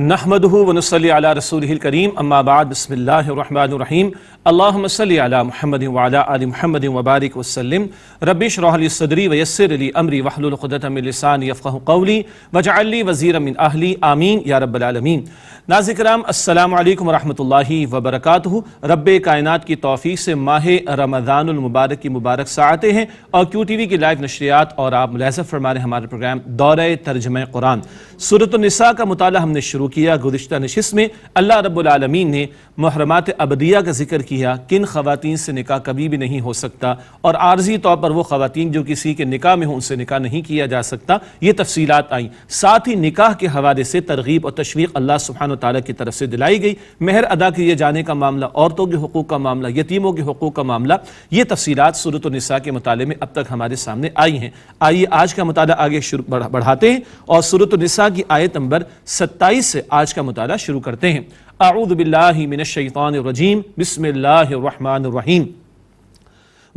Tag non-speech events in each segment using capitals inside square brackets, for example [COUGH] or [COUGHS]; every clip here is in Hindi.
नहमद वनसली अला रसूल करीम अम्माबाद बसमीम अल्लामसल महमद वाल महमद वबारक वसलम रबिश रहली सदरी वयसरली अमरी वहलुलक़दतमिलसान यफ़ कौली वजाली वज़ी अमिन आहली आमीन या रबालमीन नाजिक्राम अल्लाम वरहि वबरक रब कायनत की तोफ़ी से माह रमज़ानमबारक की मुबारक सातें हैं और क्यू टी वी की लाइव नशरियात और आप मुलाजफ़ फरमा हमारे प्रोग्राम दौरे तर्जम कुरान सूरतनसा का मुताल हमने शुरू शुरू किया गुजशत नशस्त में अल्लाह रबालमीन ने महरमत अबदिया का जिक्र किया किन खातन से निका कभी भी नहीं हो सकता और आर्जी तौर पर वह खातन जो किसी के निका में हों उनसे निका नहीं किया जा सकता ये तफसीलात आई साथ ही निकाह के हवाले से तरगीब और तशवीक अल्लाह सुबहान तारा की तरफ से दिलाई गई मेहर अदा किए जाने का मामला औरतों के हकूक़ का मामला यतीमों के हकूक़ का मामला ये तफसीलात सूरत नसा के मुताले में अब तक हमारे सामने आई हैं आइए आज का मुताला आगे बढ़ाते हैं और सूरत नसा की आयत नंबर सत्ताईस से आज का मुताला शुरू करते हैं आऊदबिल्लाशैतानरजीम बसमीम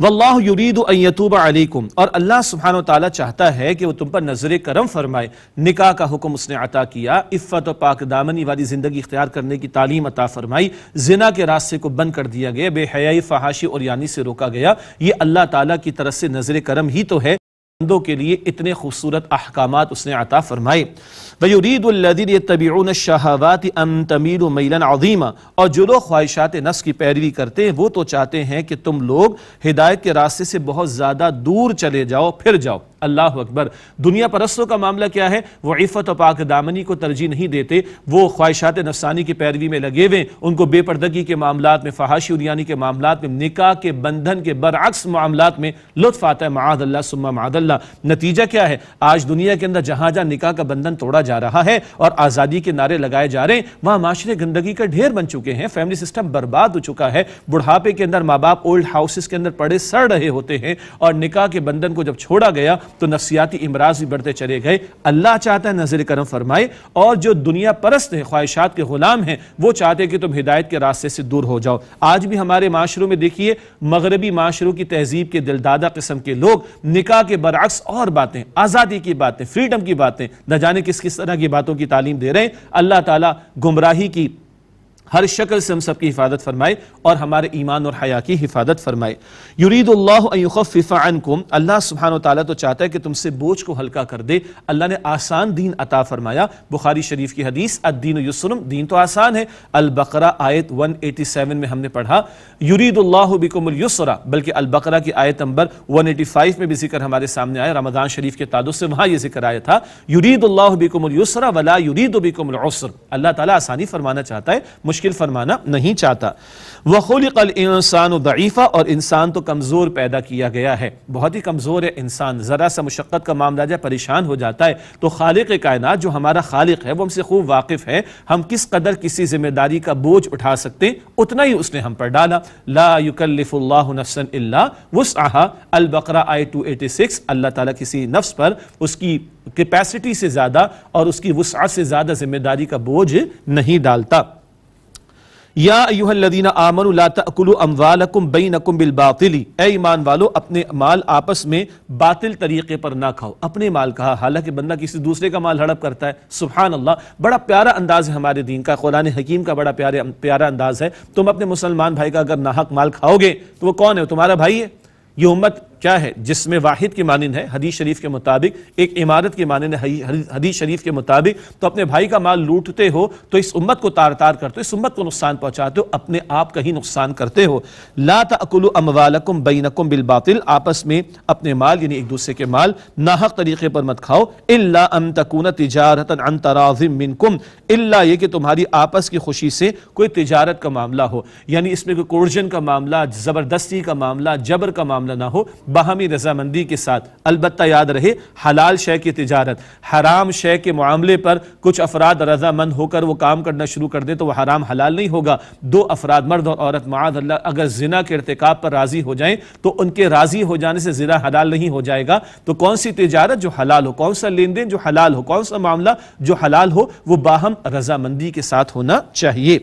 वल्लाह युरीद अयतूब अलैकुम और अल्लाह सुबहान तला चाहता है कि वह तुम पर नजर करम फरमाए निकाह का हुक्म उसने अता किया इफ़्फ़त और पाक दामनी वाली ज़िंदगी इख्तियार करने की तालीम अता फरमाई जिना के रास्ते को बंद कर दिया गया बेहयाई फहाशी और यानी से रोका गया ये अल्लाह ताला की तरफ से नजर करम ही तो है के लिए इतने खूबसूरत अहकाम उसने अता फरमाए वयुरीदीन तबीन शहावात अम तमीर मैलन अजीमा और जो लोग ख्वाहिशात नफ्स की पैरवी करते हैं वो तो चाहते हैं कि तुम लोग हिदायत के रास्ते से बहुत ज़्यादा दूर चले जाओ फिर जाओ अल्लाह अकबर दुनिया परस्तों का मामला क्या है वो इफ़त और पाक दामनी को तरजीह नहीं देते वो ख्वाहिशात नफसानी की पैरवी में लगे हुए उनको बेपर्दगी के मामला में फहाशी उरियानी के मामला में निकाह के बंधन के बरअक्स मामला में लुत्फ आता है मादल्ला सुम्मा मादल्ला नतीजा क्या है आज दुनिया के अंदर जहाँ जहाँ निकाह का बंधन तोड़ा जा जा रहा है और आज़ादी के नारे लगाए जा रहे हैं वहां माशरे गंदगी का ढेर बन चुके हैं फैमिली सिस्टम बर्बाद हो चुका है बुढ़ापे के अंदर माँ बाप ओल्ड हाउसेस के अंदर पड़े सड़ रहे होते हैं और निकाह के बंधन को जब छोड़ा गया तो नफसियाती इमराज भी बढ़ते चले गए अल्लाह चाहता है नजर करम फरमाए और जो दुनिया परस्त है ख्वाहिशात के गुलाम हैं वो चाहते कि तुम हिदायत के रास्ते से दूर हो जाओ आज भी हमारे माशरों में देखिए मगरबी माशरों की तहजीब के दिलदादा किस्म के लोग निकाह के बरक्स और बातें आज़ादी की बातें फ्रीडम की बातें न जाने किस किस तरह की बातों की तालीम दे रहे हैं अल्लाह ताला गुमराही की हर शक्ल से हम सब की हिफाजत फरमाए और हमारे ईमान और हया की हिफाजत फरमाए युरीदुल्लाफ़िफ़ानकुम अल्लाह सुबहान तला तो चाहता है कि तुमसे बोझ को हल्का कर दे अल्लाह ने आसान दीन अता फरमाया बुखारी शरीफ की हदीस अद्दीन यसरम दीन तो आसान है अलबकरा आयत वन एटी सेवन में हमने पढ़ा युरीदुल्लाबिकमसरा बल्कि अलबकरा की आयत नंबर वन एटी फाइव में भी जिक्र हमारे सामने आया रमदान शरीफ के तादुस से वहाँ यह जिक्र आया था युरीदुल्लाबिकमसरा वला युरीदबिकमसर अल्लाह तसानी आसानी फरमाना चाहता है मुश्किल फरमाना नहीं चाहता कल इंसान दईफा और इंसान तो कमज़ोर पैदा किया गया है बहुत ही कमज़ोर है इंसान ज़रा सा मुशक्क़त का मामला जाए परेशान हो जाता है तो खालिक कायनात जो हमारा खालिक है वो हमसे खूब वाकिफ़ है हम किस कदर किसी जिम्मेदारी का बोझ उठा सकते हैं उतना ही उसने हम पर डाला ला वस आहा अलबकरा आई टू एटी सिक्स अल्लाह ताली किसी नफ्स पर उसकी कैपेसिटी से ज़्यादा और उसकी वसात से ज़्यादा जिम्मेदारी का बोझ नहीं डालता ईमान वालो अपने माल आपस में बातिल तरीके पर ना खाओ अपने माल कहा हालांकि बंदा किसी दूसरे का माल हड़प करता है सुबहान अल्लाह बड़ा प्यारा अंदाज है हमारे दीन का कुरान हकीम का बड़ा प्यारे प्यारा अंदाज है तुम अपने मुसलमान भाई का अगर नाहक माल खाओगे तो वो कौन है तुम्हारा भाई है ये उम्मत क्या है जिसमें वाहिद के मानन है हदीस शरीफ के मुताबिक एक इमारत के मानन है हदीस शरीफ के मुताबिक तो अपने भाई का माल लूटते हो तो इस उम्मत को तार तार करते हो इस उम्मत को नुकसान पहुंचाते हो अपने आप का ही नुकसान करते हो ला तकुल अमवालकुम बैनकुम बिलबातिल आपस में अपने माल यानी एक दूसरे के माल नाहक तरीके पर मत खाओ इल्ला अन तकून तिजारतन अन तराजिम मिनकुम इल्ला ये कि तुम्हारी आपस की खुशी से कोई तिजारत का मामला हो यानी इसमें कोई कोर्जन का मामला ज़बरदस्ती का मामला जबर का मामला ना हो बाहमी रजामंदी के साथ अलबत् याद रहे हलाल शय की तजारत हराम शय के मामले पर कुछ अफराद रजामंद होकर वो काम करना शुरू कर दे तो वह हराम हलाल नहीं होगा दो अफराद मर्द और औरत माद अल्लाह अगर जिना के irtikab पर राज़ी हो जाए तो उनके राज़ी हो जाने से ज़िना हलाल नहीं हो जाएगा तो कौन सी तजारत जो हलाल हो कौन सा लेन देन जो हलाल हो कौन सा मामला जो हलाल हो वह बाहम रजामंदी के साथ होना चाहिए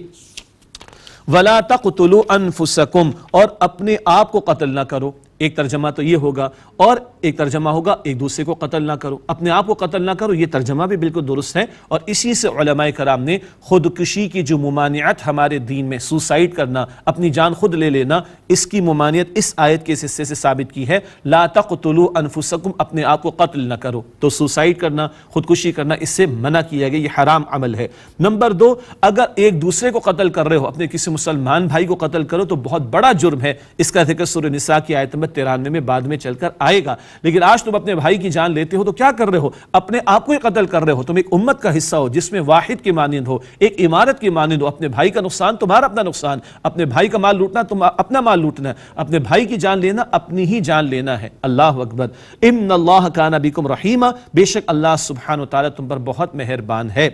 वला तक तुलु अनफुसकुम और अपने आप को कत्ल ना करो एक तर्जमा तो ये होगा और एक तर्जमा होगा एक दूसरे को कत्ल ना करो अपने आप को कत्ल ना करो ये तर्जमा भी बिल्कुल दुरुस्त है और इसी से कराम ने खुदकुशी की जो ममानियत हमारे दीन में सुसाइड करना अपनी जान खुद ले लेना इसकी ममानियत इस आयत के हिस्से से साबित की है ला तकतलु अनफुसकुम अपने आप को कत्ल ना करो तो सुसाइड करना खुदकुशी करना इससे मना किया गया ये हराम अमल है नंबर दो अगर एक दूसरे को कत्ल कर रहे हो अपने किसी मुसलमान भाई को कत्ल करो तो बहुत बड़ा जुर्म है इसका जिक्र सुर निसा की आयत में तिरानवे में बाद में चलकर आएगा लेकिन आज तुम अपने भाई की जान लेते हो तो क्या कर रहे हो अपने आप को ही कत्ल कर रहे हो तुम एक उम्मत का हिस्सा हो जिसमें वाहिद की मानंद हो एक इमारत की मानंद हो अपने भाई का नुकसान तुम्हारा अपना नुकसान अपने भाई का माल लूटना तुम अपना माल लूटना अपने भाई की जान लेना अपनी ही जान लेना है अल्लाह अकबर इम्ला का नबीकुम रहीमा बेशक अल्लाह सुबहान तुम पर बहुत मेहरबान है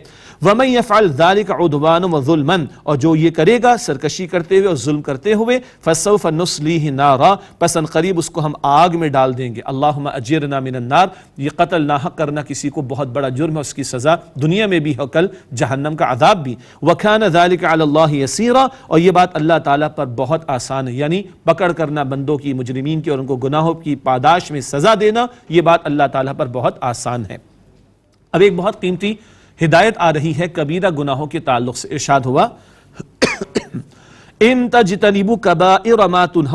वमई फ़ाल दालिक उदवान वजुलमन और जो ये करेगा सरकशी करते हुए और जुल्म करते हुए फसौफ नसली नारा पसंद करीब उसको हम आग में डाल देंगे अल्लाह अजर नामिनार ये कतल ना हक करना किसी को बहुत बड़ा जुर्म है उसकी सज़ा दुनिया में भी है कल जहन्नम का अदाब भी वखान दालिक अल्लाह और ये बात अल्लाह ताला पर बहुत आसान है यानी पकड़ करना बंदों की मुजरमीन की और उनको गुनाहों की पादाश में सज़ा देना ये बात अल्लाह ताला पर बहुत आसान है अब एक बहुत कीमती हिदायत आ रही है कबीरा गुनाहों के ताल्लुक से इर्शाद हुआ इन तजतनीबू कबा इरमातुन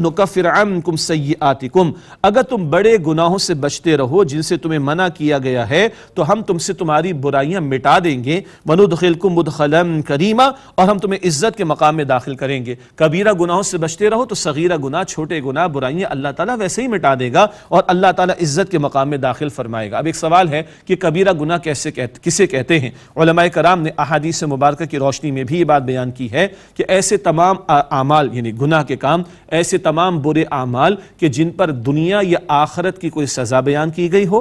नुकफिर अनकुम सय्यातिकुम अगर तुम बड़े गुनाहों से बचते रहो जिनसे तुम्हें मना किया गया है तो हम तुमसे तुम्हारी बुराइयां मिटा देंगे वनुदखिलकुम मुदखलम करीमा और हम तुम्हें इज्जत के मकाम में दाखिल करेंगे कबीरा गुनाहों से बचते रहो तो सगीरा गुनाह छोटे गुनाह बुराइयां अल्लाह ताला वैसे ही मिटा देगा और अल्लाह ताला इज्जत के मकाम में दाखिल फरमाएगा अब एक सवाल है कि कबीरा गुनाह कैसे कहते किसे कहते हैं कराम ने अहादीस मुबारक की रोशनी में भी ये बात बयान की है कि ऐसे ऐसे तमाम आमाल यानी गुनाह के काम ऐसे तमाम बुरे आमाल के जिन पर दुनिया या आखरत की कोई सज़ा बयान की गई हो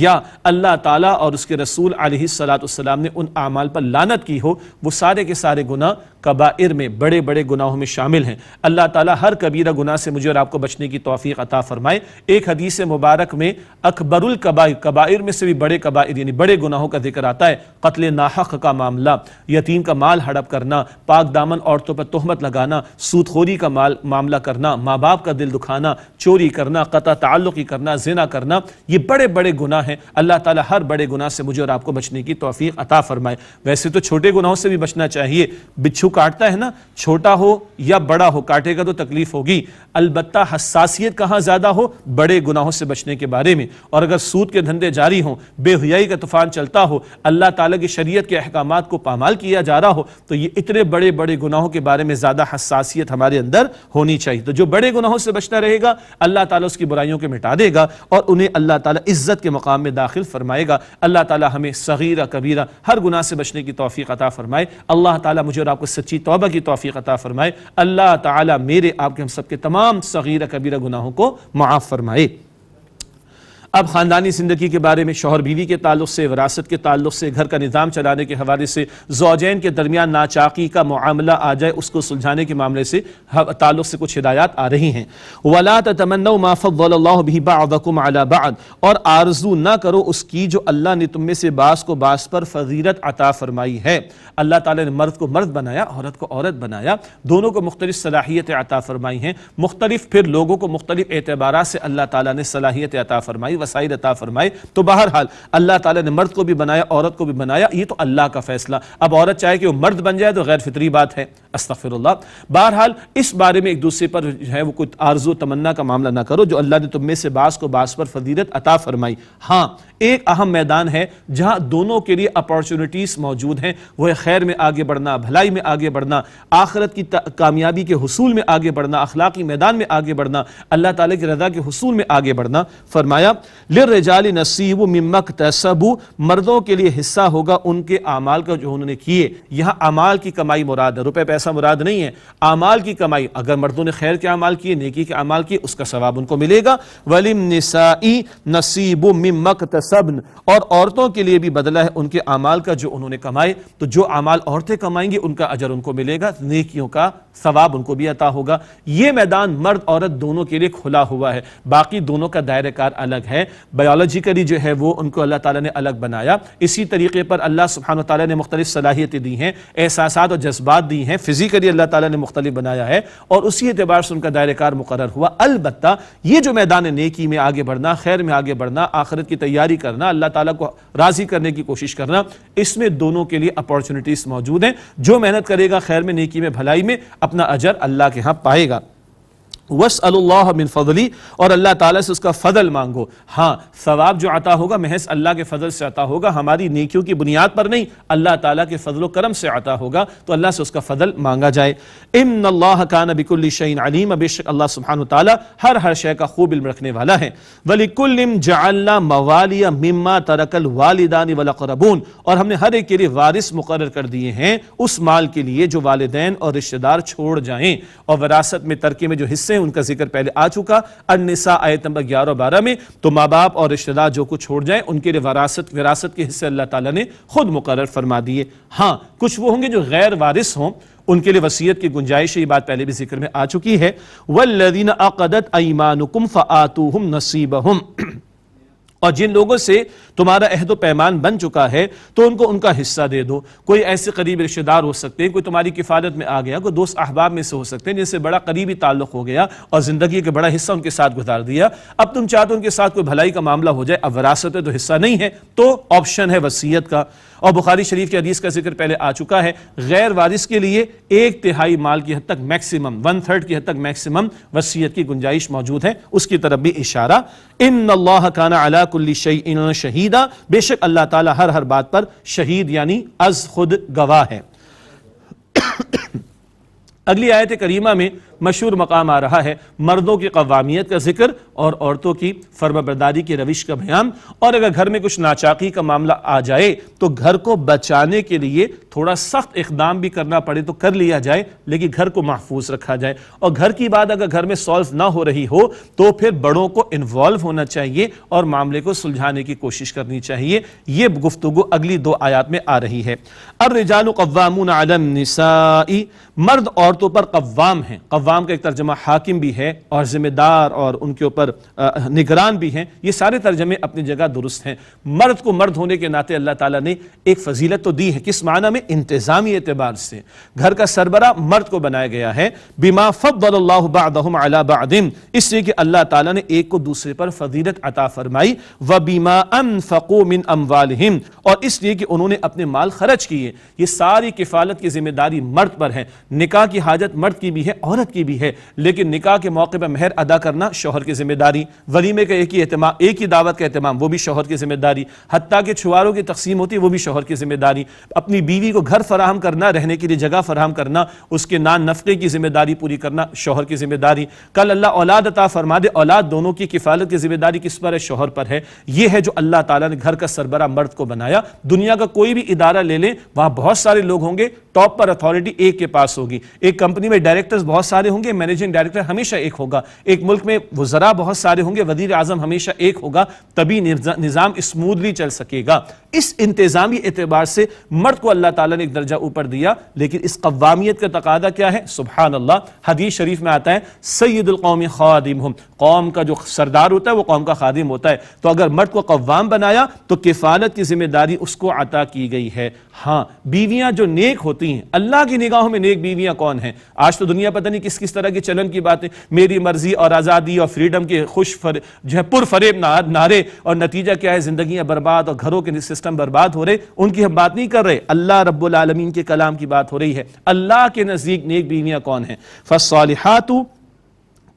या अल्लाह ताला और उसके रसूल सलाम ने उन अमाल पर लानत की हो वो सारे के सारे गुना कबाइर में बड़े बड़े गुनाहों में शामिल हैं अल्लाह ताला हर कबीरा गुनाह से मुझे और आपको बचने की तोफ़ी अता फ़रमाए एक हदीस मुबारक में अकबरुल कबाइर कबाइर में से भी बड़े कबाइर यानी बड़े गुनाहों का जिक्र आता है कत्ल नाहक का मामला यतीम का माल हड़प करना पाक दामन औरतों पर तहमत लगाना सूदखोरी का माल मामला करना माँ बाप का दिल दुखाना चोरी करना कता ताल्लुकी करना जिना करना ये बड़े बड़े गुनाह हैं अल्लाह ताला हर बड़े गुनाह से मुझे और आपको बचने की तोफ़ी अता फरमाए वैसे तो छोटे गुनाहों से भी बचना चाहिए बिच्छू काटता है ना छोटा हो या बड़ा हो काटेगा तो तकलीफ होगी अलबत् हसासियत कहाँ ज़्यादा हो बड़े गुनाहों से बचने के बारे में और अगर सूद के धंधे जारी हों बेहयाई का तूफ़ान चलता हो अल्लाह ताला की शरीयत के अहकाम को पामाल किया जा रहा हो तो ये इतने बड़े बड़े गुनाहों के बारे में ज़्यादा हसासियत हमारे अंदर होनी चाहिए तो जो बड़े गुनाहों से बचना रहेगा अल्लाह ताला उसकी बुराइयों को मिटा देगा और उन्हें अल्लाह ताला इज्जत के मकाम में दाखिल फरमाएगा अल्लाह ताली हमें सगीरा कबीरा हर गुनाह से बचने की तोफ़ी अता फरमाए अल्लाह ताला मुझे और आपको सच्ची तोबा की तोफ़ी अता फरमाए अल्लाह ताला मेरे आपके हम सब के तमाम सगीरा कबीरा गुनाहों को माफ़ फरमाए अब ख़ानदानी ज़िंदगी के बारे में शोहर बीवी के ताल्लुक से वरासत के ताल्लुक से घर का निज़ाम चलाने के हवाले से जोजैन के दरमियान नाचाकी का मामला आ जाए उसको सुलझाने के मामले से ताल्लुक से कुछ हिदायत आ रही हैं वला तमन्न माफ़ल्लाबकुम बाद और आरजू ना करो उसकी जो अल्लाह ने तुम्हें से बास को बास पर फजीरत अता फरमाई है अल्लाह ताला ने मर्द को मर्द बनाया औरत को औरत बनाया दोनों को मुख्तलिफ सलाहियत अता फरमाई हैं मुख्तलिफ फिर लोगों को मुख्तलिफ एतबार से अल्लाह ताला ने सलाहियत अता फरमाई मसाइल अता फरमाए तो बहरहाल अल्लाह ताला ने मर्द को भी बनाया औरत को भी बनाया ये तो अल्लाह का फैसला अब औरत चाहे कि वो मर्द बन जाए तो गैर फितरी बात है अस्तफ़िरुल्लाह बहरहाल इस बारे में एक दूसरे पर है वो कोई आरजो तमन्ना का मामला ना करो जो अल्लाह ने तुम्हें से बास को बास पर फजीरत अता फरमाई हाँ एक अहम मैदान है जहां दोनों के लिए अपॉर्चुनिटीज़ मौजूद हैं वह खैर में आगे बढ़ना भलाई में आगे बढ़ना आखरत की कामयाबी के हसूल में आगे बढ़ना अखलाकी मैदान में आगे बढ़ना अल्लाह ताला की रजा के हसूल में आगे बढ़ना फरमाया लिर्रजाल नसीब ममक तसबू मर्दों के लिए हिस्सा होगा उनके अमाल का जो उन्होंने किए यहाँ अमाल की कमाई मुराद है रुपये पैसा मुराद नहीं है अमाल की कमाई अगर मर्दों ने खैर के अमाल किए नेकी के अमाल किए उसका सवाब उनको मिलेगा वलिम नसाई नसीब ममक तसबन और औरतों के लिए भी बदला है उनके अमाल का जो उन्होंने कमाए तो जो अमाल औरतें कमाएंगी उनका अजर उनको मिलेगा नेकियों का सवाब उनको भी अता होगा ये मैदान मर्द औरत दोनों के लिए खुला हुआ है बाकी दोनों का दायरेकार अलग है बायोलॉजिकली जो है वो उनको अल्लाह ताला ने अलग बनाया इसी तरीके पर अल्लाह सुबहान ताली ने मुख्तलिफ सलाहियतें दी हैं एहसास और जज्बात दी हैं फिजिकली अल्लाह ताला ने मुख्तलिफ बनाया है और उसी एतबार से उनका दायरकार मुकर हुआ अलबत् ये जो मैदान नेकी में आगे बढ़ना खैर में आगे बढ़ना आखिरत की तैयारी करना अल्लाह ताली को राज़ी करने की कोशिश करना इसमें दोनों के लिए अपॉर्चुनिटीज़ मौजूद हैं जो मेहनत करेगा खैर में नेकी में भलाई में अपना अजर अल्लाह के यहाँ पाएगा वस मिन फजली और अल्लाह ताला से उसका फ़दल मांगो हाँ सवाब जो आता होगा महज अल्लाह के फ़जल से आता होगा हमारी नेकियों की बुनियाद पर नहीं अल्लाह ताला के फ़जल करम से आता होगा तो अल्लाह से उसका फजल मांगा जाए इम अल्लाह का नबिकुल शैन अलीम बेशक अल्लाह सुबहान तला हर हर शय का खूब इल्म रखने वाला है वलिकुल्लम जल्ला मवालिया मिम्मा तरकल वालदान वलकरबून और हमने हर एक के लिए वारिस मुकर कर दिए हैं उस माल के लिए जो वालदेन और रिश्तेदार छोड़ जाएँ और विरासत में तरके में जो हिस्से उनका जिक्र पहले आ चुका अनसा आयत नंबर ग्यारह बारह में तो माँ बाप और रिश्तेदार जो कुछ छोड़ जाए उनके लिए वरासत विरासत के हिस्से अल्लाह ताला ने खुद मुकर फरमा दिए हाँ कुछ वो होंगे जो गैर वारिस हों उनके लिए वसीयत की गुंजाइश ये बात पहले भी जिक्र में आ चुकी है वल्लिन अकदत ईमान फ़ातूहम नसीबहम [CLEARS THROAT] और जिन लोगों से तुम्हारा अहद पैमान बन चुका है तो उनको उनका हिस्सा दे दो कोई ऐसे करीब रिश्तेदार हो सकते हैं कोई तुम्हारी किफालत में आ गया कोई दोस्त अहबाब में से हो सकते हैं जिनसे बड़ा करीबी ताल्लुक हो गया और ज़िंदगी का बड़ा हिस्सा उनके साथ गुजार दिया अब तुम चाहते हो उनके साथ कोई भलाई का मामला हो जाए अब वरासत है तो हिस्सा नहीं है तो ऑप्शन है वसीयत का और बुखारी शरीफ के हदीस का जिक्र पहले आ चुका है गैर वारिस के लिए एक तिहाई माल की हद तक मैक्सिमम वन थर्ड की हद तक मैक्सिमम वसीयत की गुंजाइश मौजूद है उसकी तरफ भी इशारा इन खाना अला कुल्ली शही शहीदा बेशक अल्लाह ताला हर हर बात पर शहीद यानी अज खुद गवाह है [COUGHS] अगली आयत करीमा में मशहूर मकाम आ रहा है मर्दों की कवामियत का जिक्र और औरतों की फर्मा बरदारी की रविश का बयान और अगर घर में कुछ नाचाकी का मामला आ जाए तो घर को बचाने के लिए थोड़ा सख्त इकदाम भी करना पड़े तो कर लिया जाए लेकिन घर को महफूज रखा जाए और घर की बात अगर घर में सॉल्व ना हो रही हो तो फिर बड़ों को इन्वॉल्व होना चाहिए और मामले को सुलझाने की कोशिश करनी चाहिए यह गुफ्तु अगली दो आयात में आ रही है अर रिजाल कवामून आलम निसाई मर्द औरतों पर कव्वाम हैं कव्वाम का एक तर्जमा हाकिम भी है और ज़िम्मेदार और उनके ऊपर निगरान भी हैं ये सारे तर्जमे अपनी जगह दुरुस्त हैं मर्द को मर्द होने के नाते अल्लाह ताला ने एक फजीलत तो दी है किस माना में इंतज़ामी एतबार से घर का सरबरा मर्द को बनाया गया है बिमा फ़बलाबादम इसलिए कि अल्लाह ताला ने एक को दूसरे पर फजीलत अता फरमाई व बीमा अन फ़को मिन अमवालहिम और इसलिए कि उन्होंने अपने माल खर्च किए ये सारी किफ़ालत की जिम्मेदारी मर्द पर है निकाह की हाजत मर्द की भी है औरत की भी है लेकिन निकाह के मौके पर महर अदा करना शोहर की जिम्मेदारी वलीमे का एक ही अहतमाम एक ही दावत का अहतमाम वो भी शोहर की जिम्मेदारी हती के छुआरों की तकसीम होती है वो भी शोहर की जिम्मेदारी अपनी बीवी को घर फराहम करना रहने के लिए जगह फराहम करना उसके नान नफ़े की जिम्मेदारी पूरी करना शोहर की जिम्मेदारी कल अल्लाह औलाद अता फरमा दे औलाद दोनों की किफालत की जिम्मेदारी किस पर है शोहर पर है यह है जो अल्लाह ताला ने घर का सरबरा मर्द को बनाया दुनिया का कोई भी इदारा ले लें वहाँ बहुत सारे लोग होंगे टॉप पर अथॉरिटी एक के पास होगी एक कंपनी में डायरेक्टर्स बहुत सारे होंगे मैनेजिंग डायरेक्टर हमेशा एक होगा एक मुल्क में वजरा बहुत सारे होंगे वजीर आजम हमेशा एक होगा तभी निज़ाम स्मूथली चल सकेगा इस इंतजामी एतबार से मर्द को अल्लाह ताला ने एक दर्जा ऊपर दिया लेकिन इस कवामियत का तकादा क्या है सुबह अल्लाह हदीस शरीफ में आता है सैदुलकौम खादिम हम कौम का जो सरदार होता है वो कौम का खादिम होता है तो अगर मर्द को कवाम बनाया तो किफालत की जिम्मेदारी उसको अता की गई है हाँ बीवियां जो नेक होती होती हैं अल्लाह की निगाहों में नेक बीवियां कौन हैं आज तो दुनिया पता नहीं किस किस तरह के चलन की बातें मेरी मर्जी और आज़ादी और फ्रीडम के खुश फर जो है पुरफरेब नारे और नतीजा क्या है जिंदगियां बर्बाद और घरों के सिस्टम बर्बाद हो रहे उनकी हम बात नहीं कर रहे अल्लाह रबालमीन के कलाम की बात हो रही है अल्लाह के नज़दीक नेक बीवियाँ कौन हैं फसालहातु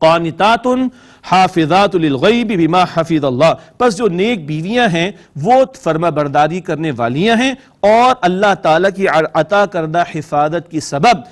कौनतातुन हाफिज़ातुलगैब बीमा हफीज़ अल्लाह बस जो नेक बीवियां हैं वो फर्मा बरदारी करने वालियां हैं और अल्लाह ताला की अता करदा हिफाजत की सबब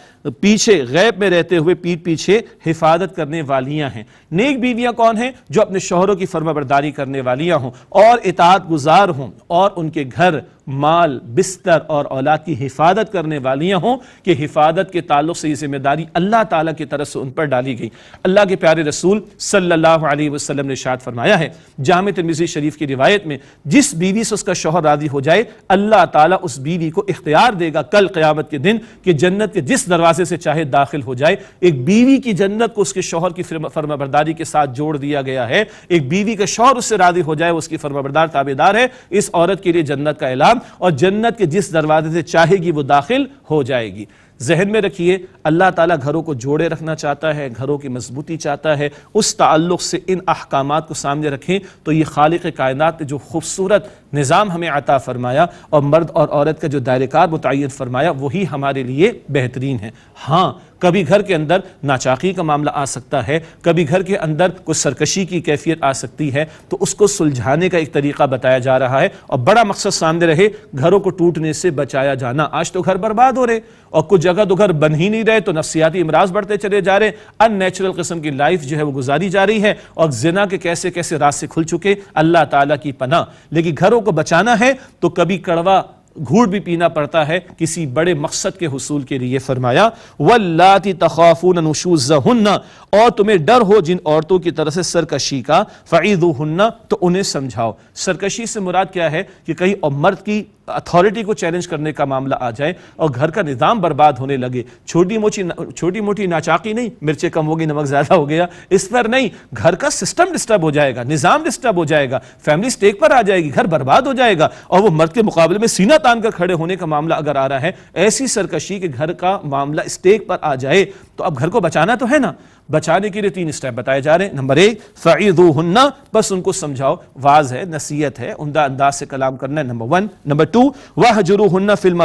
पीछे गैब में रहते हुए पीठ पीछे हिफाजत करने वालियां हैं नेक बीवियां कौन हैं जो अपने शोहरों की फर्मा बरदारी करने वालियां हों और इतात गुजार हों और उनके घर माल बिस्तर और औलाद की हिफाजत करने वालियां हों कि हिफाजत के ताल्लुक से ये जिम्मेदारी अल्लाह ताला की तरफ से उन पर डाली गई अल्लाह के प्यारे रसूल सल्ला सल्लल्लाहु अलैहि वसल्लम ने इशाद फरमाया है जाम तिरमिजी शरीफ की रिवायत में जिस बीवी से उसका शोहर राजी हो जाए अल्लाह ताला उस बीवी को इख्तियार देगा कल क़यामत के दिन कि जन्नत के जिस दरवाजे से चाहे दाखिल हो जाए एक बीवी की जन्नत को उसके शोहर की फर्माबरदारी के साथ जोड़ दिया गया है एक बीवी का शोहर उससे राजी हो जाए उसकी फर्माबरदार ताबेदार है इस औरत के लिए जन्नत का ऐलान और जन्नत के जिस दरवाजे से चाहेगी वो दाखिल हो जाएगी जहन में रखिए अल्लाह ताला घरों को जोड़े रखना चाहता है घरों की मजबूती चाहता है उस ताल्लुक से इन अहकाम को सामने रखें तो ये खालिक कायनात ने जो खूबसूरत निज़ाम हमें अता फरमाया और मर्द और औरत का जो दायरेकार मुतन फरमाया वही हमारे लिए बेहतरीन है हाँ कभी घर के अंदर नाचाकी का मामला आ सकता है कभी घर के अंदर कुछ सरकशी की कैफियत आ सकती है तो उसको सुलझाने का एक तरीका बताया जा रहा है और बड़ा मकसद सामने रहे घरों को टूटने से बचाया जाना आज तो घर बर्बाद हो रहे और कुछ जगह तो घर बन ही नहीं रहे तो नफसियाती इमराज बढ़ते चले जा रहे अननेचुरल किस्म की लाइफ जो है वो गुजारी जा रही है और जिना के कैसे कैसे रास्ते खुल चुके अल्लाह ताला की पना लेकिन घरों को बचाना है तो कभी कड़वा घूट भी पीना पड़ता है किसी बड़े मकसद के हसूल के लिए फरमाया वल्लाती तखाफून और तुम्हें डर हो जिन औरतों की तरफ से सरकशी का फ़ैदुहन्ना तो उन्हें समझाओ सरकशी से मुराद क्या है कि कहीं और मर्द की अथॉरिटी को चैलेंज करने का मामला आ जाए और घर का निज़ाम बर्बाद होने लगे छोटी मोटी छोटी मोटी नाचाकी नहीं मिर्चें कम होगी नमक ज़्यादा हो गया इस पर नहीं घर का सिस्टम डिस्टर्ब हो जाएगा निज़ाम डिस्टर्ब हो जाएगा फैमिली स्टेक पर आ जाएगी घर बर्बाद हो जाएगा और वो मर्द के मुकाबले में सीना तान कर खड़े होने का मामला अगर आ रहा है ऐसी सरकशी के घर का मामला स्टेक पर आ जाए तो अब घर को बचाना तो है ना बचाने के लिए तीन स्टेप बताए जा रहे हैं नंबर एक फ़ीदू हन्ना बस उनको समझाओ वाज है नसीहत है उमदा अंदाज से कलाम करना है नंबर वन नंबर टू वह हजरू हन्ना फिल्म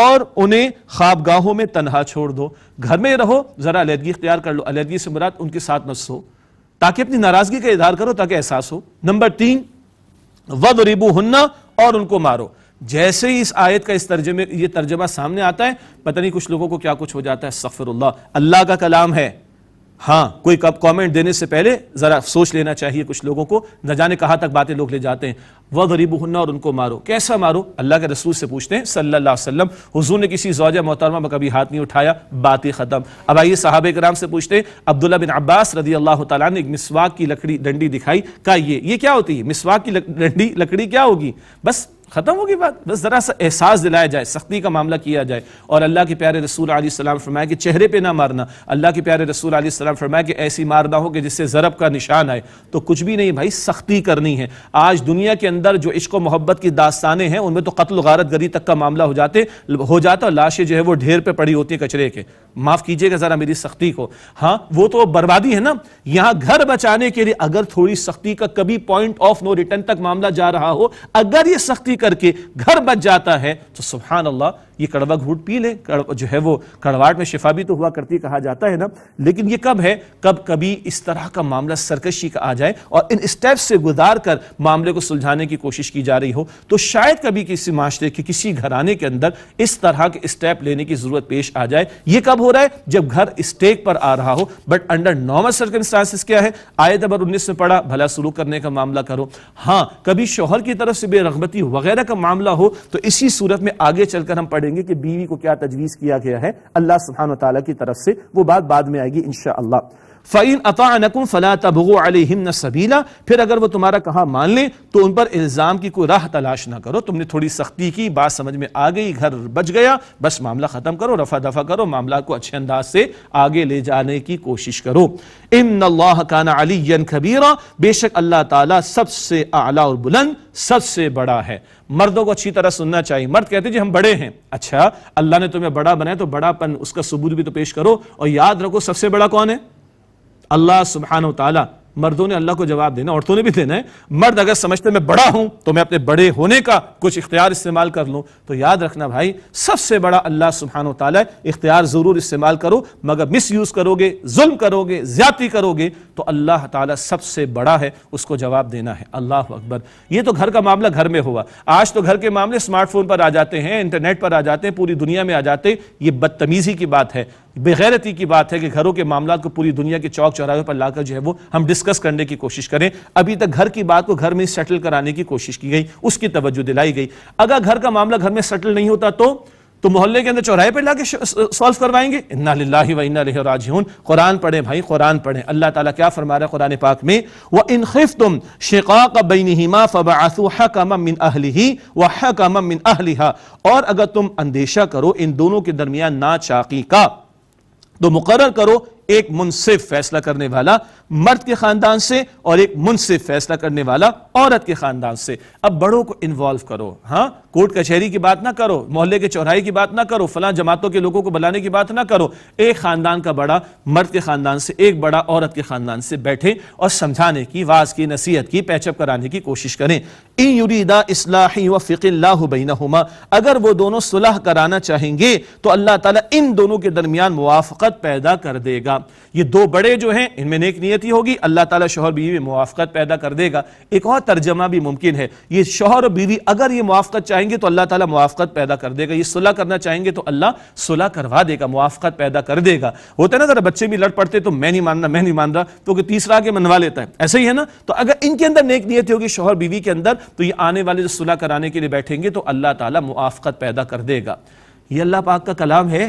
और उन्हें ख्वाबगाहों में तनहा छोड़ दो घर में रहो ज़रा अलीदगी इख्तियार कर लो अलीदगी से मुराद उनके साथ न सो ताकि अपनी नाराज़गी का इजहार करो ताकि एहसास हो नंबर तीन वद रिबू हन्ना और उनको मारो जैसे ही इस आयत का इस तर्जमे ये तर्जमा सामने आता है पता नहीं कुछ लोगों को क्या कुछ हो जाता है सफ़र अल्लाह का कलाम है हाँ कोई कब कमेंट देने से पहले ज़रा सोच लेना चाहिए कुछ लोगों को न जाने कहाँ तक बातें लोग ले जाते हैं वह गरीब हन्ना और उनको मारो कैसा मारो अल्लाह के रसूल से पूछते हैं सल्ला वसलम हुजूर ने किसी जौजा मोहतरमा में कभी हाथ नहीं उठाया बात ही ख़त्म अब आइए साहब कराम से पूछते हैं अब्दुल्ला बिन अब्बास रदी अल्लाह तला ने एक मिसवाक की लकड़ी डंडी दिखाई का ये ये क्या होती है मिसवाक की डंडी लकड़ी क्या होगी बस ख़त्म होगी बात बस ज़रा सा एहसास दिलाया जाए सख्ती का मामला किया जाए और अल्लाह के प्यारे रसूल सलाम फरमाया कि चेहरे पे ना मारना अल्लाह के प्यारे रसूल सलाम फरमाया कि ऐसी मार ना हो कि जिससे ज़रब का निशान आए तो कुछ भी नहीं भाई सख्ती करनी है आज दुनिया के अंदर जो इश्क मोहब्बत की दास्तानें हैं उनमें तो कत्ल गारत गरी तक का मामला हो जाते हो जाता लाशें जो है वो ढेर पर पड़ी होती है कचरे के माफ़ कीजिएगा ज़रा मेरी सख्ती को हाँ वो तो बर्बादी है ना यहाँ घर बचाने के लिए अगर थोड़ी सख्ती का कभी पॉइंट ऑफ नो रिटर्न तक मामला जा रहा हो अगर ये सख्ती करके घर बच जाता है तो सुबहान अल्लाह ये कड़वा घूट पी लें जो है वो कड़वाट में शिफा भी तो हुआ करती कहा जाता है ना लेकिन ये कब है कब कभी इस तरह का मामला सरकशी का आ जाए और इन स्टेप्स से गुजार कर मामले को सुलझाने की कोशिश की जा रही हो तो शायद कभी किसी माशरे के किसी घराने के अंदर इस तरह के स्टेप लेने की जरूरत पेश आ जाए ये कब हो रहा है जब घर स्टेक पर आ रहा हो बट अंडर नॉर्मल सर्कमस्टांसिस क्या है आए दबर उन्नीस में पड़ा भला शुरू करने का मामला करो हाँ कभी शोहर की तरफ से बेरगबती वगैरह का मामला हो तो इसी सूरत में आगे चलकर हम पढ़े देंगे कि बीवी को क्या तजवीज़ किया गया है अल्लाह सुबहान तला की तरफ से वो बात बाद में आएगी इन फ़ैन अता नकुम फ़ला तबगो अलिम सबीला फिर अगर वो तुम्हारा कहा मान लें तो उन पर इल्ज़ाम की कोई राह तलाश ना करो तुमने थोड़ी सख्ती की बात समझ में आ गई घर बच गया बस मामला ख़त्म करो रफा दफ़ा करो मामला को अच्छे अंदाज से आगे ले जाने की कोशिश करो इन अल्लाह खबीरा बेशक अल्लाह ताली सबसे आला और बुलंद सबसे बड़ा है मर्दों को अच्छी तरह सुनना चाहिए मर्द कहते हैं जी हम बड़े हैं अच्छा अल्लाह ने तुम्हें बड़ा बनाया तो बड़ापन उसका सबूत भी तो पेश करो और याद रखो सबसे बड़ा कौन है अल्लाह सुबहान तला मर्दों ने अल्लाह को जवाब देना औरतों ने भी देना है मर्द अगर समझते मैं बड़ा हूं तो मैं अपने बड़े होने का कुछ इख्तियार इस्तेमाल कर लूं तो याद रखना भाई सबसे बड़ा अल्लाह सुबहान तला इख्तियार ज़रूर इस्तेमाल करो मगर मिस यूज़ करोगे जुल्म करोगे ज्यादा करोगे तो अल्लाह ताला सबसे बड़ा है उसको जवाब देना है अल्लाह अकबर ये तो घर का मामला घर में हुआ आज तो घर के मामले स्मार्टफोन पर आ जाते हैं इंटरनेट पर आ जाते हैं पूरी दुनिया में आ जाते ये बदतमीज़ी की बात है बेगैरती की बात है कि घरों के मामला को पूरी दुनिया के चौक चौराहे पर लाकर जो है वो हम डिस्कस करने की कोशिश करें अभी तक घर की बात को घर में सेटल कराने की कोशिश की गई उसकी तवज्जो दिलाई गई अगर घर का मामला घर में सेटल नहीं होता तो तो मोहल्ले के अंदर चौराहे पर लाके सॉल्व करवाएंगे इन्ना व इन्ना कुरान पढ़े भाई कुरान पढ़े अल्लाह ताला क्या फरमा रहा है कुरान पाक में व इन खिफ तुम शिकाक बिनहिमा फ़बासू मिन व मिन अहलिहा और अगर तुम अंदेशा करो इन दोनों के दरमियान ना चाकी का तो मुकर करो एक मुनसिफ फैसला करने वाला मर्द के खानदान से और एक मुनसिफ फैसला करने वाला औरत के खानदान से अब बड़ों को इन्वॉल्व करो हाँ कोर्ट कचहरी की बात ना करो मोहल्ले के चौराहे की बात ना करो फला जमातों के लोगों को बुलाने की बात ना करो एक खानदान का बड़ा मर्द के खानदान से एक बड़ा औरत के खानदान से बैठे और समझाने की वाज की नसीहत की पैचअप कराने की कोशिश करें इन इसलाही व फ़िकल्ला हुमा अगर वो दोनों सुलह कराना चाहेंगे तो अल्लाह ताला इन दोनों के दरमियान मुआफ़त पैदा कर देगा ये दो बड़े जो हैं इनमें नेक नियति होगी अल्लाह ताला शोहर बीवी में मुआफ़त पैदा कर देगा एक और तर्जमा भी मुमकिन है ये शोहर और बीवी अगर ये मुआफ़त चाहेंगे तो अल्लाह ताला मुआफ़त पैदा कर देगा ये सुलह करना चाहेंगे तो अल्लाह सुलह करवा देगा मुआफ़त पैदा कर देगा होता है ना अगर बच्चे भी लड़ पड़ते तो मैं नहीं मान रहा मैं नहीं मान रहा तो तीसरा आगे मनवा लेता है ऐसे ही है ना तो अगर इनके अंदर नेक नियत होगी शोहर बीवी के अंदर तो ये आने वाले जो सुलह कराने के लिए बैठेंगे तो अल्लाह ताला मुआफ़त पैदा कर देगा ये अल्लाह पाक का कलाम है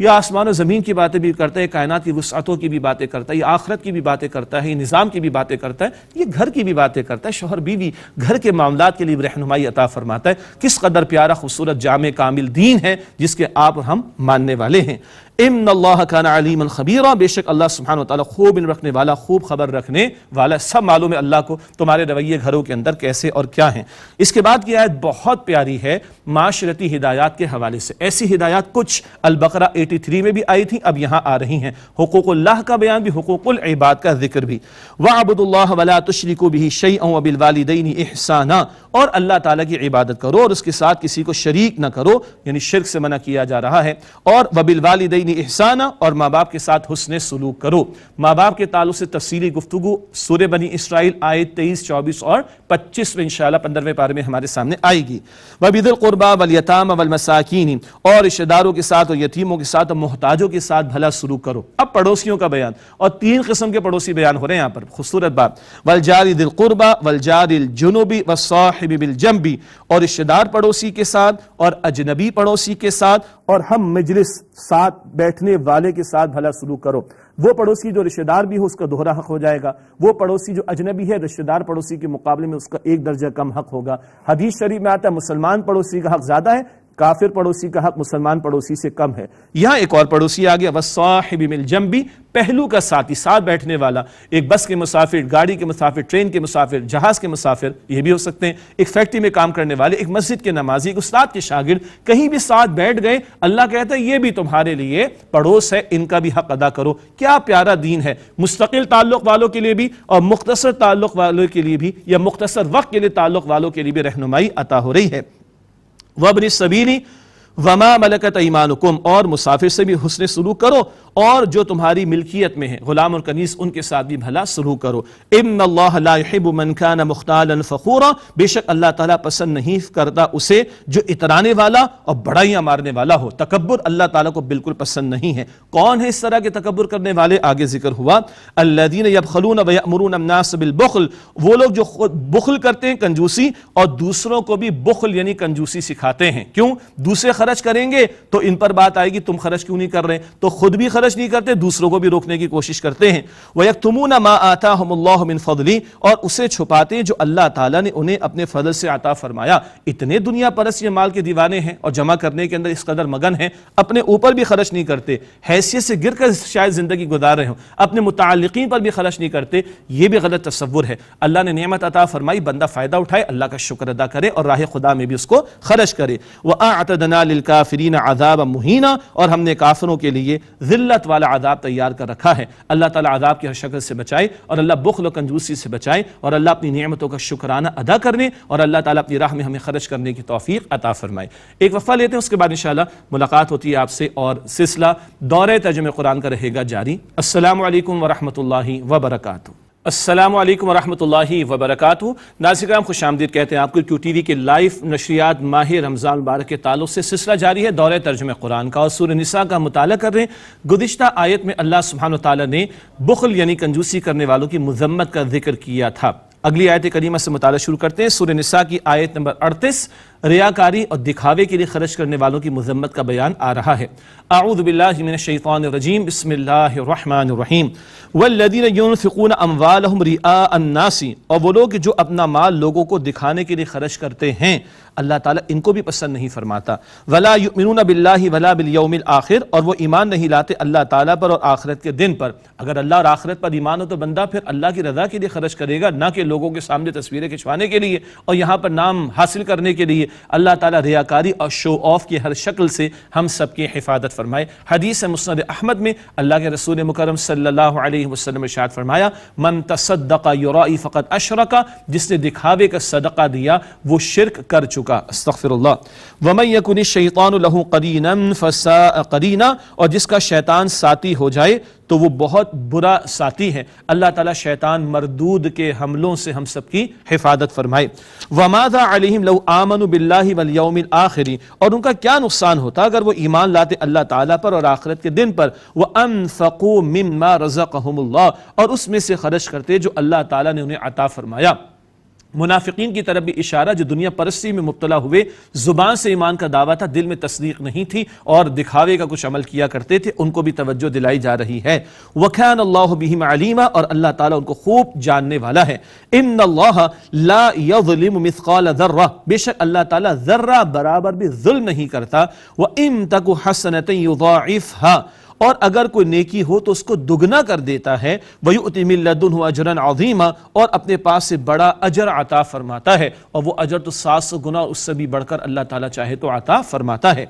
यह आसमान और ज़मीन की बातें भी करता है कायनात की वसअतों की भी बातें करता है ये आखरत की भी बातें करता है ये निज़ाम की भी बातें करता है ये घर की भी बातें करता है शोहर बीवी घर के मामला के लिए रहनुमाई अता फरमाता है किस कदर प्यारा खूबसूरत जाम कामिल दीन है जिसके आप हम मानने वाले हैं इम अल्लाह खाना अलीम खबीरा बेशक अल्लाह सुबहान ताली खूब इन रखने वाला खूब खबर रखने वाला सब मालूम है अल्लाह को तुम्हारे रवैये घरों के अंदर कैसे और क्या है इसके बाद की आयत बहुत प्यारी है माशरती हिदायत के हवाले से ऐसी हिदायत कुछ अलबकरा एटी थ्री में भी आई थी अब यहाँ आ रही हैं हकूक़ल्ला का बयान भी हकूक़लबाद का जिक्र भी व अबुदुल्ला वला तशरी को भी शई अबिलवालदीन एहसाना और अल्लाह ताली की इबादत करो और उसके साथ किसी को शरीक ना करो यानी शिरक से मना किया जा रहा है और वबिलवालदीन वालदेन एहसाना और माँ बाप के साथ हसन सलूक करो माँ बाप के ताल्लुक से तफसली गुफ्तु सूर बनी इसराइल आए तेईस चौबीस और पच्चीस में इनशाला पंद्रहवें पारे में हमारे सामने आएगी वबीदल वलियताम वलमसाकिन और रिश्तेदारों के साथ और यतीमों के साथ और मोहताजों के साथ भला सलूक करो अब पड़ोसियों का बयान और तीन किस्म के पड़ोसी बयान हो रहे हैं यहाँ पर खूबसूरत बात वलजार दिलकुरबा वलजार जुनूबी व साहिब जम्बी और रिश्तेदार पड़ोसी के साथ और अजनबी पड़ोसी के साथ और हम मजलिस साथ बैठने वाले के साथ भला सलूक करो वो पड़ोसी जो रिश्तेदार भी हो उसका दोहरा हक हो जाएगा वो पड़ोसी जो अजनबी है रिश्तेदार पड़ोसी के मुकाबले में उसका एक दर्जा कम हक होगा हदीस शरीफ में आता है मुसलमान पड़ोसी का हक ज्यादा है काफिर पड़ोसी का हक मुसलमान पड़ोसी से कम है यहां एक और पड़ोसी आ गया साहिबी मिल जम्बी पहलू का साथ ही साथ बैठने वाला एक बस के मुसाफिर गाड़ी के मुसाफिर ट्रेन के मुसाफिर जहाज के मुसाफिर ये भी हो सकते हैं एक फैक्ट्री में काम करने वाले एक मस्जिद के नमाजी एक उस्ताद के शागिर कहीं भी साथ बैठ गए अल्लाह कहता है ये भी तुम्हारे लिए पड़ोस है इनका भी हक अदा करो क्या प्यारा दीन है मुस्तकिल ताल्लुक वालों के लिए भी और मुख्तसर ताल्लुक वालों के लिए भी या मुख्तसर वक्त के लिए ताल्लुक वालों के लिए भी रहनुमाई अता हो रही है वबन सबीली वमा मलकत ईमानकुम और मुसाफिर से भी हसन सलूक करो और जो तुम्हारी मिल्कियत में है गुलाम और कनीस उनके साथ भी भला शुरू करो इमन खान मुख्ताल फ़खूरा बेशक अल्लाह ताला पसंद नहीं करता उसे जो इतराने वाला और बड़ाइयाँ मारने वाला हो तकबर अल्लाह ताला को बिल्कुल पसंद नहीं है कौन है इस तरह के तकबर करने वाले आगे जिक्र हुआ अल्लादीन यबखलून वमरून अमनास वो लोग जो बुखल करते हैं कंजूसी और दूसरों को भी बुखल यानी कंजूसी सिखाते हैं क्यों दूसरे खर्च करेंगे तो इन पर बात आएगी तुम खर्च क्यों नहीं कर रहे तो खुद भी खर्च खर्च नहीं करते दूसरों को भी रोकने की कोशिश करते हैं वह यकतमून मा आता हमल्लामिन फ़दली और उसे छुपाते जो अल्लाह ताला ने उन्हें अपने फ़जल से आता फरमाया इतने दुनिया परस ये माल के दीवाने हैं और जमा करने के अंदर इस कदर मगन है अपने ऊपर भी खर्च नहीं करते हैसियत से गिर कर शायद ज़िंदगी गुजार रहे हो अपने मुतलकिन पर भी खर्च नहीं करते ये भी गलत तस्वुर है अल्लाह ने नियमत अता फरमाई बंदा फ़ायदा उठाए अल्लाह का शुक्र अदा करे और राह खुदा में भी उसको खर्च करे वह आतदना लिल काफरीन आदाब मुहिना और हमने काफरों के लिए ज़िल्ला गलत वाला आदाब तैयार कर रखा है अल्लाह ताला आदाब की हर शक्ल से बचाए और अल्लाह बुखल कंजूसी से बचाए और अल्लाह अपनी नियमतों का शुक्राना अदा करने और अल्लाह ताला अपनी राह में हमें खर्च करने की तौफीक अता फरमाए एक वफ़ा लेते हैं उसके बाद इन मुलाकात होती है आपसे और सिलसिला दौरे तर्जम कुरान का रहेगा जारी असल वरहमल वबरकू असलम वरहि वबरक नाजिक्राम खुश आमदीद कहते हैं आपको क्यू टी वी के लाइव नशरियात माह रमज़ान मुबारक के ताल्लुक से सिलसिला जारी है दौरे तर्जम कुरान का और सुर निसा का मुताल कर रहे हैं गुज्त आयत में अल्लाह सुबहान ताली ने बुखल यानी कंजूसी करने वालों की मजम्मत का जिक्र किया था अगली आयत करीमा से मुताल शुरू करते हैं सुर निसा की आयत नंबर अड़तीस रियाकारी और दिखावे के लिए खर्च करने वालों की मजम्मत का बयान आ रहा है आऊदबिल्लाशैफ़ानरजीम बसमिल्लर वल्लदीन यूनफिकून अमवालहम रिया अन्नासी और वो लोग जो अपना माल लोगों को दिखाने के लिए खर्च करते हैं अल्लाह ताला इनको भी पसंद नहीं फरमाता वला मिनून बिल्ला वला यौमिल आखिर और वो ईमान नहीं लाते अल्लाह ताला पर और आखिरत के दिन पर अगर अल्लाह और आखिरत पर ईमान हो तो बंदा फिर अल्लाह की रजा के लिए खर्च करेगा ना कि लोगों के सामने तस्वीरें खिंचवाने के लिए और यहाँ पर नाम हासिल करने के लिए अल्लाह ताला रियाकारी और शो ऑफ की हर शक्ल से हम सब की हिफाजत फरमाए हदीस मुस्द अहमद में अल्लाह के रसूल मुकरम सल्ला शाद फरमाया मन तसदका युरा फ़कत अशरका जिसने दिखावे का सदका दिया वो शिरक कर चुका चुका अस्तफ़िरल्ला वमयकुन शैतान लहू करीनम फसा करीना और जिसका शैतान साथी हो जाए तो वो बहुत बुरा साथी है अल्लाह ताला शैतान मरदूद के हमलों से हम सब की हिफाजत फरमाए वमादा अलहिम लव आमन बिल्लाम आखिरी और उनका क्या नुकसान होता अगर वो ईमान लाते अल्लाह ताला पर और आखिरत के दिन पर वह अनफ़ू मम्मा रज़ा और उसमें से खर्च करते जो अल्लाह ताला ने उन्हें अता फरमाया मुनाफिकीन की तरफ भी इशारा जो दुनिया परस्ती में मुबतला हुए ज़ुबान से ईमान का दावा था दिल में तस्दीक नहीं थी और दिखावे का कुछ अमल किया करते थे उनको भी तवज्जो दिलाई जा रही है वखान अल्लाह बहिम अलीमा और अल्लाह ताला उनको खूब जानने वाला है इन अल्लाह जर्रा बेशक अल्लाह ताला जर्रा बराबर भी जुल्म नहीं करता वह इम तक हसनत और अगर कोई नेकी हो तो उसको दुगना कर देता है वही उतमिल्लदन हुआ अजरन अजीमा और अपने पास से बड़ा अजर आता फरमाता है और वो अजर तो सात सौ गुना उससे भी बढ़कर अल्लाह ताला चाहे तो आता फरमाता है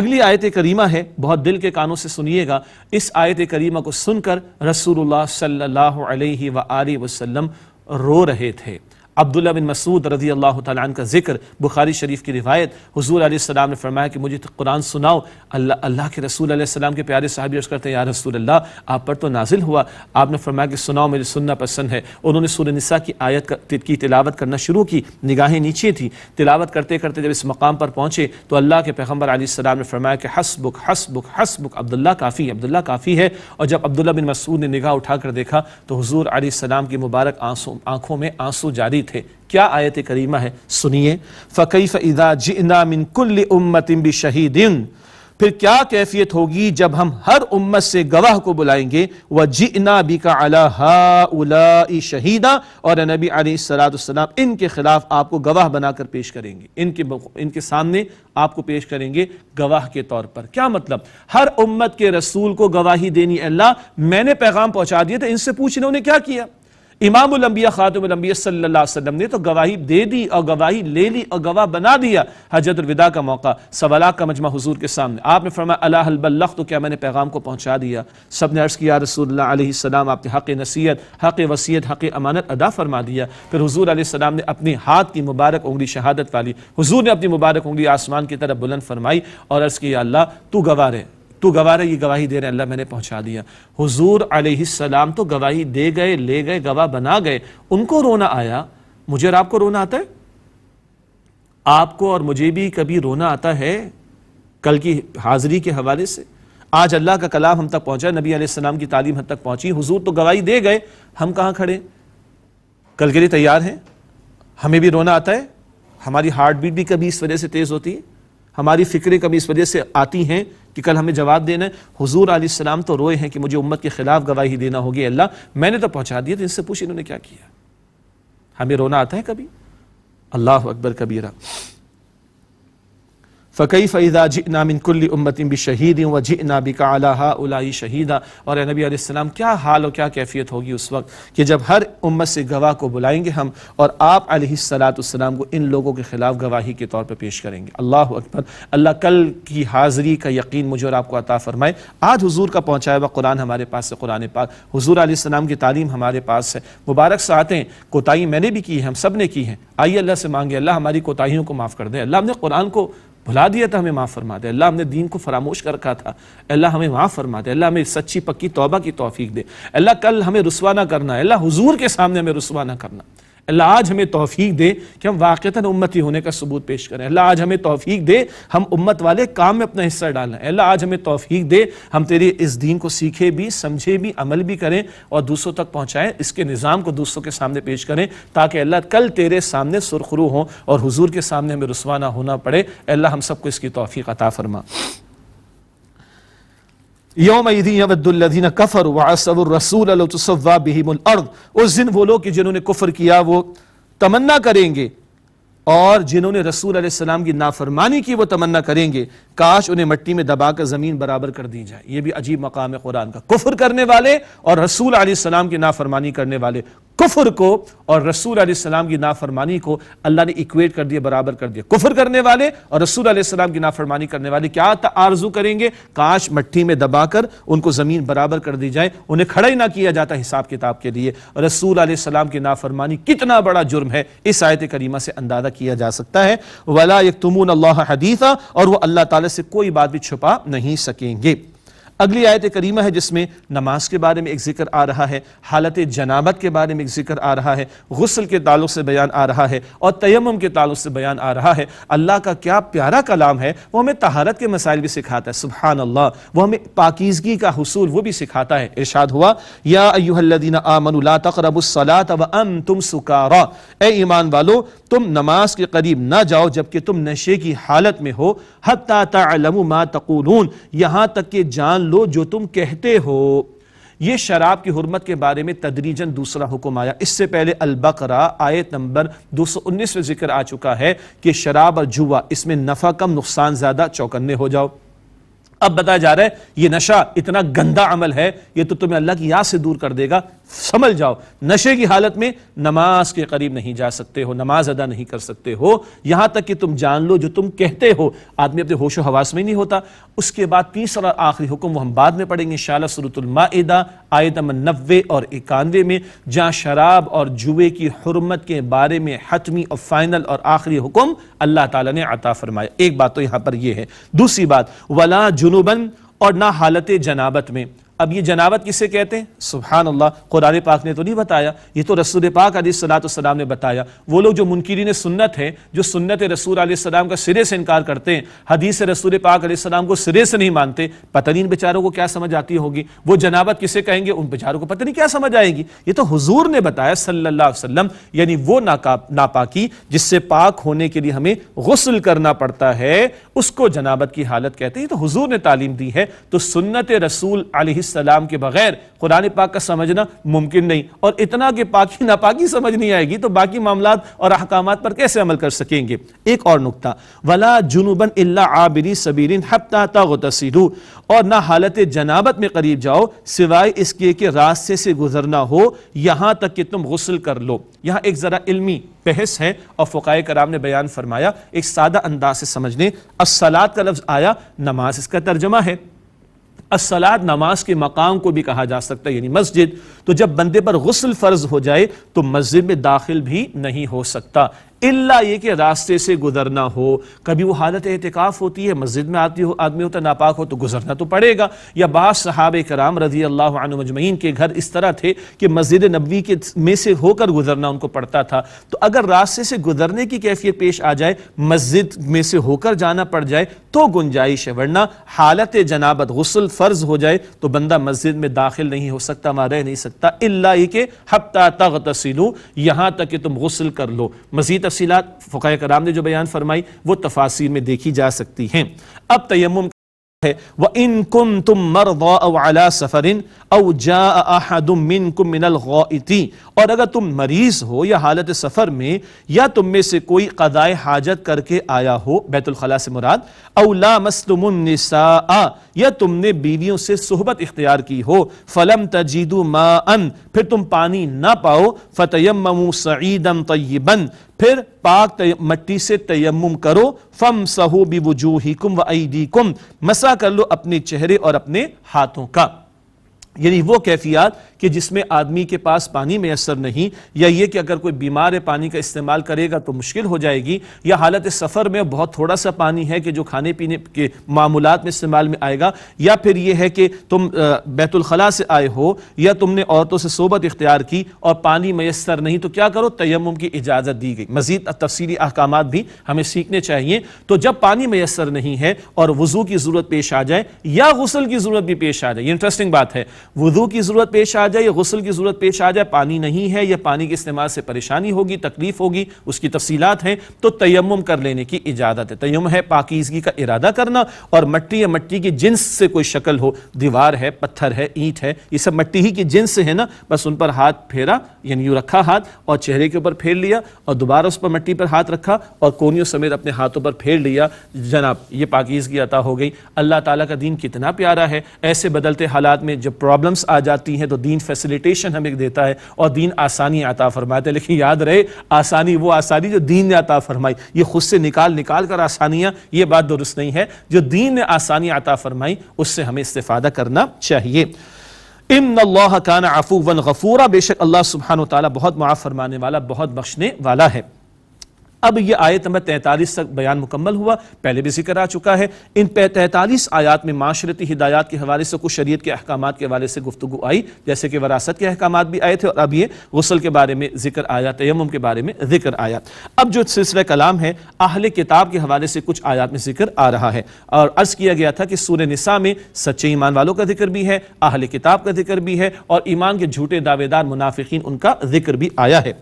अगली आयत करीमा है बहुत दिल के कानों से सुनिएगा इस आयत करीमा को सुनकर रसूल सल्ला वसलम रो रहे थे अब्दुल्ला बिन मसूद रजी अल्लाह तन का जिक्र बुखारी शरीफ की रिवायत हजूर आसमाम ने फरमाया कि मुझे तो कुरान सुनाओ अल्लाह अल्ला के रसूल आसमाम के प्यारे साहब अर्ज करते हैं या रसूल अल्लाह आप पर तो नाजिल हुआ आपने फरमाया कि सुनाओ मेरी सुनना पसंद है उन्होंने सूर नसा की आयत की तिलावत करना शुरू की निगाहें नीचे थी तिलावत करते करते जब इस मकाम पर पहुँचे तो अल्लाह के पैगम्बर आसमाम ने फरमाया कि हसबुक हसबुक हसबुक अब्दुल्ला काफ़ी अब्दुल्ला काफ़ी है और जब अब्दुल्ला बिन मसूद ने निगाह उठाकर देखा तो हजूर आसमाम की मुबारक आंसू आंखों में आंसू जारी थे क्या आयत करीमा है सुनिए फ़कीफ़ इदा जिना मिन कुल्ल उम्मतिम भी शहीदिन फिर क्या कैफियत होगी जब हम हर उम्मत से गवाह को बुलाएंगे व जिना बी का अला शहीदा और नबी सलाम इनके खिलाफ आपको गवाह बनाकर पेश करेंगे इनके इनके सामने आपको पेश करेंगे गवाह के तौर पर क्या मतलब हर उम्मत के रसूल को गवाही देनी अल्लाह मैंने पैगाम पहुंचा दिया था तो इनसे पूछने उन्हें क्या किया इमामबिया ख़ातमबिया सल्ला वसम ने तो गवाही दे दी और गवाही ले ली और गवाह बना दिया हजरतविदा का मौका सवाल का मजमा हजूर के सामने आपने फरमाया अलाबल्ला तो क्या मैंने पैगाम को पहुँचा दिया सब ने अर्ज़ किया रसोल्लाम आपने हक़ नसीहत हक़ वसीयत हक़ अमानत अदा फरमा दिया फिर हजूर आसमाम ने अपने हाथ की मुबारक उंगली शहादत वाली हजूर ने अपनी मुबारक उंगली आसमान की तरफ बुलंद फरमाई और अर्ज़ किया अल्लाह तू गवार तो रहे ये गवाही दे रहे अल्लाह मैंने पहुंचा दिया हुजूर सलाम तो गवाही दे गए ले गए गवाह बना गए उनको रोना आया मुझे और आपको रोना आता है आपको और मुझे भी कभी रोना आता है कल की हाजिरी के हवाले से आज अल्लाह का कलाम हम तक पहुंचा नबी सलाम की तालीम हद तक पहुंची हुजूर तो गवाही दे गए हम कहाँ खड़े कल के लिए तैयार हैं हमें भी रोना आता है हमारी हार्ट बीट भी कभी इस वजह से तेज़ होती है हमारी फ़िक्रें कभी इस वजह से आती हैं कि कल हमें जवाब देना है हुजूर आसमाम तो रोए हैं कि मुझे उम्मत के ख़िलाफ़ गवाही देना होगी अल्लाह मैंने तो पहुँचा दिया तो इनसे पूछ इन्होंने क्या किया हमें रोना आता है कभी अल्लाह अकबर कबीरा फ़कई फ़ैज़ा जिना मिनकुल्ली उम्मतिन भी शहीद व जिना बिका अला उलाई शहीदा और नबी आसमाम क्या हाल और क्या कैफियत होगी उस वक्त कि जब हर उम्मत से गवाह को बुलाएंगे हम और आप सलाम को इन लोगों के ख़िलाफ़ गवाही के तौर पर पेश करेंगे अल्लाह अकबर अल्लाह कल की हाज़िरी का यकीन मुझे और आपको अता फ़रमाए आज हजूर का पहुँचाया हुआ कुरान हमारे पास है कुरान पाक हजूर आसमाम की तालीम हमारे पास है मुबारक सातें कोताही मैंने भी की है हम सब ने की हैं आइए अल्लाह से मांगे अल्लाह हमारी कोताहीियों को माफ़ कर दें अल्लाह हमने कुरान को भुला दिया था हमें माफ़ फरमा दे अल्लाह हमने दीन को फरामोश कर रखा था अल्लाह हमें माफ़ फरमा दे अल्लाह हमें सच्ची पक्की तौबा की तोफीक दे अल्लाह कल हमें रसवा ना करना अल्लाह हुजूर के सामने हमें रसवा ना करना अल्लाह आज हमें तोफ़ी दे कि हम वाक़ता उम्मती होने का सबूत पेश करें अल्लाह आज हमें तोफ़ी दे हम उम्मत वाले काम में अपना हिस्सा डालें अल्लाह आज हमें तोफ़ी दे हम तेरे इस दीन को सीखे भी समझे भी अमल भी करें और दूसरों तक पहुँचाएँ इसके निज़ाम को दूसरों के सामने पेश करें ताकि अल्लाह कल तेरे सामने सुरखरू हों और हजूर के सामने हमें रसवाना होना पड़े अल्लाह हम सबको इसकी तोफ़ी अता फरमा योम यवद्दीन कफ़र वसबरसूल बिहिमर्द उस दिन वो लोग जिन्होंने कुफर किया वो तमन्ना करेंगे और जिन्होंने रसूल सलाम की नाफरमानी की वो तमन्ना करेंगे काश उन्हें मट्टी में दबाकर ज़मीन बराबर कर दी जाए यह भी अजीब मकाम है कुरान का कुफर करने वाले और रसूल आसमाम की नाफरमानी करने वाले कुफर को और रसूल आसमाम की नाफरमानी को अल्लाह ने इक्वेट कर दिया बराबर कर दिया कुफर करने वाले और रसूल आसमाम की नाफरमानी करने वाले क्या आरजू करेंगे काश मट्टी में दबाकर उनको ज़मीन बराबर कर दी जाए उन्हें खड़ा ही ना किया जाता हिसाब किताब के लिए रसूल सलाम की नाफरमानी कितना बड़ा जुर्म है इस आयत करीमा से अंदाजा किया जा सकता है वाला यकतमून अल्लाह और वह अल्लाह ताला हवाले से कोई बात भी छुपा नहीं सकेंगे अगली आयत करीमा है जिसमें नमाज के बारे में एक जिक्र आ रहा है हालत जनाबत के बारे में एक जिक्र आ रहा है गसल के ताल्लुक से बयान आ रहा है और तयम के ताल्लुक से बयान आ रहा है अल्लाह का क्या प्यारा कलाम है वो हमें तहारत के मसाइल भी सिखाता है सुबहान अल्लाह वो हमें पाकिजगी का हसूल वो भी सिखाता है इर्शाद हुआ या अयुहदीन आमनला तकरबसलात तुम सुकारा ए ईमान वालो तुम नमाज के करीब ना जाओ जबकि तुम नशे की हालत में हो हत्या यहां तक कि जान लो जो तुम कहते हो ये शराब की हरमत के बारे में तदरीजन दूसरा हुक्म आया इससे पहले अलबकरा आयत नंबर दो सौ उन्नीस में जिक्र आ चुका है कि शराब और जुआ इसमें नफा कम नुकसान ज्यादा चौकन्ने हो जाओ अब बताया जा रहा है ये नशा इतना गंदा अमल है ये तो तुम्हें अल्लाह की याद से दूर कर देगा समझ जाओ नशे की हालत में नमाज के करीब नहीं जा सकते हो नमाज अदा नहीं कर सकते हो यहां तक कि तुम जान लो जो तुम कहते हो आदमी अपने होशो हवास में नहीं होता उसके बाद तीसरा आखिरी हुक्म वो हम बाद में पढ़ेंगे शाला सुरतुलमादा अमन नबे और इक्यानवे में जहां शराब और जुए की हरमत के बारे में हतमी और फाइनल और आखिरी हुक्म अल्लाह तला ने अता फरमाया एक बात तो यहां पर यह है दूसरी बात वला जुनूबन और ना हालत जनाबत में अब ये जनावत किसे कहते हैं सुबहान अल्लाह कुरान पाक ने तो नहीं बताया ये तो रसूल पाक सलाम ने बताया वो लोग जो मुनकरीन सुन्नत हैं जो सुन्नत रसूल सलाम का सिरे से इनकार करते हैं हदीस रसूल पाक सलाम को सिरे से नहीं मानते पता नहीं इन बेचारों को क्या समझ आती होगी वो जनावत किसे कहेंगे उन बेचारों को पता नहीं क्या समझ आएगी ये तो हजूर ने बताया सल्ला वसलम यानी वो नाका नापाकी जिससे पाक होने के लिए हमें गसल करना पड़ता है उसको जनाबत की हालत कहते हैं ये तो हजूर ने तालीम दी है तो सुन्नत रसूल सलाम के बगैर कुरान पाक का समझना मुमकिन नहीं और इतना कि पाकि नापाकि समझ नहीं आएगी तो बाकी मामला और अहकाम पर कैसे अमल कर सकेंगे एक और नुकता वला जुनूबन अल्ला आबिरी सबीरिन हफ्ता तसीदू और ना हालत जनाबत में करीब जाओ सिवाय इसके कि रास्ते से गुजरना हो यहाँ तक कि तुम गसल कर लो यहाँ एक ज़रा इल्मी बहस है और फ़ुकाय कराम ने बयान फरमाया एक सादा अंदाज से समझने लें असलात का लफ्ज़ आया नमाज इसका तर्जमा है असलाद नमाज के मकाम को भी कहा जा सकता है यानी मस्जिद तो जब बंदे पर गसल फ़र्ज हो जाए तो मस्जिद में दाखिल भी नहीं हो सकता इल्ला ये कि रास्ते से गुजरना हो कभी वो हालत एहतिकाफ होती है मस्जिद में आती हो आदमी होता नापाक हो तो गुजरना तो पड़ेगा या बास सहाब कराम रजी अल्लाह मजमैन के घर इस तरह थे कि मस्जिद नबी के में से होकर गुजरना उनको पड़ता था तो अगर रास्ते से गुजरने की कैफियत पेश आ जाए मस्जिद में से होकर जाना पड़ जाए तो गुंजाइश है वरना हालत जनाबत गसल फ़र्ज हो जाए तो बंदा मस्जिद में दाखिल नहीं हो सकता वहाँ रह नहीं सकता इल्ला कि हफ्ता तग तसीलू यहाँ तक कि तुम गसल कर लो मजीद तफसीत फ़ाय कराम ने जो बयान फरमाई वो तफासिर में देखी जा सकती हैं अब तयम और अगर तुम मरीज़ हो या हालत सफ़र में या तुम में से कोई कदाए हाजत करके आया हो बैतुलखला से मुराद अवला या तुमने बीवियों से सोहबत इख्तियार की हो फलम तजीदू मा अन फिर तुम पानी ना पाओ फ़तयम सईदम तय्यबन फिर पाक मट्टी से तयम करो फम सहू ही कुम वी कुम मसा कर लो अपने चेहरे और अपने हाथों का यानी वो कैफियात कि जिसमें आदमी के पास पानी मैसर नहीं या ये कि अगर कोई बीमार है पानी का इस्तेमाल करेगा तो मुश्किल हो जाएगी या हालत सफ़र में बहुत थोड़ा सा पानी है कि जो खाने पीने के मामूलत में इस्तेमाल में आएगा या फिर ये है कि तुम बैतुलखला से आए हो या तुमने औरतों से सोबत इख्तियार की और पानी मैसर नहीं तो क्या करो तयम की इजाज़त दी गई मजीद तफसली अहकाम भी हमें सीखने चाहिए तो जब पानी मैसर नहीं है और वजू की ज़रूरत पेश आ जाए या गसल की ज़रूरत भी पेश आ जाए इंटरेस्टिंग बात है वजू की ज़रूरत पेश आ जाए या गसल की जरूरत पेश आ जाए पानी नहीं है या पानी के इस्तेमाल से परेशानी होगी तकलीफ होगी उसकी तफसीलात हैं तो तयम कर लेने की इजाज़त है तयम है पाकिजगी का इरादा करना और मट्टी या मट्टी की जिन्स से कोई शक्ल हो दीवार है पत्थर है ईंट है ये सब मट्टी ही की जिन्स है ना बस उन पर हाथ फेरा यानी यूँ रखा हाथ और चेहरे के ऊपर फेर लिया और दोबारा उस पर मट्टी पर हाथ रखा और कोनियों समेत अपने हाथों पर फेर लिया जनाब ये पाकिजगी अता हो गई अल्लाह ताला का दीन कितना प्यारा है ऐसे बदलते हालात में जब प्रॉब्लम्स आ जाती हैं तो दीन फैसिलिटेशन हमें देता है और दीन आसानी अता फरमाता है लेकिन याद रहे आसानी वो आसानी जो दीन ने अता फरमाई ये खुद से निकाल निकाल कर आसानियाँ ये बात दुरुस्त नहीं है जो दीन ने आसानी अता फरमाई उससे हमें इस्तेफादा करना चाहिए इन अल्लाह कान आफू वन गफूरा बेशक अल्लाह सुबहान तला बहुत माफ़ फरमाने वाला बहुत बख्शने वाला है अब यह आयत नंबर तैंतालीस तक बयान मुकम्मल हुआ पहले भी जिक्र आ चुका है इन तैंतालीस आयात में माशरती हिदायत के हवाले से कुछ शरीय के अहकाम के हवाले से गुफ्तु आई जैसे कि वरासत के अहकाम भी आए थे और अब ये गसल के बारे में जिक्र आया तयम के बारे में जिक्र आया अब जो सिलसिला कलाम है आहले किताब के हवाले से कुछ आयात में जिक्र आ रहा है और अर्ज किया गया था कि सूर्य निसा में सच्चे ईमान वालों का जिक्र भी है आहले किताब का जिक्र भी है और ईमान के झूठे दावेदार मुनाफिक उनका जिक्र भी आया है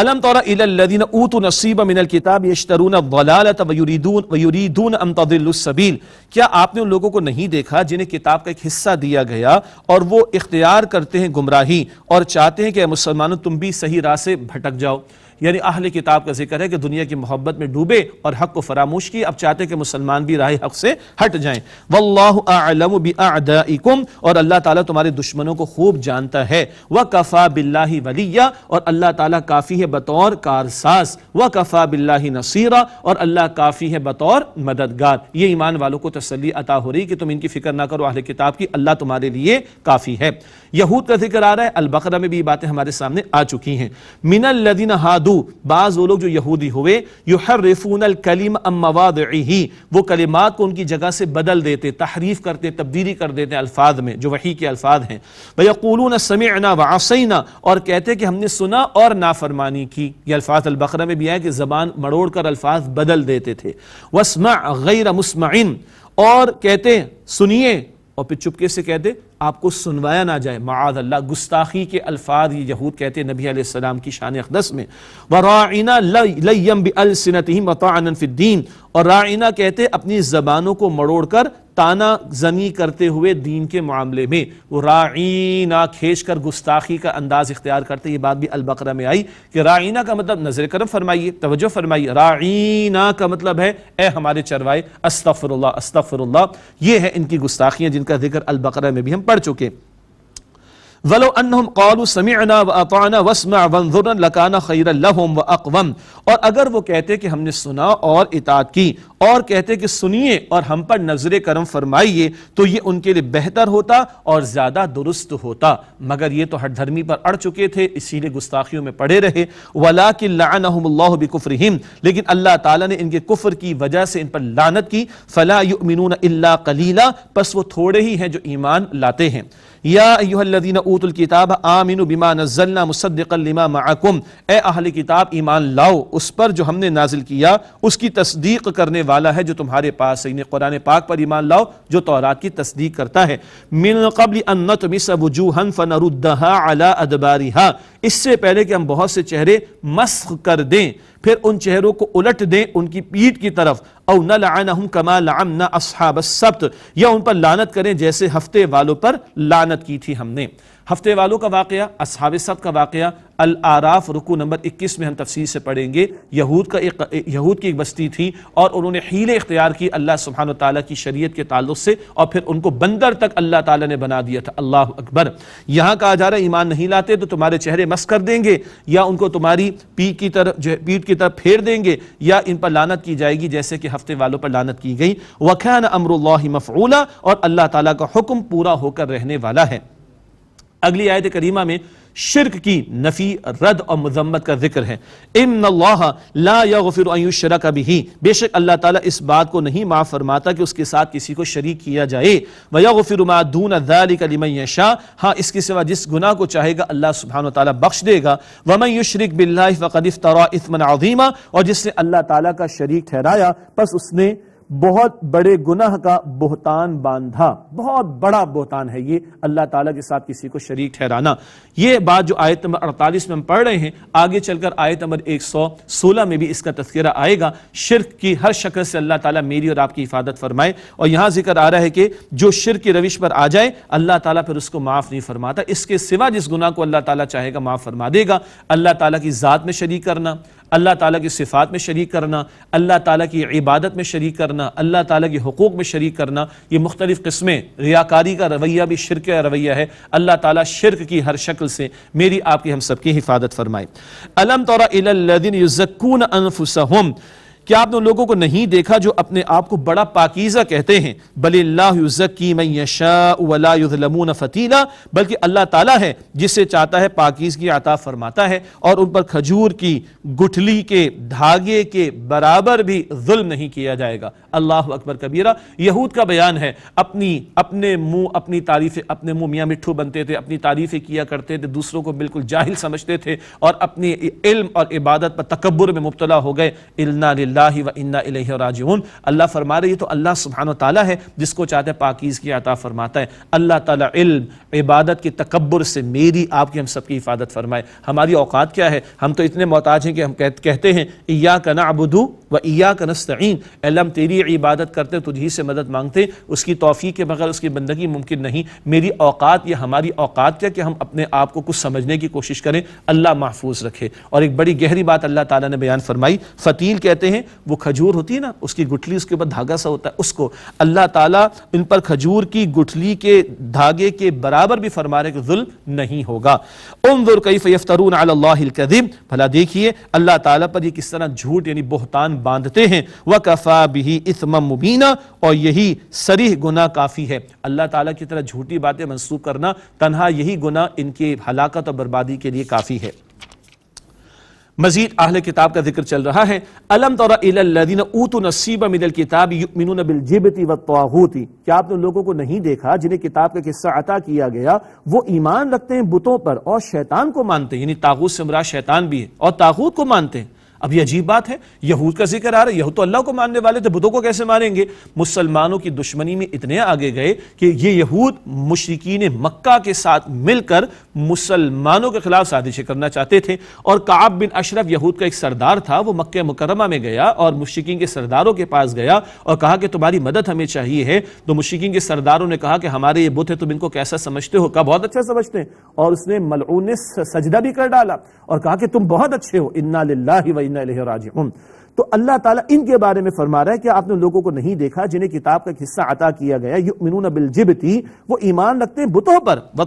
अलम तौरादीन ऊत नसीब मिनल किताब यशतरून वयूरीदून अमतदिलसबील क्या आपने उन लोगों को नहीं देखा जिन्हें किताब का एक हिस्सा दिया गया और वो इख्तियार करते हैं गुमराही और चाहते हैं कि मुसलमानों तुम भी सही राह से भटक जाओ यानी अहल किताब का जिक्र है कि दुनिया की मोहब्बत में डूबे और हक को फरामोश की अब चाहते कि मुसलमान भी राय हक से हट जाए वल्लाम बिकुम और अल्लाह ताला तुम्हारे दुश्मनों को खूब जानता है व कफ़ा बिल्ला वलिया और अल्लाह ताला काफ़ी है बतौर कारसास व कफ़ा बिल्ला नसीरा और अल्लाह काफ़ी है बतौर मददगार ये ईमान वालों को तसली अता हो रही कि तुम इनकी फिक्र ना करो अहल किताब की अल्लाह तुम्हारे लिए काफ़ी है यहूद का जिक्र आ रहा है अलबकरा में भी ये बातें हमारे सामने आ चुकी हैं मिनल लदीन हादू यहूदू बाज़ वो लोग जो यहूदी हुए युहरफून कलीम अमवाद ही वो कलिमात को उनकी जगह से बदल देते तहरीफ करते तब्दीली कर देते अल्फाज में जो वही के अल्फाज हैं भैयाकूलून समेना वासैना और कहते कि हमने सुना और नाफरमानी की ये अल्फाज अलबकरा में भी आया कि जबान मड़ोड़ कर अल्फाज बदल देते थे वसमा गैर मुस्मिन और कहते सुनिए और फिर चुपके से कह दे आपको सुनवाया ना जाए माद अल्लाह गुस्ताखी के अल्फाज ये यहूद कहते नबी सलाम की शान अकदस में व राइना लयम और राइना कहते अपनी ज़बानों को मड़ोड़ कर ताना जनी करते हुए दीन के मामले में वो राइना खेच कर गुस्ताखी का अंदाज इख्तियार करते ये बात भी अलबकरा में आई कि राइना का मतलब नजर करम फरमाइए तोज्जो फरमाइए राइना का मतलब है ए हमारे चरवाए अस्तफ़रल्ला अस्तफ़रल्ला ये है इनकी गुस्ताखियाँ जिनका जिक्र अलबकरा में भी हम पढ़ चुके हैं वलो अनहम कौलू समीना व अताना वसमा वनजुरन लकाना खैर लहम व अकवम और अगर वो कहते कि हमने सुना और इतात की और कहते कि सुनिए और हम पर नजर करम फरमाइए तो ये उनके लिए बेहतर होता और ज़्यादा दुरुस्त होता मगर ये तो हट धर्मी पर अड़ चुके थे इसीलिए गुस्ताखियों में पड़े रहे वला कि लानहम्ला बिकुफ़रहिम लेकिन अल्लाह ताला ने इनके कुफ़र की वजह से इन पर लानत की फ़ला युमिन अल्ला कलीला बस वो थोड़े ही हैं जो ईमान लाते हैं किताब आमिन बिमा नजल्ला माकुम ए अहल किताब ईमान लाओ उस पर जो हमने नाजिल किया उसकी तस्दीक करने वाला है जो तुम्हारे पास है कुरान पाक पर ईमान लाओ जो तौरात की तस्दीक करता है अन्नत फ़नरुद्दहा अदबारिहा इससे पहले कि हम बहुत से चेहरे मस्ख कर दें फिर उन चेहरों को उलट दें उनकी पीठ की तरफ औ न लाना कमा लाम न असहाब सब्त या उन पर लानत करें जैसे हफ्ते वालों पर लान मेहनत की थी हमने हफ्ते वालों का वाक़ असहाब सब का वाक़ आराफ रुकू नंबर इक्कीस में हम तफसीर से पढ़ेंगे यहूद का एक यहूद की एक बस्ती थी और उन्होंने हीले इख्तियार की अल्लाह सुबहान तला की शरीय के ताल्लुक से और फिर उनको बंदर तक अल्लाह ताला ने बना दिया था अल्लाह अकबर यहाँ कहा जा रहा है ईमान नहीं लाते तो तुम्हारे चेहरे मस कर देंगे या उनको तुम्हारी पीठ की तरफ जो पीठ की तरफ फेर देंगे या इन पर लानत की जाएगी जैसे कि हफ्ते वालों पर लानत की गई वक़ान अमरुल्ला मफ़ूला और अल्लाह तला का हुक्म पूरा होकर रहने वाला है अगली आयत करीमा में शिरक की नफी रद और मजम्मत का जिक्र है इमन लाफिर का भी बेशक अल्लाह ताला इस बात को नहीं माफ़ फरमाता कि उसके साथ किसी को शरीक किया जाए वयाफ़िरमादून अदालिकलिम शाह हाँ इसके सिवा जिस गुनाह को चाहेगा अल्लाह सुबहान तला बख्श देगा वमन युशरक बिल्ला फ़कदिफ़ तरा इसमन अजीमा और जिसने अल्लाह ताली का शरीक ठहराया बस उसने बहुत बड़े गुनाह का बोहतान बांधा बहुत बड़ा बोहतान है ये अल्लाह ताला के साथ किसी को शरीक ठहराना ये बात जो आयत नंबर अड़तालीस में हम पढ़ रहे हैं आगे चलकर आयत नंबर एक सौ सोलह में भी इसका तस्करा आएगा शिरक की हर शक्ल से अल्लाह ताला मेरी और आपकी हिफाजत फरमाए और यहां जिक्र आ रहा है कि जो शिर की रविश पर आ जाए अल्लाह तला फिर उसको माफ़ नहीं फरमाता इसके सिवा जिस गुना को अल्लाह तला चाहेगा माफ़ फरमा देगा अल्लाह तला की ज़ात में शरीक करना अल्लाह ताला की सिफात में शरीक करना अल्लाह ताला की इबादत में शरीक करना अल्लाह ताला के हकूक़ में शरीक करना ये मुख्तलिफ़ किस्में रियाकारी का रवैया भी शिरक का रवैया है अल्लाह ताला शिरक की हर शक्ल से मेरी आपकी हम सब की हिफाजत फरमाए अलम तौरा इलादिन युजक्ून अनफुसहम क्या आपने लोगों को नहीं देखा जो अपने आप को बड़ा पाकिज़ा कहते हैं बल्लाकी बल्कि अल्लाह ताला है जिसे चाहता है पाकिज़गी आता फरमाता है और उन पर खजूर की गुठली के धागे के बराबर भी जुल्म नहीं किया जाएगा अल्लाह अकबर कबीरा यहूद का बयान है अपनी अपने मुंह अपनी तारीफ़ें अपने मुंह मियाँ मिठ्ठू बनते थे अपनी तारीफ़ें किया करते थे दूसरों को बिल्कुल जाहिल समझते थे और अपने इल्म और इबादत पर तकबर में मुबतला हो गए इल्ना व इन्ना राजून अल्लाह फरमा रही है तो अल्लाह सुबहान तला है जिसको चाहते पाकिज़ की अता फरमाता है अल्लाह ताला इबादत के तकबर से मेरी आपकी हम सबकी हिफाजत फरमाए हमारी औकात क्या है हम तो इतने मोहताज हैं कि हम कहते हैं इया का ना अबुदू व ईया का नस्तीन एलम तेरी इबादत करते तुझी से मदद मांगते उसकी तोफ़ी के बगैर उसकी बंदगी मुमकिन नहीं मेरी औकात या हमारी औकात क्या कि हम अपने आप को कुछ समझने की कोशिश करें अल्लाह महफूज रखे और एक बड़ी गहरी बात अल्लाह ताला ने बयान फरमाई फ़तील कहते हैं वो खजूर होती है ना उसकी गुठली उसके ऊपर धागा सा होता है उसको अल्लाह ताला इन पर खजूर की गुठली के धागे के बराबर भी फरमा रहे कि जुल्म नहीं होगा उमजुर कैफ यफ्तरून अल्लाकदीब भला देखिए अल्लाह ताला पर ये किस तरह झूठ यानी बोहतान बांधते हैं व कफ़ा भी इसम मुबीना और यही सरी गुना काफ़ी है अल्लाह ताला की तरह झूठी बातें मनसूख करना तनहा यही गुना इनकी हलाकत और बर्बादी के लिए काफ़ी है मजीद आहल किताब का जिक्र चल रहा है अलम तौरादीन नसीब मिनल किताब मिनून क्या आपने लोगों को नहीं देखा जिन्हें किताब का किस्सा अता किया गया वो ईमान रखते हैं बुतों पर और शैतान को मानते हैं यानी तागूत से मरा शैतान भी है और तागूत को मानते हैं अब यह अजीब बात है यहूद का जिक्र आ रहा है यहूद तो अल्लाह को मानने वाले थे बुद्धों को कैसे मानेंगे मुसलमानों की दुश्मनी में इतने आगे गए कि ये यहूद मुशरकिन मक्का के साथ मिलकर मुसलमानों के खिलाफ साजिशें करना चाहते थे और काब बिन अशरफ यहूद का एक सरदार था वो मक्के मुकरमा में गया और मुश्किन के सरदारों के पास गया और कहा कि तुम्हारी मदद हमें चाहिए है तो मुश्किन के सरदारों ने कहा कि हमारे ये बुत है तुम इनको कैसा समझते हो कहा बहुत अच्छा समझते हैं और उसने मलून ने सजदा भी कर डाला और कहा कि तुम बहुत अच्छे हो इन्ना inna ilaihi raji'un तो अल्लाह ताला इनके बारे में फरमा रहा है कि आपने लोगों को नहीं देखा जिन्हें किताब का एक हिस्सा अता किया गया युमिनून बिल जिबती वो ईमान रखते हैं बुतों पर व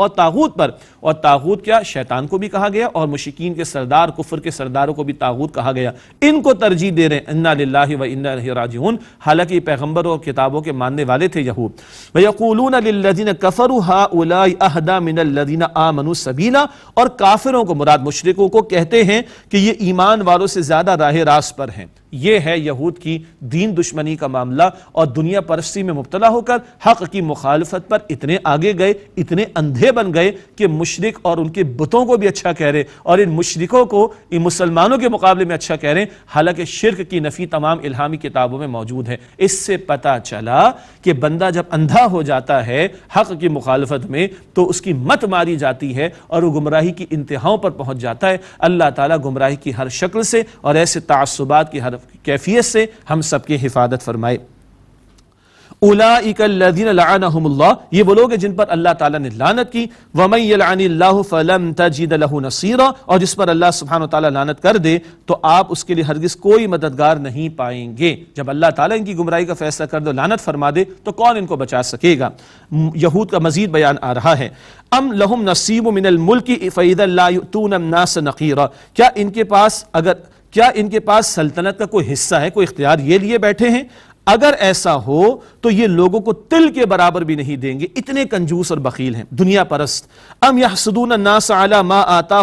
और तागूत पर और तागूत क्या शैतान को भी कहा गया और मुशिकीन के सरदार कुफर के सरदारों को भी तागूत कहा गया इनको तरजीह दे रहे हैं इन्ना व इन्ना राजून हालांकि पैगम्बर और किताबों के मानने वाले थे यहूद वयकूलून लजीन कफर हादा मिन लदीन आमनु सबीला और काफिरों को मुराद मुशरकों को कहते हैं कि ये ईमान वालों से ज्यादा राह रास्त पर हैं यह है यहूद की दीन दुश्मनी का मामला और दुनिया परस्ती में मुबतला होकर हक की मुखालफत पर इतने आगे गए इतने अंधे बन गए कि मुशरक और उनके बुतों को भी अच्छा कह रहे और इन मुशरकों को इन मुसलमानों के मुकाबले में अच्छा कह रहे हालांकि शिरक की नफ़ी तमाम इलामी किताबों में मौजूद है इससे पता चला कि बंदा जब अंधा हो जाता है हक की मुखालफत में तो उसकी मत मारी जाती है और वह गुमराही की इंतहाओं पर पहुंच जाता है अल्लाह ताला गुमराही की हर शक्ल से और ऐसे तसुबात की हर मतलब कैफियत से हम सबकी हिफाजत फरमाए उलाकल्ला ये वो लोग हैं जिन पर अल्लाह ताला ने लानत की नसीरा और जिस पर अल्लाह सुबहान ताला लानत कर दे तो आप उसके लिए हरगिज कोई मददगार नहीं पाएंगे जब अल्लाह ताला इनकी गुमराई का फैसला कर दो लानत फरमा दे तो कौन इनको बचा सकेगा यहूद का मजीद बयान आ रहा है अम लहुम नसीब मिनल मुल्क फ़ैदल्लातून नकीरा क्या इनके पास अगर क्या इनके पास सल्तनत का कोई हिस्सा है कोई इख्तियार ये लिए बैठे हैं अगर ऐसा हो तो ये लोगों को तिल के बराबर भी नहीं देंगे इतने कंजूस और बकील हैं दुनिया परस्त अम यहसदून मा आता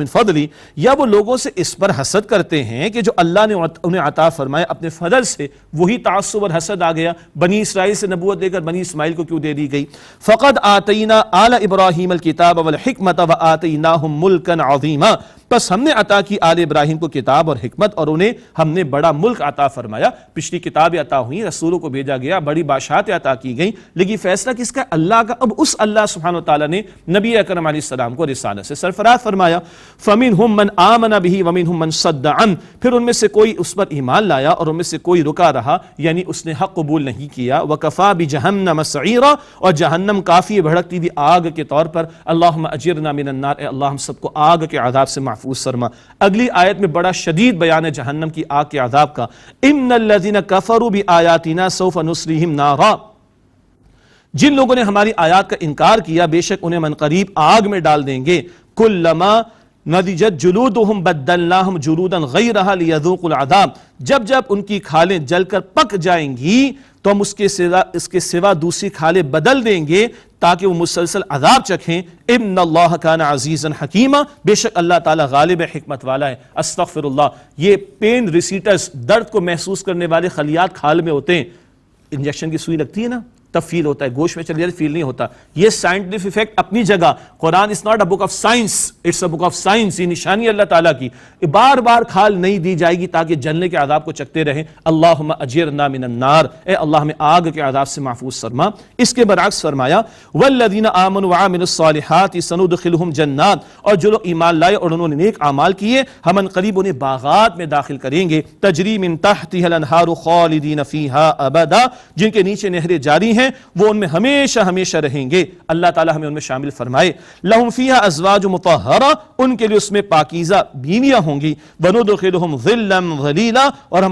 मिन फदली या वो लोगों से इस पर हसद करते हैं कि जो अल्लाह ने उन्हें आता फरमाया अपने फजल से वही तासुब और हसद आ गया बनी इसराइल से नबूत देकर बनी इसमाइल को क्यों दे दी गई फ़कत आतना आला इब्राहिम किताब अवल हमत व आतना मुल्कन अजीमा बस हमने अता की आल इब्राहिम को किताब और हमत और उन्हें हमने बड़ा मुल्क अता फरमाया पिछली किताबें अता हुई रसूलों को भेजा गया बड़ी बादशाहतें अता की गई लेकिन फैसला किसका अल्लाह का अब उस अल्लाह सुबहान तला ने नबी अकरम सलाम को रिसाल से सरफराज फरमाया फमिन हम मन आमना भी वमीन हम मन फिर उनमें से कोई उस पर ईमान लाया और उनमें से कोई रुका रहा यानी उसने हक कबूल नहीं किया वकफ़ा भी जहन्नम सीरा और जहन्नम काफ़ी भड़कती हुई आग के तौर पर अल्लाह अजीर नामिन सबको आग के आदाब से माफ़ महफूज शर्मा अगली आयत में बड़ा शदीद बयान है जहन्नम की आग के आदाब का इमन लजीन कफरू भी आयातना सौफ नुसरीम ना जिन लोगों ने हमारी आयात का इनकार किया बेशक उन्हें मनकरीब आग में डाल देंगे कुल लमा नदीजत जुलूद हम बदलना हम जुलूदन गई रहा लियादाब जब जब उनकी खालें जलकर पक जाएंगी तो हम उसके सिवा इसके सिवा दूसरी खालें बदल देंगे ताकि वो मुसलसल अदाब चखें इबन अल्लाह कान अजीज़न हकीमा बेशक अल्लाह ताला गालिब हमत वाला है अस्तफ़िरुल्लाह ये पेन रिसीटर्स दर्द को महसूस करने वाले खलियात खाल में होते हैं इंजेक्शन की सुई लगती है ना तब फील होता है गोश में चले जाते फील नहीं होता ये साइंटिफिक इफेक्ट अपनी जगह Quran is not a book of science it's a book of science ये निशानी अल्लाह ताला की बार बार खाल नहीं दी जाएगी ताकि जलने के आदाब को चकते रहें अल्लाह अजीर नामार ए अल्लाह में आग के आदाब से महफूज फरमा इसके बरक्स फरमाया वल्लिन आमन वामिनसालहत सनुदखिलहम जन्नात और जो लोग ईमान लाए और उन्होंने नेक आमाल किए हमन करीब उन्हें बागात में दाखिल करेंगे तजरीम तहत खालिदीन फ़ीहा अबदा जिनके नीचे नहरें जारी हैं हैं वो उनमें हमेशा हमेशा रहेंगे अल्लाह ताला हमें उनमें शामिल फरमाए लहुम अजवाज मतहरा उनके लिए उसमें पाकिज़ा बीवियां होंगी वनुदम और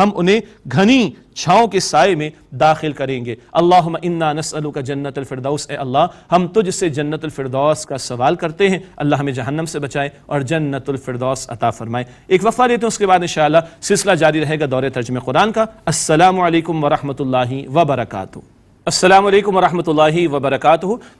हम उन्हें घनी छाओं के साय में दाखिल करेंगे अल्लाह इन्ना नसअल का जन्नत अलफरदौस ए अल्लाह हम तुझसे जन्नत अलफरदौस का सवाल करते हैं अल्लाह हमें जहन्नम से बचाए और जन्नत अलफरदौस अता फरमाए एक वफ़ा लेते हैं उसके बाद इन सिलसिला जारी रहेगा दौरे तर्जम कुरान का वरहमत वरहमल वबरकू असलम वरहि वबरक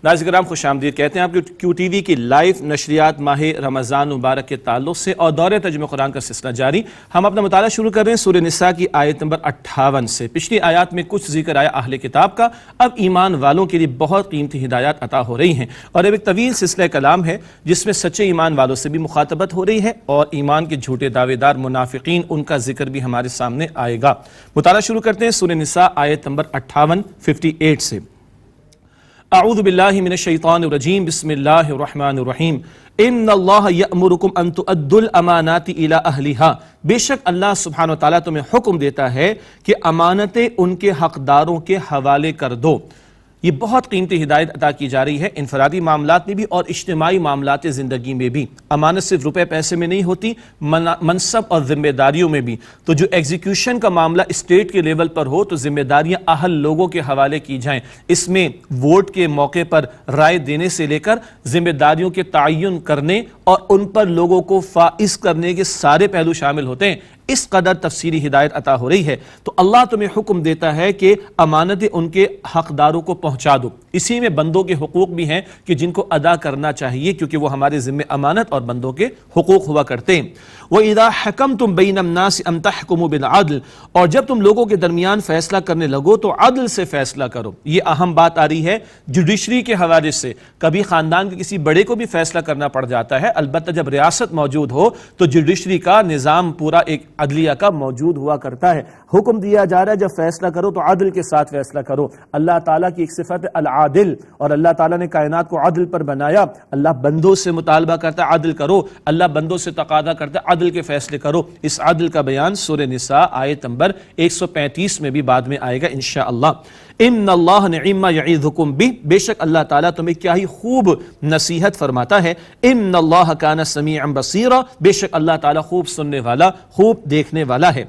नाजराम खुश आमदीद कहते हैं आपके क्यू टी वी की लाइव नशरियात माह रमज़ान मुबारक के तल्ल से और दौरे तजम कुरान का सिलसिला जारी हम अपना मताल शुरू कर रहे हैं सूर्य नस्सा की आयत नंबर अट्ठावन से पिछली आयत में कुछ जिक्र आया अहल किताब का अब ईमान वालों के लिए बहुत कीमती हिदायत अता हो रही हैं और अब एक तवील सिलसिला कलाम है जिसमें सच्चे ईमान वालों से भी मुखातबत हो रही है और ईमान के झूठे दावेदार मुनाफिकीन उनका जिक्र भी हमारे सामने आएगा मताल शुरू करते हैं सूर्य नस्सा आयत नंबर अट्ठावन फिफ्टी 188 से आऊदबिल्लाशैतानरजीम बेशक अल्लाह सुबहान तुम्हें हुक्म देता है कि अमानतें उनके हकदारों के हवाले कर दो ये बहुत कीमती हिदायत अदा की जा रही है इनफरादी मामला में भी और इज्तमाही मामला ज़िंदगी में भी अमानत सिर्फ रुपये पैसे में नहीं होती मनसब और ज़िम्मेदारियों में भी तो जो एग्जीक्यूशन का मामला स्टेट के लेवल पर हो तो ज़िम्मेदारियाँ अहल लोगों के हवाले की जाएँ इसमें वोट के मौके पर राय देने से लेकर ज़िम्मेदारियों के तयन करने और उन पर लोगों को फाइज करने के सारे पहलू शामिल होते हैं इस कदर तफसीली हिदायत अता हो रही है तो अल्लाह तुम्हें हुक्म देता है कि अमानतें उनके हकदारों को पहुँच पहुंचा दो इसी में बंदों के हकूक भी हैं कि जिनको अदा करना चाहिए क्योंकि वो हमारे जिम्मे अमानत और बंदों के हकूक हुआ करते हैं व इदा हकम तुम बैन बिन और जब तुम लोगों के दरमियान फैसला करने लगो तो अदल से फैसला करो ये अहम बात आ रही है जुडिशरी के हवाले से कभी ख़ानदान के किसी बड़े को भी फैसला करना पड़ जाता है अलबत् जब रियासत मौजूद हो तो जुडिशरी का निज़ाम पूरा एक अदलिया का मौजूद हुआ करता है हुक्म दिया जा रहा है जब फैसला करो तो अदल के साथ फैसला करो अल्लाह ताला की एक सिफत है अलादिल और अल्लाह ताला ने कायनात को अदल पर बनाया अल्लाह बंदों से मुतालबा करता है अदल करो अल्लाह बंदों से तकादा करता है आदिल के फैसले करो इस आदिल का बयान सुर निसा आयत नंबर पैंतीस में भी बाद में आएगा इन शह अल्लाह नईमा भी बेशक अल्लाह ताला तुम्हें क्या ही खूब नसीहत फरमाता है इन अल्लाह काना समी बसी बेशक अल्लाह ताला खूब सुनने वाला खूब देखने वाला है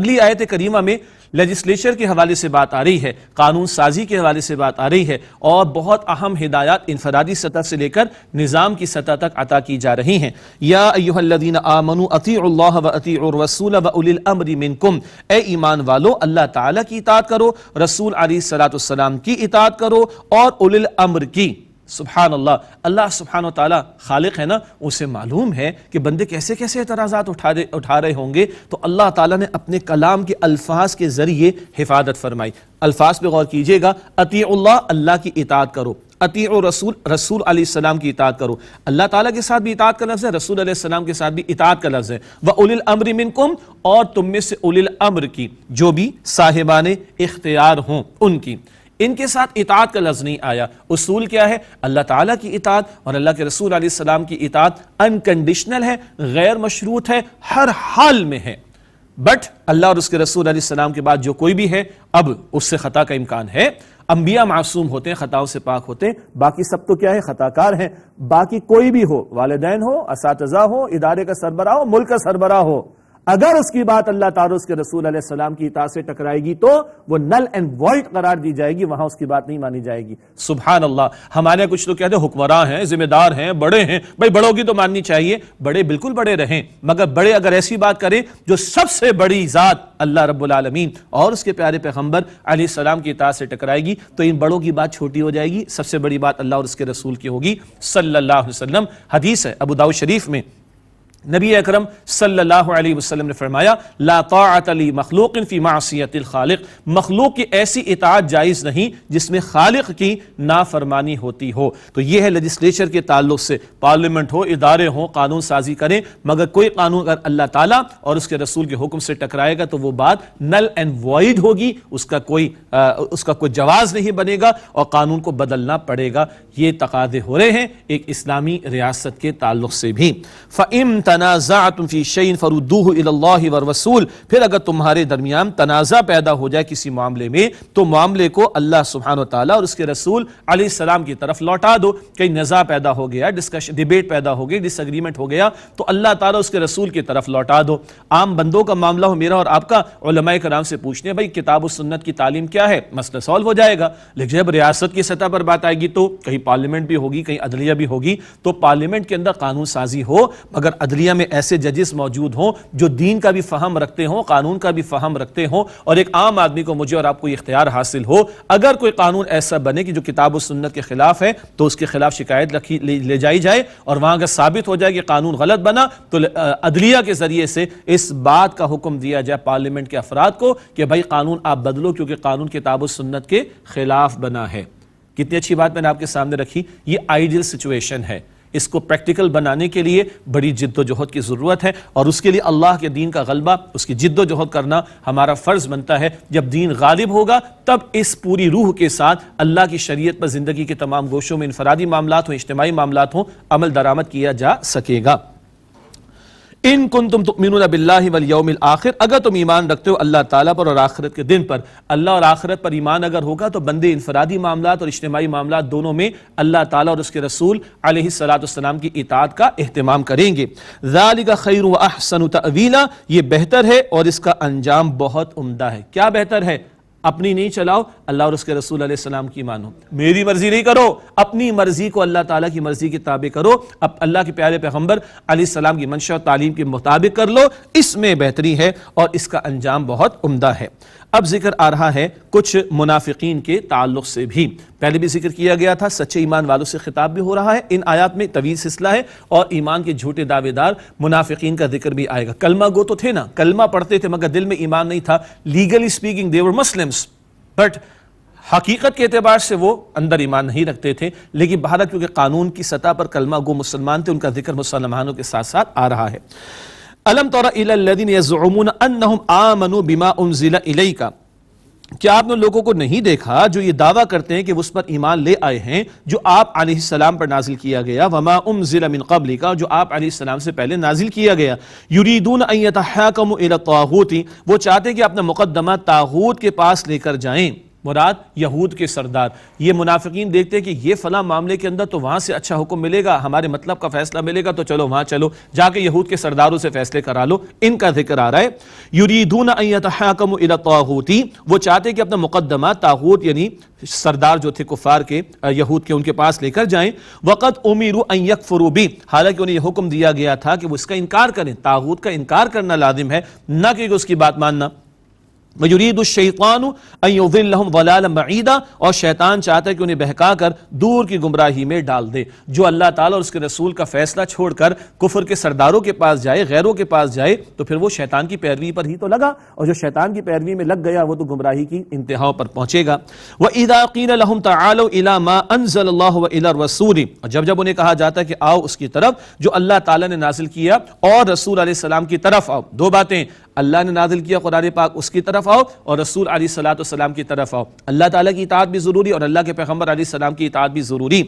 अगली आयत करीमा में लेजिस्लेचर के हवाले से बात आ रही है कानून साजी के हवाले से बात आ रही है और बहुत अहम हिदायत इंफरादी सतह से लेकर निज़ाम की सतह तक अता की जा रही हैं यादीन आमनु अती व अती रसूल वमर मिनकुम ए ईमान वालो अल्लाह ताला की इतात करो रसूल अली सलाम की इतात करो और उलिल अम्र की सुबहान अल्लाह अल्लाह सुबहान तला खालिक है ना उसे मालूम है कि बंदे कैसे कैसे एतराज़ा उठा दे उठा रहे होंगे तो अल्लाह ताली ने अपने कलाम के अल्फाज के ज़रिए हिफाजत फरमाई अल्फाज पर गौर कीजिएगा अतील्ला अल्लाह की इतात करो अती रसूल रसूल आसमाम की इतात करो अल्लाह ताला के साथ भी इतात का लफ्ज़ है रसूल आसमाम के साथ भी इतात का लफ्ज़ है वह उलिल अम्र मिनकुम और तुम में से उलिल अम्र की जो भी साहिबान इख्तियार हों उनकी इनके साथ इतात का लफ्ज नहीं आया उसूल क्या है अल्लाह ताला की इतात और अल्लाह के रसूल सलाम की इतात अनकंडीशनल है गैर मशरूत है हर हाल में है बट अल्लाह और उसके रसूल सलाम के बाद जो कोई भी है अब उससे ख़ता का इम्कान है अंबिया मासूम होते हैं ख़ताओं से पाक होते हैं बाकी सब तो क्या है ख़ताकार हैं बाकी कोई भी हो वालदेन हो इस हो इदारे का सरबरा हो मुल्क का सरबरा हो अगर उसकी बात अल्लाह तार उसके रसूल सलाम की इता से टकराएगी तो वो नल एंड वॉल्ट करार दी जाएगी वहां उसकी बात नहीं मानी जाएगी सुबह अल्लाह हमारे कुछ लोग कहते हैं हुक्मरान हैं जिम्मेदार हैं बड़े हैं भाई बड़ों की तो माननी चाहिए बड़े बिल्कुल बड़े रहें मगर बड़े अगर ऐसी बात करें जो सबसे बड़ी ज़ात अल्लाह रबालमीन और उसके प्यारे पैगम्बर अलीसम की इता से टकराएगी तो इन बड़ों की बात छोटी हो जाएगी सबसे बड़ी बात अल्लाह और उसके रसूल की होगी सल्ला वसलम हदीस है अबू दाऊ शरीफ में नबी अकरम सल्लल्लाहु अलैहि वसल्लम ने फरमाया लाताली मखलूक फ़ी खालिक मखलूक की ऐसी इतात जायज़ नहीं जिसमें खालिक की नाफरमानी होती हो तो यह है लजिस्लेचर के ताल्लुक से पार्लियामेंट हो इदारे हों कानून साजी करें मगर कोई कानून अगर अल्लाह ताला और उसके रसूल के हुक्म से टकराएगा तो वो बात नल एंड वॉइड होगी उसका कोई आ, उसका कोई जवाज़ नहीं बनेगा और कानून को बदलना पड़ेगा ये तकादे हो रहे हैं एक इस्लामी रियासत के ताल्लुक से भी फ़म तनाज़ा तुम फ़ी शैन फ़रुद्दूह व रसूल फिर अगर तुम्हारे दरमियान तनाज़ा पैदा हो जाए किसी मामले में तो मामले को अल्लाह सुबहान ताली और उसके रसूल आसमाम की तरफ लौटा दो कहीं नज़ा पैदा हो गया डिस्कशन डिबेट पैदा हो गई डिसग्रीमेंट हो गया तो अल्लाह ताला उसके रसूल की तरफ लौटा दो आम बंदों का मामला हो मेरा और आपका उलमा कराम से पूछने भाई किताब सुन्नत की तालीम क्या है मसला सॉल्व हो जाएगा लेकिन जब रियासत की सतह पर बात आएगी तो कहीं पार्लियामेंट भी होगी कहीं अदलिया भी होगी तो पार्लियामेंट के अंदर कानून साजी हो मगर अदलिया अदलिया में ऐसे जजेस मौजूद हों जो दीन का भी फहम रखते हों कानून का भी फहम रखते हों और एक आम आदमी को मुझे और आपको इख्तियार हासिल हो अगर कोई कानून ऐसा बने कि जो किताब सुन्नत के खिलाफ है तो उसके खिलाफ शिकायत रखी ले, ले जाई जाए और वहां अगर साबित हो जाए कि कानून गलत बना तो अदलिया के जरिए से इस बात का हुक्म दिया जाए पार्लियामेंट के अफराद को कि भाई कानून आप बदलो क्योंकि कानून किताब सुन्नत के खिलाफ बना है कितनी अच्छी बात मैंने आपके सामने रखी ये आइडियल सिचुएशन है इसको प्रैक्टिकल बनाने के लिए बड़ी जिद्दोजहद की ज़रूरत है और उसके लिए अल्लाह के दीन का गलबा उसकी जिद्दोजहद करना हमारा फ़र्ज़ बनता है जब दीन गालिब होगा तब इस पूरी रूह के साथ अल्लाह की शरीय पर ज़िंदगी के तमाम गोशों में इनफरादी मामला हों इज्तमी मामला हों अमल दरामद किया जा सकेगा इन कुन तुम तुमिन बिल्लाउमिल आखिर अगर तुम ईमान रखते हो अल्लाह ताला पर और आखिरत के दिन पर अल्लाह और आखिरत पर ईमान अगर होगा तो बंदे इनफरादी मामला और इज्तमाही मामला दोनों में अल्लाह ताला और उसके रसूल सलाम की इतात का अहतमाम करेंगे खैर अहसन तवीला ये बेहतर है और इसका अंजाम बहुत उमदा है क्या बेहतर है अपनी नहीं चलाओ अल्लाह और उसके रसूल सलाम की मानो मेरी मर्जी नहीं करो अपनी मर्जी को अल्लाह ताला की मर्जी के ताबे करो अब अल्लाह के प्यारे पैगम्बर सलाम की मंशा और तालीम के मुताबिक कर लो इसमें बेहतरी है और इसका अंजाम बहुत उम्दा है अब जिक्र आ रहा है कुछ मुनाफिकीन के ताल्लुक से भी पहले भी जिक्र किया गया था सच्चे ईमान वालों से खिताब भी हो रहा है इन आयात में तवील सिलसिला है और ईमान के झूठे दावेदार मुनाफिकीन का जिक्र भी आएगा कलमा गो तो थे ना कलमा पढ़ते थे मगर दिल में ईमान नहीं था legally speaking they're Muslims but हकीकत के अतबार से वो अंदर ईमान नहीं रखते थे लेकिन भारत क्योंकि कानून की सतह पर कलमा गो मुसलमान थे उनका जिक्र मुसलमानों के साथ साथ आ रहा है अलम आमनु बिमा उनजिला का क्या आपने लोगों को नहीं देखा जो ये दावा करते हैं कि उस पर ईमान ले आए हैं जो आप आलाम पर नाजिल किया गया वमा उम जिला कबली का जो आप आलाम से पहले नाजिल किया गया यूरीदून अयतम ताहूती वो चाहते हैं कि अपना मुकदमा ताहूत के पास लेकर जाएं मुराद यहूद के सरदार ये मुनाफिकीन देखते हैं कि ये फ़ला मामले के अंदर तो वहाँ से अच्छा हुक्म मिलेगा हमारे मतलब का फैसला मिलेगा तो चलो वहाँ चलो जाके यहूद के सरदारों से फैसले करा लो इनका जिक्र आ रहा है युरीदून तहकम ताहूती वो चाहते कि अपना मुकदमा ताहूत यानी सरदार जो थे कुफार के यहूद के उनके पास लेकर जाएं वक़त उमीर अयक फरूबी हालांकि उन्हें यह हुक्म दिया गया था कि वो इसका इनकार करें ताहूत का इनकार करना लाजिम है ना कि उसकी बात मानना और शैतान चाहता है कि उन्हें बहका कर दूर की गुमराही में डाल दे जो अल्लाह ताला और उसके रसूल का फैसला छोड़कर कुफर के सरदारों के पास जाए गैरों के पास जाए तो फिर वो शैतान की पैरवी पर ही तो लगा और जो शैतान की पैरवी में लग गया वो तो गुमराही की इंतहा पर पहुंचेगा वह इदाकीन लहम तलामा अनजल्ला रसूली और जब जब उन्हें कहा जाता है कि आओ उसकी तरफ जो अल्लाह ताला ने नाजिल किया और रसूल सलाम की तरफ आओ दो बातें अल्लाह ने नाजिल किया कुरान पाक उसकी तरफ आओ और रसूल अली सलाम की तरफ आओ अल्लाह ताली की इतात भी ज़रूरी और अल्लाह के पैगम्बर सलाम की इतात भी ज़रूरी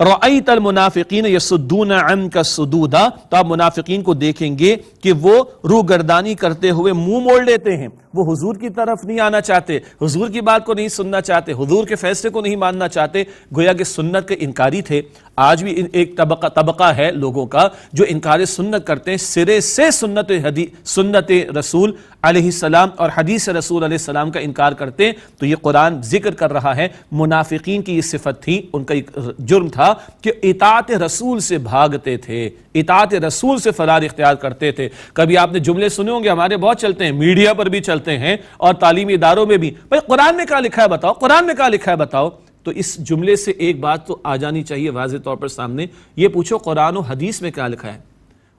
रईतल मुनाफिकीन यसुद्दून अन का सदूदा तो आप मुनाफिकीन को देखेंगे कि वो गर्दानी करते हुए मुंह मोड़ लेते हैं वो हुजूर की तरफ नहीं आना चाहते हुजूर की बात को नहीं सुनना चाहते हुजूर के फैसले को नहीं मानना चाहते गोया के सुन्नत के इनकारी थे आज भी एक तबका तबका है लोगों का जो इनकार सुन्नत करते हैं सिरे से सुन्नत हदी सुन्नत रसूल सलाम और हदीस रसूल सलाम का इनकार करते तो ये कुरान जिक्र कर रहा है मुनाफिकीन की ये सिफत थी उनका एक जुर्म था कि इतात रसूल से भागते थे इतात रसूल से फरार इख्तियार करते थे कभी आपने जुमले सुने होंगे हमारे बहुत चलते हैं मीडिया पर भी चलते हैं और तालीमी इदारों में भी भाई कुरान में क्या लिखा है बताओ कुरान में क्या लिखा है बताओ तो इस जुमले से एक बात तो आ जानी चाहिए वाज तौर पर सामने ये पूछो कुरान हदीस में क्या लिखा है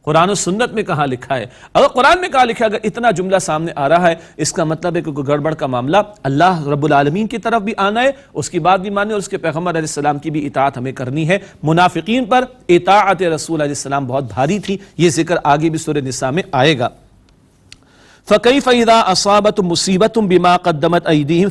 कुरान सुन्नत में कहा लिखा है अगर कुरान में कहा लिखा है अगर इतना जुमला सामने आ रहा है इसका मतलब है कि गड़बड़ का मामला अल्लाह रबालमीन की तरफ भी आना है उसकी बात भी माने और उसके पैगम्बर सलाम की भी इतात हमें करनी है मुनाफिकीन पर इतात रसूल सलाम बहुत भारी थी ये जिक्र आगे भी सुर निसा में आएगा फ़कई फ़ैदा असाबत मुसीबत बिमा कदमत ईदीम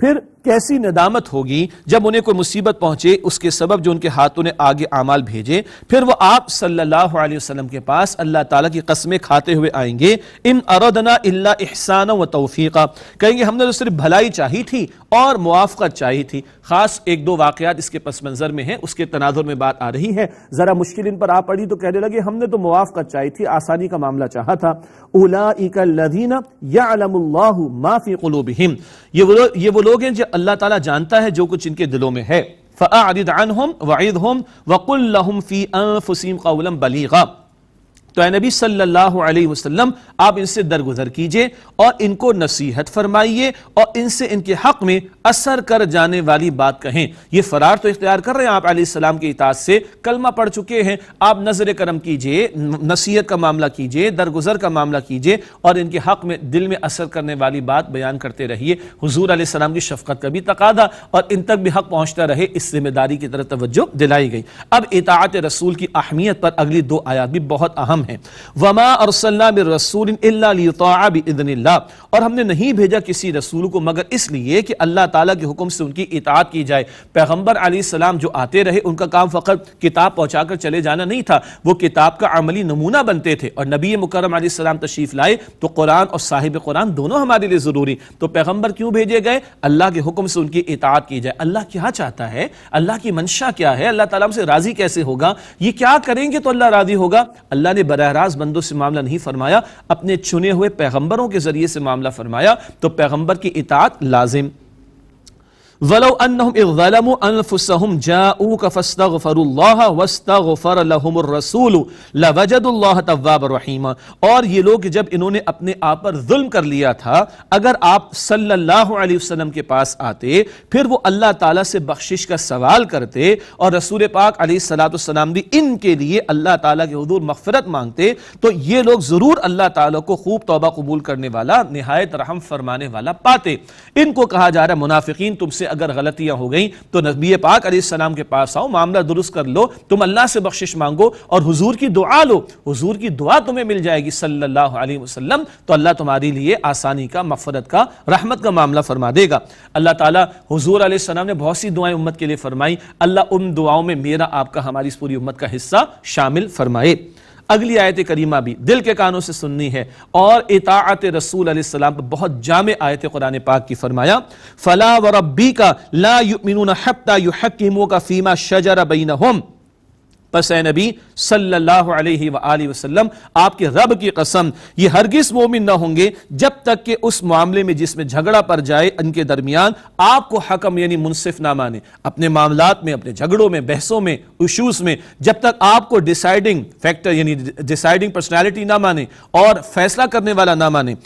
फिर कैसी नदामत होगी जब उन्हें कोई मुसीबत पहुंचे उसके सबब जो उनके हाथों ने आगे आमाल भेजे फिर वो आप सल्लल्लाहु अलैहि वसल्लम के पास अल्लाह ताला की कस्में खाते हुए आएंगे इन अरदना इल्ला एहसान व तोफ़ीक़ा कहेंगे हमने तो सिर्फ भलाई चाही थी और मुआफ़त चाही थी ख़ास एक दो वाक़ात इसके पस मंज़र में है उसके तनाजुर में बात आ रही है ज़रा मुश्किल इन पर आ पड़ी तो कहने लगे हमने तो मुआफ़त चाही थी आसानी का मामला चाहा था उला इकलदीना या माफ़ी ये ये वो लोग हैं जो अल्लाह ताला जानता है जो कुछ इनके दिलों में है फ़ारिदान हम वाहिद हम वक़ुल्लम फ़ी अनफुसीम कौलम बलीगा तो नबी सल्लल्लाहु अलैहि वसल्लम आप इनसे दरगुजर कीजिए और इनको नसीहत फरमाइए और इनसे इनके हक में असर कर जाने वाली बात कहें यह फरार तो इख्तियार कर रहे हैं आप आसमाम के इताज से कलमा पढ़ चुके हैं आप नजर करम कीजिए नसीहत का मामला कीजिए दरगुजर का मामला कीजिए और इनके हक में दिल में असर करने वाली बात बयान करते रहिए हजूर आसमाम की शफकत का भी तकादा और इन तक भी हक पहुँचता रहे इस जिम्मेदारी की तरफ तवज्जो दिलाई गई अब इतात रसूल की अहमियत पर अगली दो आयात भी बहुत अहम है है वमा और रसूल इदनल्ला और हमने नहीं भेजा किसी रसूल को मगर इसलिए कि अल्लाह ताला के हुक्म से उनकी इतात की जाए पैगम्बर सलाम जो आते रहे उनका काम फ़कत किताब पहुँचा चले जाना नहीं था वो किताब का अमली नमूना बनते थे और नबी मुकरम सलाम तशरीफ़ लाए तो कुरान और साहिब कुरान दोनों हमारे लिए ज़रूरी तो पैगम्बर क्यों भेजे गए अल्लाह के हुक्म से उनकी इतात की जाए अल्लाह क्या चाहता है अल्लाह की मंशा क्या है अल्लाह ताला से राज़ी कैसे होगा ये क्या करेंगे तो अल्लाह राज़ी होगा अल्लाह ने बरह रास्त बंदों से मामला नहीं फरमाया अपने चुने हुए पैगम्बरों के ज़रिए से मामला फरमाया तो पैगम्बर की इतात लाजिम वलो अनफुसहम जाऊ का फस्तफ़रुल्लाह वस्तफ़र लहमरसूल लवजदुल्लाह तवाब रहीमा और ये लोग जब इन्होंने अपने आप पर जुल्म कर लिया था अगर आप सल्लल्लाहु अलैहि वसल्लम के पास आते फिर वो अल्लाह ताला से बख्शिश का सवाल करते और रसूल पाक सलाम भी इनके लिए अल्लाह ताला के हजूर मगफरत मांगते तो ये लोग ज़रूर अल्लाह ताला को खूब तोबा कबूल करने वाला नहायत रहम फरमाने वाला पाते इनको कहा जा रहा है मुनाफिकीन तुमसे अगर गलतियां हो गई तो नबी पाक सलाम के पास आओ मामला दुरुस्त कर लो तुम अल्लाह से बख्शिश मांगो और हजूर की दुआ लो हजूर की दुआ तुम्हें मिल जाएगी सल्लल्लाहु अलैहि वसल्लम तो अल्लाह तुम्हारे लिए आसानी का मफरत का रहमत का मामला फरमा देगा अल्लाह ताला हुजूर सलाम ने बहुत सी दुआएं उम्मत के लिए फरमाई अल्लाह उन दुआओं में मेरा आपका हमारी इस पूरी उम्मत का हिस्सा शामिल फरमाए अगली आयत करीमा भी दिल के कानों से सुननी है और इताअत रसूल अलैहिस्सलाम पर बहुत जाम आयत कुरान पाक की फरमाया फला व का ला युमिनून हत्ता युहक्किमू का फीमा शजरा बैनहुम बस ए नबी सल्लल्लाहु अलैहि वसल्लम आपके रब की कसम ये हरगिज मोमिन ना होंगे जब तक कि उस मामले में जिसमें झगड़ा पर जाए इनके दरमियान आपको हकम यानी मुनसिफ ना माने अपने मामला में अपने झगड़ों में बहसों में इशूज में जब तक आपको डिसाइडिंग फैक्टर यानी डिसाइडिंग पर्सनैलिटी ना माने और फैसला करने वाला ना माने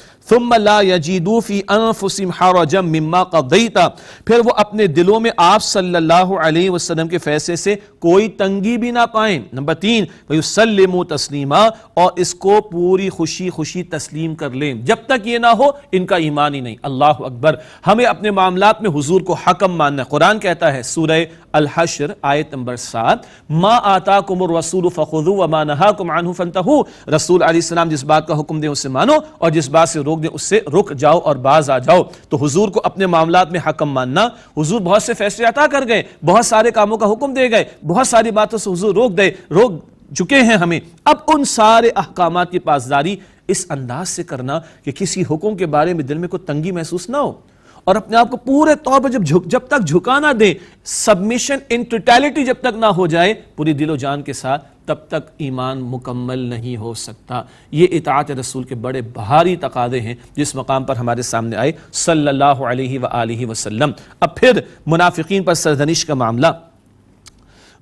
फिर वो अपने दिलों में आप सल्लल्लाहु अलैहि वसल्लम के फैसले से कोई तंगी भी ना पाएं नंबर तीन भाई सलम तस्लीमा और इसको पूरी खुशी खुशी तस्लीम कर लें जब तक ये ना हो इनका ईमान ही नहीं अल्लाह अकबर हमें अपने मामला में हजूर को हकम मानना कुरान कहता है सूरह अलहशर आयत नंबर सात माँ आता कुमर रसूल फ़ुदू व माँ नहा कुमान फनतहू रसूल आसमाम जिस बात का हुक्म दें उससे मानो और जिस बात से रोक दें उससे रुक जाओ और बाज आ जाओ तो हजूर को अपने मामला में हकम मानना हजूर बहुत से फैसले अता कर गए बहुत सारे कामों का हुक्म दे गए बहुत सारी बातों से हजूर रोक दे रोक चुके हैं हमें अब उन सारे अहकाम की पासदारी इस अंदाज से करना कि किसी हुक्म के बारे में दिल में कोई तंगी महसूस ना हो और अपने आप को पूरे तौर पर जब झुक जब तक झुका ना दें सबमिशन इन टोटैलिटी जब तक ना हो जाए पूरी दिलो जान के साथ तब तक ईमान मुकम्मल नहीं हो सकता ये इतात रसूल के बड़े भारी तकादे हैं जिस मकाम पर हमारे सामने आए सल्लल्लाहु अलैहि वसल्लम अब फिर मुनाफिकीन पर सरजनिश का मामला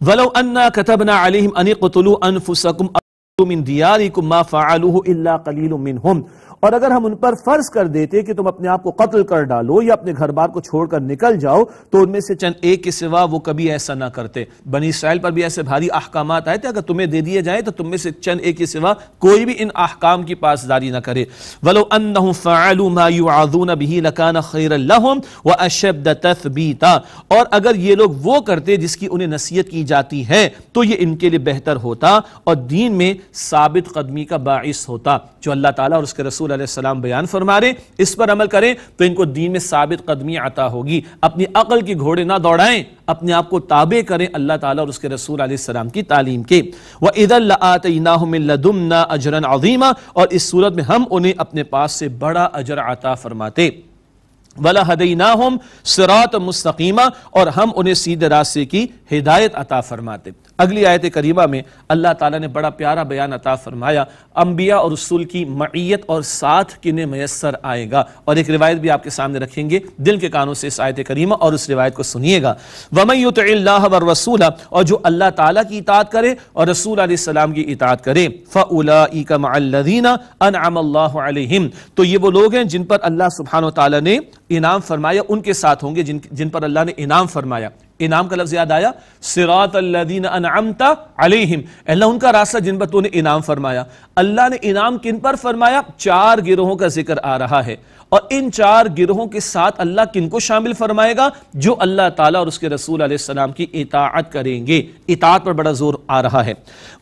वलो अन्ना कतबना अलीम अनी कतलु अनफुसकुम मिन दियारिकुम मा फ़अलुहु इल्ला कलीलुम मिनहुम और अगर हम उन पर फर्ज कर देते कि तुम अपने आप को कत्ल कर डालो या अपने घर बार को छोड़कर निकल जाओ तो उनमें से चंद एक के सिवा वो कभी ऐसा ना करते बनी इसराइल पर भी ऐसे भारी अहकाम आए थे अगर तुम्हें दे दिए जाए तो तुम्हें से चंद एक के सिवा कोई भी इन अहकाम की पासदारी ना करे वलो और अगर ये लोग वो करते जिसकी उन्हें नसीहत की जाती है तो ये इनके लिए बेहतर होता और दीन में साबित कदमी का बाइस होता जो अल्लाह ताला और उसके रसूल दाऊद बयान फरमा रहे इस पर अमल करें तो इनको दीन में साबित कदमी आता होगी अपनी अकल के घोड़े ना दौड़ाएं अपने आप को ताबे करें अल्लाह ताला और उसके रसूल सलाम की तालीम के व इदल्लातनादमना अजरन अजीमा और इस सूरत में हम उन्हें अपने पास से बड़ा अजर आता फरमाते वला हदईना हम सरात मुस्तकीमा और हम उन्हें सीधे रास्ते की हिदायत अता फरमाते अगली आयत करीमा में अल्लाह ताला ने बड़ा प्यारा बयान अता फरमाया अम्बिया और रसूल की मईत और साथ किन्हें मैसर आएगा और एक रिवायत भी आपके सामने रखेंगे दिल के कानों से इस आयत करीमा और उस रिवायत को सुनिएगा वमयुत वर रसूला और जो अल्लाह ताला की इतात करे और रसूल सलाम की इतात करे फ़लादीना अनआम तो ये वो लोग हैं जिन पर अल्लाह सुबहान तला ने इनाम फरमाया उनके साथ होंगे जिन जिन पर अल्लाह ने इनाम फरमाया इनाम का लफ्ज याद आया सिरात अल्लाह उनका रास्ता जिन पर तूने इनाम फरमाया अल्लाह ने इनाम किन पर फरमाया चार गिरोहों का जिक्र आ रहा है और इन चार गिरोहों के साथ अल्लाह किनको शामिल फरमाएगा जो अल्लाह ताला और उसके रसूल अलैहिस्सलाम की इतात करेंगे इतात पर बड़ा जोर आ रहा है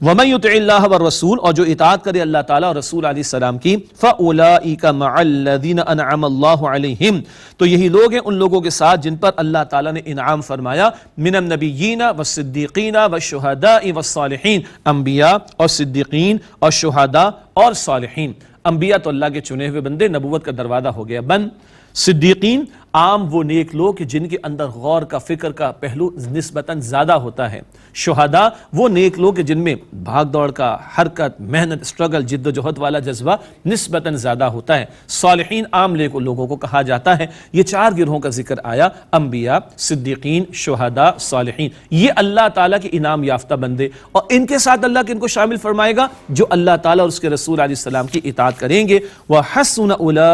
वमयुत व रसूल और जो इतात करे अल्लाह ताला और रसूल अलैहिस्सलाम की अलैहिम तो यही लोग हैं उन लोगों के साथ जिन पर अल्लाह ताला ने इनाम फरमाया मिनम नबीना व सिद्दीकीना व शहदा व सालहीन अम्बिया और सिद्दीकीन और शहदा और सालहीन अंबिया तो अल्लाह के चुने हुए बंदे नबूवत का दरवाज़ा हो गया बंद सिद्दीकीन आम वो नेक लोग जिनके अंदर गौर का फिक्र का पहलू नस्बता ज़्यादा होता है शहदा वो नेक लोग जिनमें भाग दौड़ का हरकत मेहनत स्ट्रगल जिद्दोजहद वाला जज्बा नस्बता ज़्यादा होता है सालहीन आम लेक लोगों को कहा जाता है ये चार गिरोहों का जिक्र आया अम्बिया सिद्दीकीन शहदा सालहीन ये अल्लाह ताला के इनाम याफ्ता बंदे और इनके साथ अल्लाह के इनको शामिल फरमाएगा जो अल्लाह ताला और उसके रसूल आलम की इतात करेंगे वह हसन उला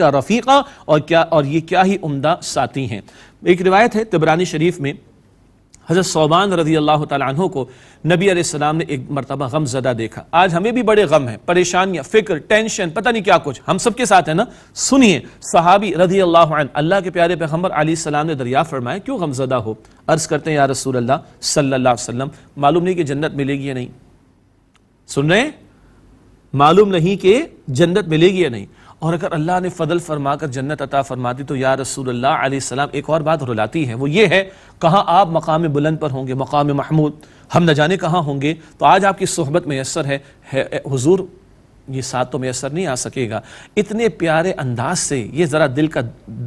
का रफ़ीक़ा और क्या और ये क्या ही ही उम्दा साथी हैं एक रिवायत है तिबरानी शरीफ में हज़रत सोबान रजी अल्लाह तु को नबी आसमाम ने एक मरतबा गम ज़दा देखा आज हमें भी बड़े गम हैं परेशानियाँ फ़िक्र टेंशन पता नहीं क्या कुछ हम सब के साथ है ना सुनिए सहाबी रजी अल्लाह अल्लाह के प्यारे पैगम्बर सलाम ने दरिया फरमाया क्यों गमजदा हो अर्ज़ करते हैं या रसूल अल्लाह सल्ला वसम मालूम नहीं कि जन्नत मिलेगी या नहीं सुन रहे मालूम नहीं कि जन्नत मिलेगी या नहीं और अगर अल्लाह ने फदल फरमा कर जन्नत अता फरमा दी तो या रसूल सलाम एक और बात रुलाती है वो ये है कहाँ आप मकाम बुलंद पर होंगे मकाम महमूद हम न जाने कहाँ होंगे तो आज आपकी सोहबत मैसर है, है हुजूर ये साथ तो मैसर नहीं आ सकेगा इतने प्यारे अंदाज से ये ज़रा दिल का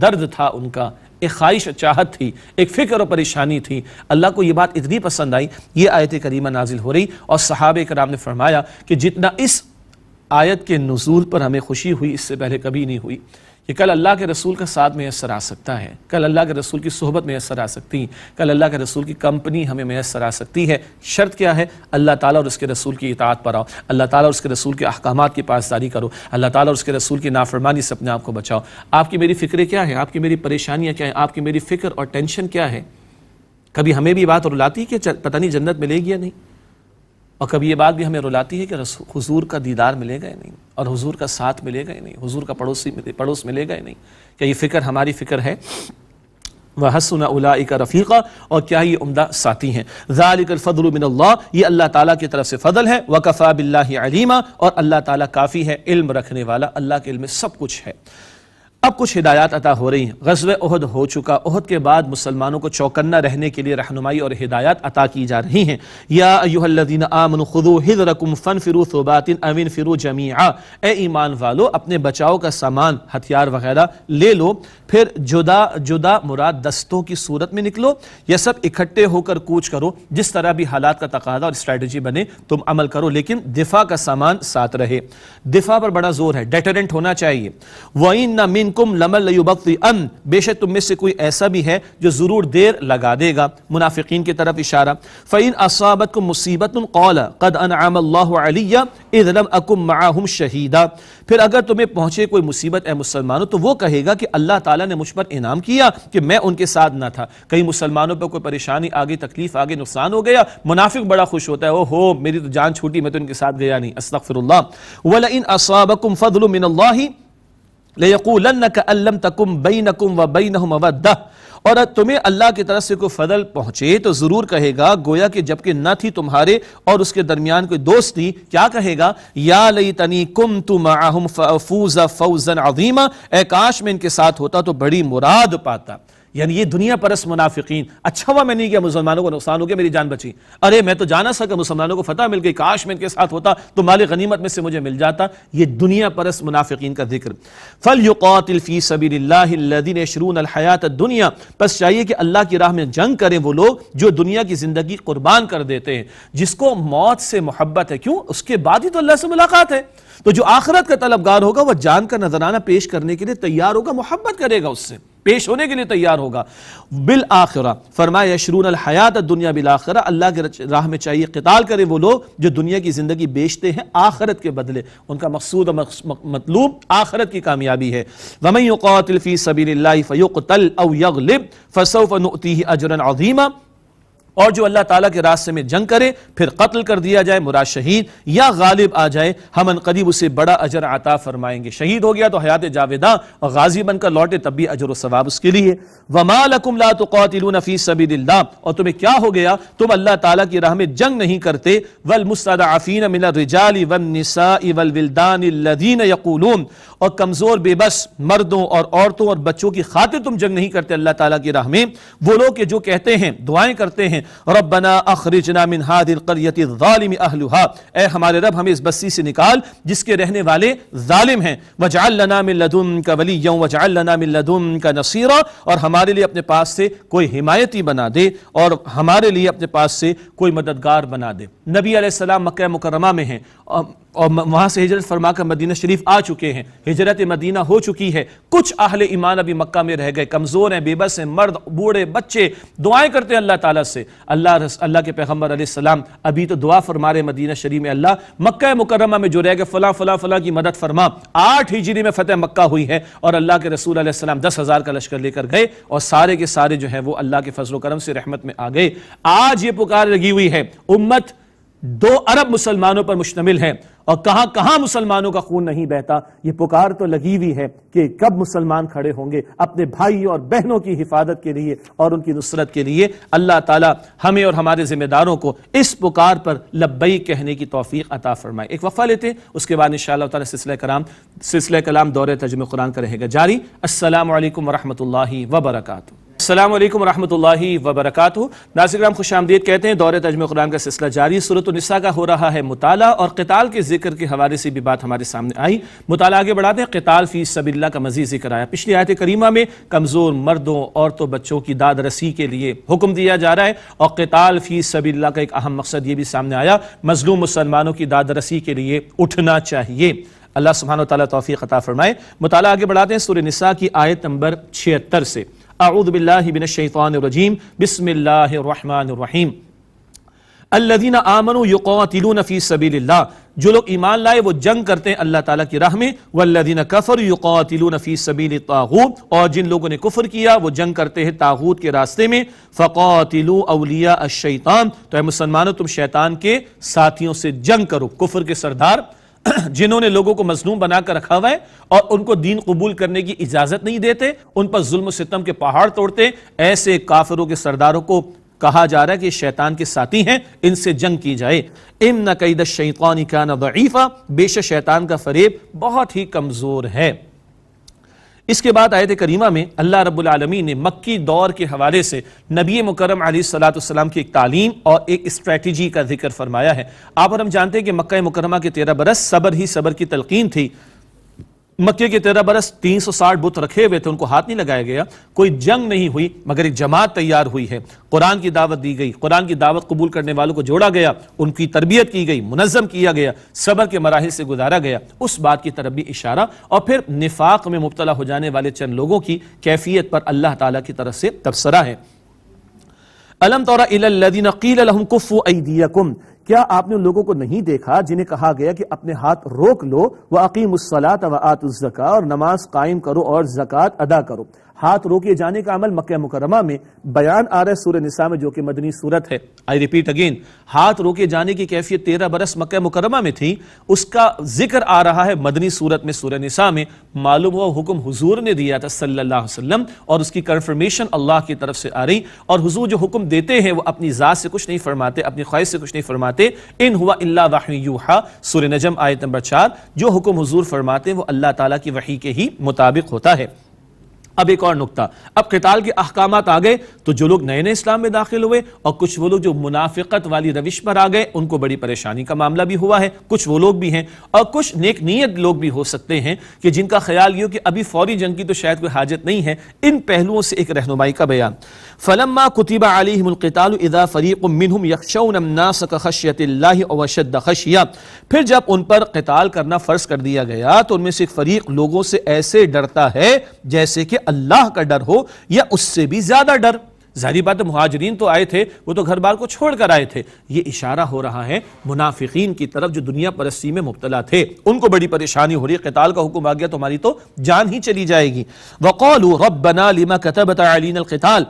दर्द था उनका एक ख्वाहिश चाहत थी एक फ़िक्र और परेशानी थी अल्लाह को ये बात इतनी पसंद आई ये आयत करीमा नाजिल हो रही और सहाब कराम ने फरमाया कि जितना इस आयत के नज़ूल पर हमें खुशी हुई इससे पहले कभी नहीं हुई कि कल अल्लाह के रसूल का साथ मैसर आ सकता है कल अल्लाह के रसूल की सोहबत मैसर आ सकती कल अल्लाह के रसूल की कंपनी हमें मैसर आ सकती है शर्त क्या है अल्लाह ताला और उसके रसूल की इतात पर आओ अल्लाह ताला और उसके रसूल के अहकाम की पासदारी करो अल्लाह ताला और उसके रसूल की नाफरमानी से अपने आप को बचाओ आपकी मेरी फ़िक्रें क्या है आपकी मेरी परेशानियाँ क्या हैं आपकी मेरी फ़िक्र और टेंशन क्या है कभी हमें भी बात और लाती कि पता नहीं जन्नत मिलेगी या नहीं और कभी ये बात भी हमें रुलाती है कि हुजूर का दीदार मिलेगा ही नहीं और हुजूर का साथ मिलेगा ही नहीं हुजूर का पड़ोसी मिले पड़ोस मिलेगा ही नहीं क्या ये फ़िक्र हमारी फ़िक्र है वह हसन उला का रफ़ीक़ा और क्या ये उमदा साथी हैं ज़ालिकफ़ल मिनल्ला ये अल्लाह ताला की तरफ से फ़दल है वकफ़ा बिल्ला अलीमा और अल्लाह ताला काफ़ी है इल्म रखने वाला अल्लाह के इल्म सब कुछ है अब कुछ हिदायत अता हो रही हैं गजब अहद हो चुका उहद के बाद मुसलमानों को चौकन्ना रहने के लिए रहनुमाई और हिदायत अता की जा रही हैं या यूहदीन आमन खुदो हिद रकुम फ़न फिरू सोबातिन अविन फिरू जमीआ ए ईमान वालो अपने बचाव का सामान हथियार वगैरह ले लो फिर जुदा जुदा मुराद दस्तों की सूरत में निकलो यह सब इकट्ठे होकर कूच करो जिस तरह भी हालात का तकादा और स्ट्रैटेजी बने तुम अमल करो लेकिन दिफा का सामान साथ रहे दिफा पर बड़ा जोर है डेटरेंट होना चाहिए वही न मिन मिनकुम लमलयुबी अन बेशक तुम में से कोई ऐसा भी है जो ज़रूर देर लगा देगा मुनाफिकीन की तरफ इशारा फ़ैन असाबत को मुसीबत कौल कद अनआमल्लिया इदलम अकुम माहम शहीदा फिर अगर तुम्हें पहुँचे कोई मुसीबत ए मुसलमानों तो वो कहेगा कि अल्लाह ताला ने मुझ पर इनाम किया कि मैं उनके साथ ना था कई मुसलमानों पर कोई परेशानी आ गई तकलीफ आ गई नुकसान हो गया मुनाफिक बड़ा खुश होता है ओ हो मेरी तो जान छूटी मैं तो उनके साथ गया नहीं असलफरल्ला वला इन असाबकुम फ़दल मिनल्ला और तुम्हें अल्लाह की तरफ से कोई फजल पहुंचे तो जरूर कहेगा गोया कि जबकि न थी तुम्हारे और उसके दरमियान कोई दोस्ती क्या कहेगा या लई तनी कुम तुम फूजा फौजन अवीमा काश में इनके साथ होता तो बड़ी मुराद पाता यानी ये दुनिया परस मुनाफिकीन अच्छा हुआ मैं नहीं किया मुसलमानों को नुकसान हो गया मेरी जान बची अरे मैं तो जाना सका मुसलमानों को फतह मिल गई काश मैं इनके साथ होता तो माल गनीमत में से मुझे मिल जाता ये दुनिया परस मुनाफिकीन का जिक्र फल युकातिलफ़ी सबीदिन शरून अलहयात दुनिया बस चाहिए कि अल्लाह की राह में जंग करें वो लोग जो दुनिया की ज़िंदगी कुर्बान कर देते हैं जिसको मौत से मोहब्बत है क्यों उसके बाद ही तो अल्लाह से मुलाकात है तो जो आखरत का तलबगार होगा वह जान का नजराना पेश करने के लिए तैयार होगा मोहब्बत करेगा उससे पेश होने के लिए तैयार होगा बिल आखिर फरमाए यशरून हयात दुनिया बिल आखिर अल्लाह के राह में चाहिए कताल करें वो लोग जो दुनिया की ज़िंदगी बेचते हैं आखरत के बदले उनका मकसूद मतलूब आखरत की कामयाबी है वमई कौतलफ़ी सबी फ़युक़ल अव यगलिब फ़सौफ़ नती अजरन अजीमा और जो अल्लाह ताला के रास्ते में जंग करे फिर कत्ल कर दिया जाए मुराद शहीद या गालिब आ जाए हम करीब उसे बड़ा अजर आता फरमाएंगे शहीद हो गया तो हयात जावेदा और गाजी बनकर लौटे तब भी अजर सवाब उसके लिए वमालकुमला तो सबी और तुम्हें क्या हो गया तुम अल्लाह ताला की राह में जंग नहीं करते वल मुस्ताफ़ीन और कमज़ोर बेबस मर्दों और औरतों और बच्चों की खातिर तुम जंग नहीं करते अल्लाह ताला की राह में वो लोग जो कहते हैं दुआएं करते हैं रबना अखरिजना मिन हादिल करियत ालिम अहलुहा हमारे रब हमें इस बस्ती से निकाल जिसके रहने वाले ालिम हैं वजालना मिलदुम का वली यूँ वजालना मिलदुम का नसीरा और हमारे लिए अपने पास से कोई हिमायती बना दे और हमारे लिए अपने पास से कोई मददगार बना दे नबी आसमाम मक् मुकरमा में हैं और वहाँ से हिजरत फरमा कर मदीना शरीफ आ चुके हैं हिजरत मदीना हो चुकी है कुछ अहल ईमान अभी मक्का में रह गए कमज़ोर हैं बेबस हैं मर्द बूढ़े बच्चे दुआएं करते हैं अल्लाह ताला से अल्लाह अल्लाह के पैगम्बर सलाम अभी तो दुआ फरमा रहे मदीना शरीफ में अल्लाह मक्का मुकरमा में जो रह गए फला फला फला की मदद फरमा आठ हिजरी में फतेह मक्का हुई है और अल्लाह के रसूल आसमाम दस हज़ार का लश्कर लेकर गए और सारे के सारे जो है वो अल्लाह के फजल करम से रहमत में आ गए आज ये पुकार लगी हुई है उम्मत दो अरब मुसलमानों पर मुश्तमिल है और कहां कहां मुसलमानों का खून नहीं बहता यह पुकार तो लगी हुई है कि कब मुसलमान खड़े होंगे अपने भाई और बहनों की हिफाजत के लिए और उनकी नुसरत के लिए अल्लाह ताला हमें और हमारे जिम्मेदारों को इस पुकार पर लब्बई कहने की तौफीक अता फरमाए एक वफ़ा लेते हैं उसके बाद इन शाह सिलसिला कराम सिलसिला कलाम दौरे तजम कुरान का रहेगा जारी असलम वरहमल वबरकू अल्लाम वरहमतुल्लाहि वबरक नाजिक राम खुश आमदीद कहते हैं दौर तजम कुरान का सिलसिला जारी सूरत निसा का हो रहा है मुताला और कताल के जिक्र के हवाले से भी बात हमारे सामने आई मुताला आगे बढ़ाते हैं कताल फ़ी सबल्ला का मजीद जिक्र आया पिछली आयत करीमा में कमज़ोर मर्दों औरतों बच्चों की दाद रसी के लिए हुक्म दिया जा रहा है और कताल फ़ी सबल्ला का एक अहम मकसद ये भी सामने आया मजलूम मुसलमानों की दाद रसी के लिए उठना चाहिए अल्लाह सुबहान तौफ़ी ख़ता फरमाए मुताला आगे बढ़ाते हैं सूर्य निसा की आयत नंबर छिहत्तर से الرحيم الذين آمنوا يقاتلون في سبيل الله जो लोग ईमान लाए वो जंग करते हैं अल्लाह ताला की राह में वल्लदीन कफ़र युकातिलून फ़ी सबील तागूत और जिन लोगों ने कुफर किया वो जंग करते हैं तागूत के रास्ते में फ़कातिलू अलिया अशैतान तो है मुसलमानों तुम शैतान के साथियों से जंग करो कुफर के सरदार [CLEARS THROAT] जिन्होंने लोगों को मजलूम बनाकर रखा हुआ है और उनको दीन कबूल करने की इजाजत नहीं देते उन पर जुल्म सितम के पहाड़ तोड़ते ऐसे काफिरों के सरदारों को कहा जा रहा है कि शैतान के साथी हैं इनसे जंग की जाए इम न कैद शैतानी का नईफ़ा बेश शैतान का फरेब बहुत ही कमज़ोर है इसके बाद आयत करीमा में अल्लाह रबालमीन ने मक्की दौर के हवाले से नबी मुकरम सलाम की एक तालीम और एक स्ट्रेटजी का जिक्र फरमाया है आप और हम जानते हैं कि मक्का मुकरमा के तेरह बरस सबर ही सबर की तलकीन थी मक्के के तेरह बरस 360 बुत रखे हुए थे उनको हाथ नहीं लगाया गया कोई जंग नहीं हुई मगर एक जमात तैयार हुई है कुरान की दावत दी गई कुरान की दावत कबूल करने वालों को जोड़ा गया उनकी तरबियत की गई मुनज़म किया गया सबर के मराहल से गुजारा गया उस बात की तरफ भी इशारा और फिर निफाक में मुबतला हो जाने वाले चंद लोगों की कैफियत पर अल्लाह तला की तरफ से तबसरा है अलम क्या आपने उन लोगों को नहीं देखा जिन्हें कहा गया कि अपने हाथ रोक लो व अकीम उसलात व आतुजका और नमाज कायम करो और जक़ात अदा करो हाथ रोके जाने का अमल मक्का मुकरमा में बयान आ रहा है सूर्य निसा में जो कि मदनी सूरत है आई रिपीट अगेन हाथ रोके जाने की कैफियत तेरह बरस मक्का मुकरमा में थी उसका जिक्र आ रहा है मदनी सूरत में सूर्य निसा में मालूम हुआ हुक्म हुजूर ने दिया था सल्लल्लाहु अलैहि वसल्लम और उसकी कन्फर्मेशन अल्लाह की तरफ से आ रही और हुजूर जो हुक्म देते हैं वो अपनी ज़ात से कुछ नहीं फरमाते अपनी ख्वाहिश से कुछ नहीं फरमाते इन हुआ अल्लाह वाहयूहा सूर्य नजम आयत नंबर चार जो हुक्म हुजूर फरमाते हैं वो अल्लाह ताला की वही के ही मुताबिक होता है अब एक और नुकता अब कताल के अहकाम आ गए तो जो लोग नए नए इस्लाम में दाखिल हुए और कुछ वो लोग जो मुनाफिकत वाली रविश पर आ गए उनको बड़ी परेशानी का मामला भी हुआ है कुछ वो लोग भी हैं और कुछ नेक नीयत लोग भी हो सकते हैं कि जिनका ख्याल ये हो कि अभी फौरी जंग की तो शायद कोई हाजत नहीं है इन पहलुओं से एक रहनुमाई का बयान फलम कुतिबा अलीमताल फरीकिया फिर जब उन पर कताल करना फर्ज कर दिया गया तो उनमें से एक फरीक लोगों से ऐसे डरता है जैसे कि अल्लाह का डर हो या उससे भी ज्यादा डर जारी बात महाजरीन तो आए थे वो तो घर बार को छोड़कर आए थे ये इशारा हो रहा है मुनाफिकीन की तरफ जो दुनिया परस्ती में मुबतला थे उनको बड़ी परेशानी हो रही है कताल का हुक्म आ गया तो हमारी तो जान ही चली जाएगी वकौल रब बना लिमा कतबता अलीन अलकताल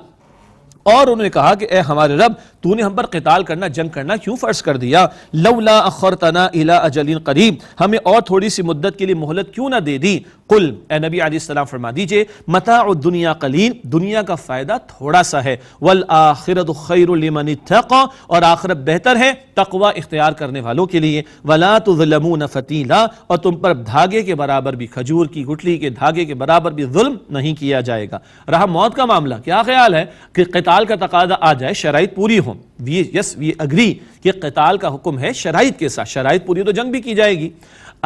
और उन्होंने कहा कि ए हमारे रब तूने हम पर कताल करना जंग करना क्यों फर्ज कर दिया लवला अखर तना इला अजलिन करीब हमें और थोड़ी सी मुद्दत के लिए मोहलत क्यों ना दे दी कुल ए नबी आसमाम फरमा दीजिए मता और दुनिया कलील दुनिया का फ़ायदा थोड़ा सा है वल आखिरत खैरमन और आखिरत बेहतर है तकवा इख्तियार करने वालों के लिए वला तो ज़ुलमून फतीला और तुम पर धागे के बराबर भी खजूर की गुटली के धागे के बराबर भी जुल्म नहीं किया जाएगा रहा मौत का मामला क्या ख्याल है कि कताल का तकादा आ जाए शराइ पूरी हो वी यस वी अग्री कि कताल का हुक्म है शराइ के साथ शराइ पूरी तो जंग भी की जाएगी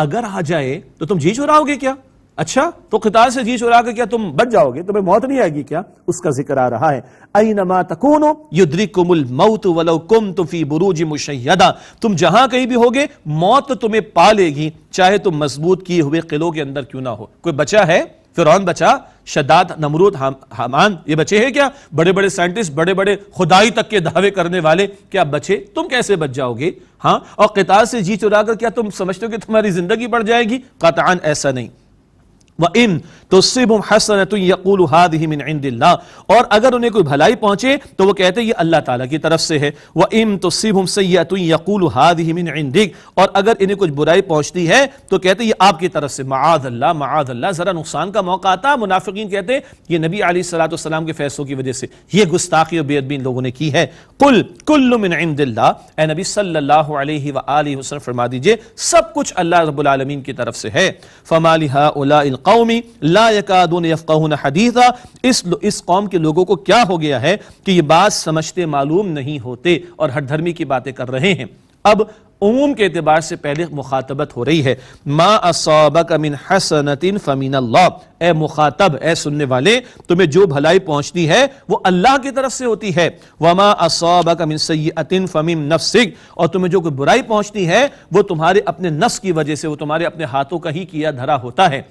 अगर आ जाए तो तुम जी चुराओगे क्या अच्छा तो किताल से जी चुरा के क्या तुम बच जाओगे तुम्हें मौत नहीं आएगी क्या उसका जिक्र आ रहा है नमा तकोनो मऊत वलो कुम तुफी मुशैदा तुम जहां कहीं भी होगे मौत तो तुम्हें पा लेगी चाहे तुम मजबूत किए हुए किलों के अंदर क्यों ना हो कोई बचा है बचा शदात नमरूद हमान ये बचे हैं क्या बड़े बड़े साइंटिस्ट बड़े बड़े खुदाई तक के दावे करने वाले क्या बचे तुम कैसे बच जाओगे हाँ और किताब से जी चुरा कर क्या तुम समझते हो कि तुम्हारी जिंदगी बढ़ जाएगी कतान ऐसा नहीं इन तो सिब हसन यकूल हाद ही मिन इंदिल्ला और अगर उन्हें कोई भलाई पहुंचे तो वो कहते ये अल्लाह ताला की तरफ से है वह इम तो सिब हम सैया तो यकूल हाद ही मिन इंदिक और अगर इन्हें कुछ बुराई पहुंचती है तो कहते ये आपकी तरफ से माद अल्लाह माद अल्लाह ज़रा नुकसान का मौका आता मुनाफिकीन कहते ये नबी अली सलाम के फैसलों की वजह से यह गुस्ताखी और बेदबी इन लोगों ने की है कुल कुल मिन इंदिल्ला ए नबी सल्लल्लाहु अलैहि व आलिहि वसल्लम फरमा दीजिए सब कुछ अल्लाह रब्बुल आलमीन की तरफ से है फमालिहा उला कौमी लाकादून हदीसा इस इस कौम के लोगों को क्या हो गया है कि ये बात समझते मालूम नहीं होते और हर धर्मी की बातें कर रहे हैं अब उमूम के अतबार से पहले मुखातबत हो रही है माँ असौबक अमिन हसनतिन फ़मीन अल्लाह ए मुखातब ए सुनने वाले तुम्हें जो भलाई पहुंचती है वो अल्लाह की तरफ से होती है वमा असौबक अमिन सयतिन फ़मीम नफसिक और तुम्हें जो कोई बुराई पहुंचती है वो तुम्हारे अपने नफ्स की वजह से वो तुम्हारे अपने हाथों का ही किया धरा होता है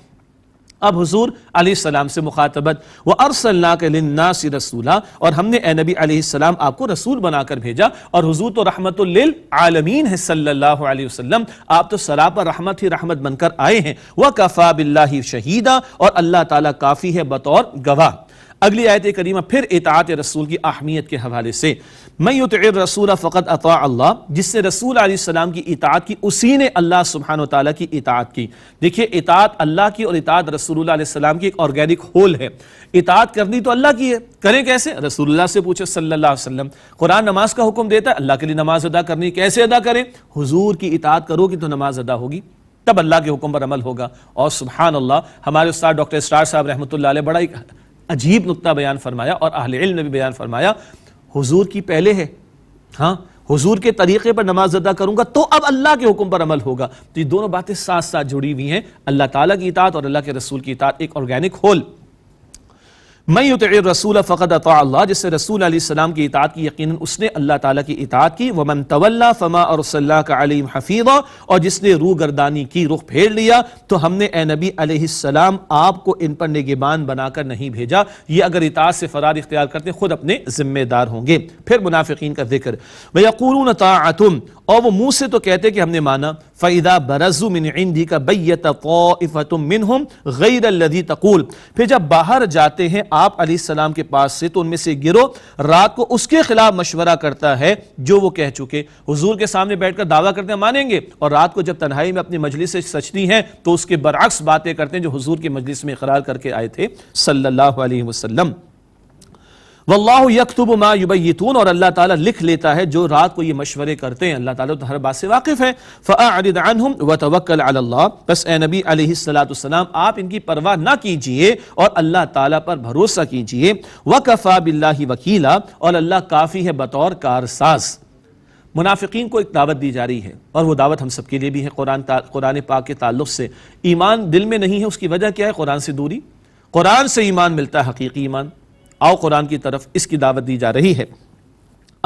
अब हजूर आसमाम से मुखातबत व अरसल्ला के रसूला और हमने ए नबी आसमाम आपको रसूल बनाकर भेजा और हजूर तो रहमत आलमीन है सल्लल्लाहु अलैहि वसल्लम आप तो सरापर रहमत ही रहमत बनकर आए हैं वह कफ़ा बिल्ला शहीदा और अल्लाह ताला काफ़ी है बतौर गवाह अगली आयत करीमा फिर एतात रसूल की अहमियत के हवाले से मैं युत रसूल फ़कत अता अल्लाह जिससे रसूल आसमाम की इतात की उसी ने अल्लाह सुबहान तला की इतात की देखिए इतात अल्लाह की और इतात रसूलुल्लाम की एक ऑर्गेनिक होल है इतात करनी तो अल्लाह की है करें कैसे रसूल से पूछे सल्लाम कुरान नमाज का हुक्म देता है अल्लाह के लिए नमाज अदा करनी कैसे अदा करें हजूर की इतात करोगी तो नमाज अदा होगी तब अल्लाह के हुक्म पर अमल होगा और सुबहान अल्लाह हमारे उस्ताद डॉक्टर इसरार साहब रहमत बड़ा ही अजीब नुकता बयान फरमाया और अहल इल्म ने भी बयान फरमाया हुजूर की पहले है हाँ हुजूर के तरीके पर नमाज अदा करूंगा तो अब अल्लाह के हुक्म पर अमल होगा तो ये दोनों बातें साथ साथ जुड़ी हुई हैं अल्लाह ताला की इतात और अल्लाह के रसूल की इतात एक ऑर्गेनिक होल मैं युत रसूल फ़कत अता जिससे रसूल सलाम की इतात की यकीन उसने अल्लाह ताली की इतात की वमन तवल्ला फ़मा और का अलीम हफीज़ा और जिसने रू गर्दानी की रुख फेर लिया तो हमने ए नबी अलैहिस्सलाम आपको इन पर निगेबान बनाकर नहीं भेजा ये अगर इतात से फ़रार इख्तियार करते खुद अपने ज़िम्मेदार होंगे फिर मुनाफिकीन का जिक्र वयकून तातुम और वो मुंह से तो कहते कि हमने माना फ़ैदा बरजू मिन इंदी का बैत मिन हम गैर लदी तकूल फिर जब बाहर जाते हैं आप सलाम के पास से तो उनमें से गिरो रात को उसके खिलाफ मशवरा करता है जो वो कह चुके हजूर के सामने बैठकर दावा करते हैं मानेंगे और रात को जब तन्हाई में अपनी मजलिस से सचती हैं तो उसके बरक्स बातें करते हैं जो हजूर की मजलिस में इकरार करके आए थे सल्ला वसलम वल्लाह यकतुब मा युबैतून और अल्लाह ताला लिख लेता है जो रात को ये मशवरे करते हैं अल्लाह ताला तो हर बात से वाकिफ़ है फ़ारिद अनहुम व तवक्कल अल्लाह बस ए नबी अलैहिस्सलाम आप इनकी परवाह ना कीजिए और अल्लाह ताला पर भरोसा कीजिए वकफ़ा बिल्लाहि वकीला और अल्लाह काफ़ी है बतौर कारसाज़ मुनाफिकीन को एक दावत दी जा रही है और वो दावत हम सबके लिए भी है कुरान कुरान पाक के ताल्लुक से ईमान दिल में नहीं है उसकी वजह क्या है कुरान से दूरी कुरान से ईमान मिलता है हकीकी ईमान आओ कुरान की तरफ इसकी दावत दी जा रही है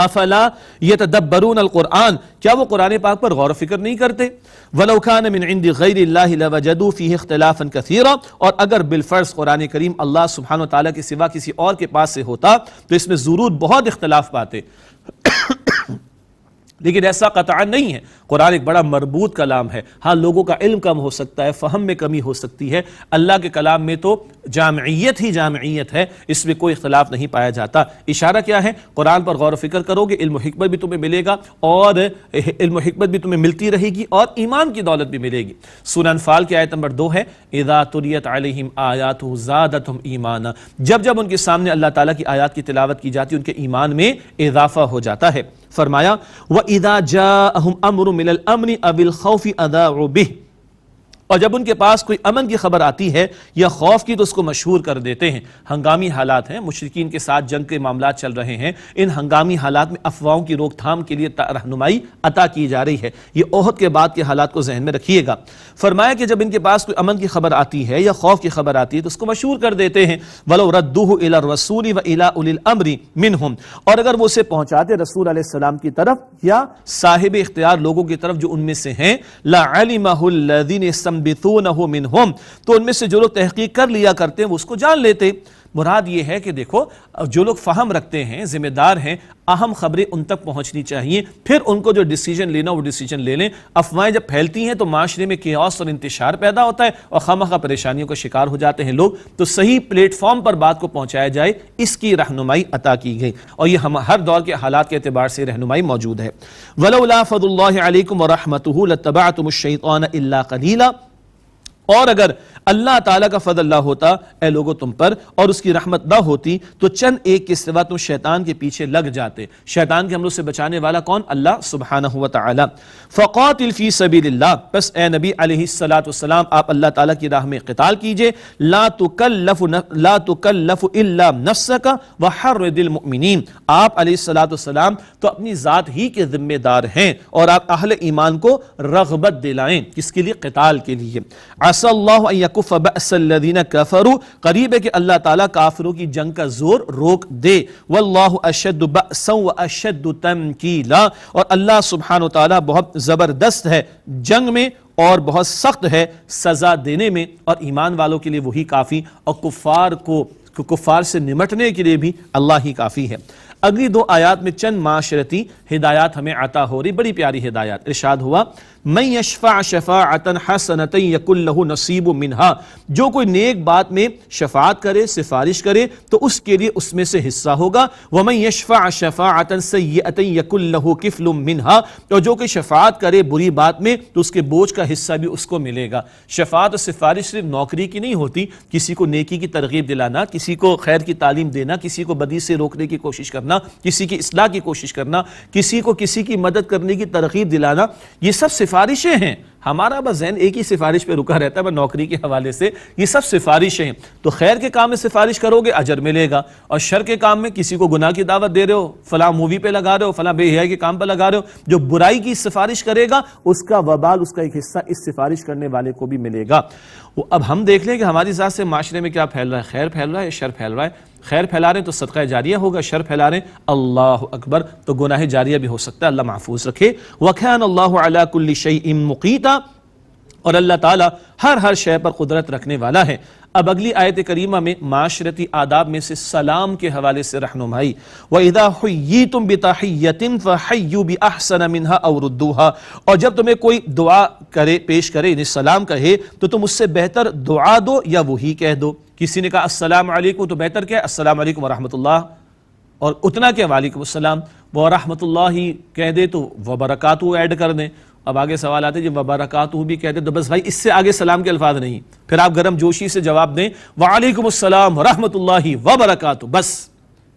अफला ये तदब्बरून अलकुरान क्या वो कुरान पाक पर गौर फिक्र नहीं करते वलौखान मिनदी गैरजदूफ़ी अख्तलाफन कसीरा और अगर बिलफर्ज कुरान करीम अल्लाह सुबहान ताली के सिवा किसी और के पास से होता तो इसमें ज़रूर बहुत इख्तलाफ पाते [COUGHS] लेकिन ऐसा कतान नहीं है कुरान एक बड़ा मरबूत कलाम है हाँ लोगों का इल्म कम हो सकता है फहम में कमी हो सकती है अल्लाह के कलाम में तो जामयत ही जामयत है इसमें कोई इख्तलाफ नहीं पाया जाता इशारा क्या है कुरान पर गौर फिक्र करोगे इल्म हमत भी तुम्हें मिलेगा और इल्म भी तुम्हें मिलती रहेगी और ईमान की दौलत भी मिलेगी सुन फाल की आयत नंबर दो है इदातुरियत आलिम आयात ज़्यादतम ईमान जब जब उनके सामने अल्लाह ताला की आयात की तिलावत की जाती उनके ईमान में इजाफा हो जाता है फरमाया व इदा जा अमर من الأمر أو الخوف أذاع به और जब उनके पास कोई अमन की खबर आती है या खौफ की तो उसको मशहूर कर देते हैं हंगामी हालात हैं मुशरकिन के साथ जंग के मामला चल रहे हैं इन हंगामी हालात में अफवाहों की रोकथाम के लिए रहनुमाई अता की जा रही है ये ओहद के बाद के हालात को जहन में रखिएगा फरमाया कि जब इनके पास कोई अमन की खबर आती है या खौफ की खबर आती है तो उसको मशहूर कर देते हैं वलो रद्दू इला रसूल व इला अमरी मिन और अगर वो उसे पहुंचाते रसूल आसमाम की तरफ या साहिब इख्तियार लोगों की तरफ जो उनमें से हैं लादीन यस्तम्बितूनहु होम तो उनमें से जो लोग तहकीक कर लिया करते हैं वो उसको जान लेते मुराद ये है कि देखो जो लोग फाहम रखते हैं जिम्मेदार हैं अहम खबरें उन तक पहुंचनी चाहिए फिर उनको जो डिसीजन लेना वो डिसीजन ले लें अफवाहें जब फैलती हैं तो माशरे में केस और इंतशार पैदा होता है और खाम खा परेशानियों का शिकार हो जाते हैं लोग तो सही प्लेटफॉर्म पर बात को पहुंचाया जाए इसकी रहनुमाई अता की गई और ये हम हर दौर के हालात के अतबार से रहनुमाई मौजूद है वलाफ़ल वरहमत तबातमशैन कलीला और अगर अल्लाह ताला का फजल ना होता ए लोगों तुम पर और उसकी रहमत ना होती तो चंद एक के सिवा तुम शैतान के पीछे लग जाते शैतान के हमलों से बचाने वाला कौन अल्लाह सुबहाना हुआ ताला फ़ौत इल्फ़ी सबी बस ए नबी सलाम आप अल्लाह ताला की राह में कताल कीजिए ला तो कल्लफ ला तो कल्लफ नफ्स का वह हर दिलमिन आप सलाम तो अपनी ज़ात ही के ज़िम्मेदार हैं और आप अहल ईमान को रगबत दिलाएं किसके लिए कताल के लिए करीब है कि अल्लाह ताला की जंग का जोर रोक दे अशद अशद तमकीला और अल्लाह सुबहान बहुत ज़बरदस्त है जंग में और बहुत सख्त है सज़ा देने में और ईमान वालों के लिए वही काफ़ी और कुफ़ार को कुफ़ार से निमटने के लिए भी अल्लाह ही काफ़ी है अगली दो आयात में चंद माशरती हिदायत हमें आता हो रही बड़ी प्यारी हिदायत इर्शाद हुआ मैं यशफ़ा शफ़ातन हसनत यकुल्लहु नसीब मिनहा जो कोई नेक बात में शफात करे सिफारिश करे तो उसके लिए उसमें से हिस्सा होगा वह मैं यशफ़ा शफ़ातन सैत यकुल्लह किफ़ल मिनहा और जो कोई शफात करे बुरी बात में तो उसके बोझ का हिस्सा भी उसको मिलेगा शफात और सिफारिश सिर्फ नौकरी की नहीं होती किसी को नेकी की तरगीब दिलाना किसी को खैर की तालीम देना किसी को बदी से रोकने की कोशिश करना किसी की असलाह की कोशिश करना किसी को किसी की मदद करने की तरगीब दिलाना ये सब सिफा सिफारिशें हैं हमारा बस जहन एक ही सिफारिश पे रुका रहता है बस नौकरी के हवाले से ये सब सिफारिशें हैं तो खैर के काम में सिफारिश करोगे अजर मिलेगा और शर के काम में किसी को गुनाह की दावत दे रहे हो फला मूवी पे लगा रहे हो फला बेहिया के काम पर लगा रहे हो जो बुराई की सिफारिश करेगा उसका वबाल उसका एक हिस्सा इस सिफारिश करने वाले को भी मिलेगा वो अब हम देख लें कि हमारी ज़ात से माशरे में क्या फैल रहा है खैर फैल रहा है शर फैल रहा है खैर फैला रहे हैं तो सदका जारिया होगा शर फैला रहे हैं अल्लाह अकबर तो गुनाह जारिया भी हो सकता है अल्लाह महफूज रखे वखैन अल्लाह कुल्ली शई मुकीता और अल्लाह ताला हर हर शय पर कुदरत रखने वाला है अब अगली आयत करीमा में माशरती आदाब में से सलाम के हवाले से रहनुमाई वहीदा हुई तुम बिताहियतिन फ़यू बि अहसन मिनहा अवरुद्दूहा और जब तुम्हें कोई दुआ करे पेश करे इन्हें सलाम कहे तो तुम उससे बेहतर दुआ दो या वही कह दो किसी ने कहा अस्सलाम वालेकुम तो बेहतर क्या अस्सलाम वालेकुम वरहमतुल्लाह और उतना क्या वालेकुम अस्सलाम व रहमतुल्लाह कह दे तो व बरक़ात ऐड कर दें अब आगे सवाल आते जब वबारकत भी कहते तो बस भाई इससे आगे सलाम के अल्फाज नहीं फिर आप गर्म जोशी से जवाब दें वालेकुम असलम रहमत वबरकत बस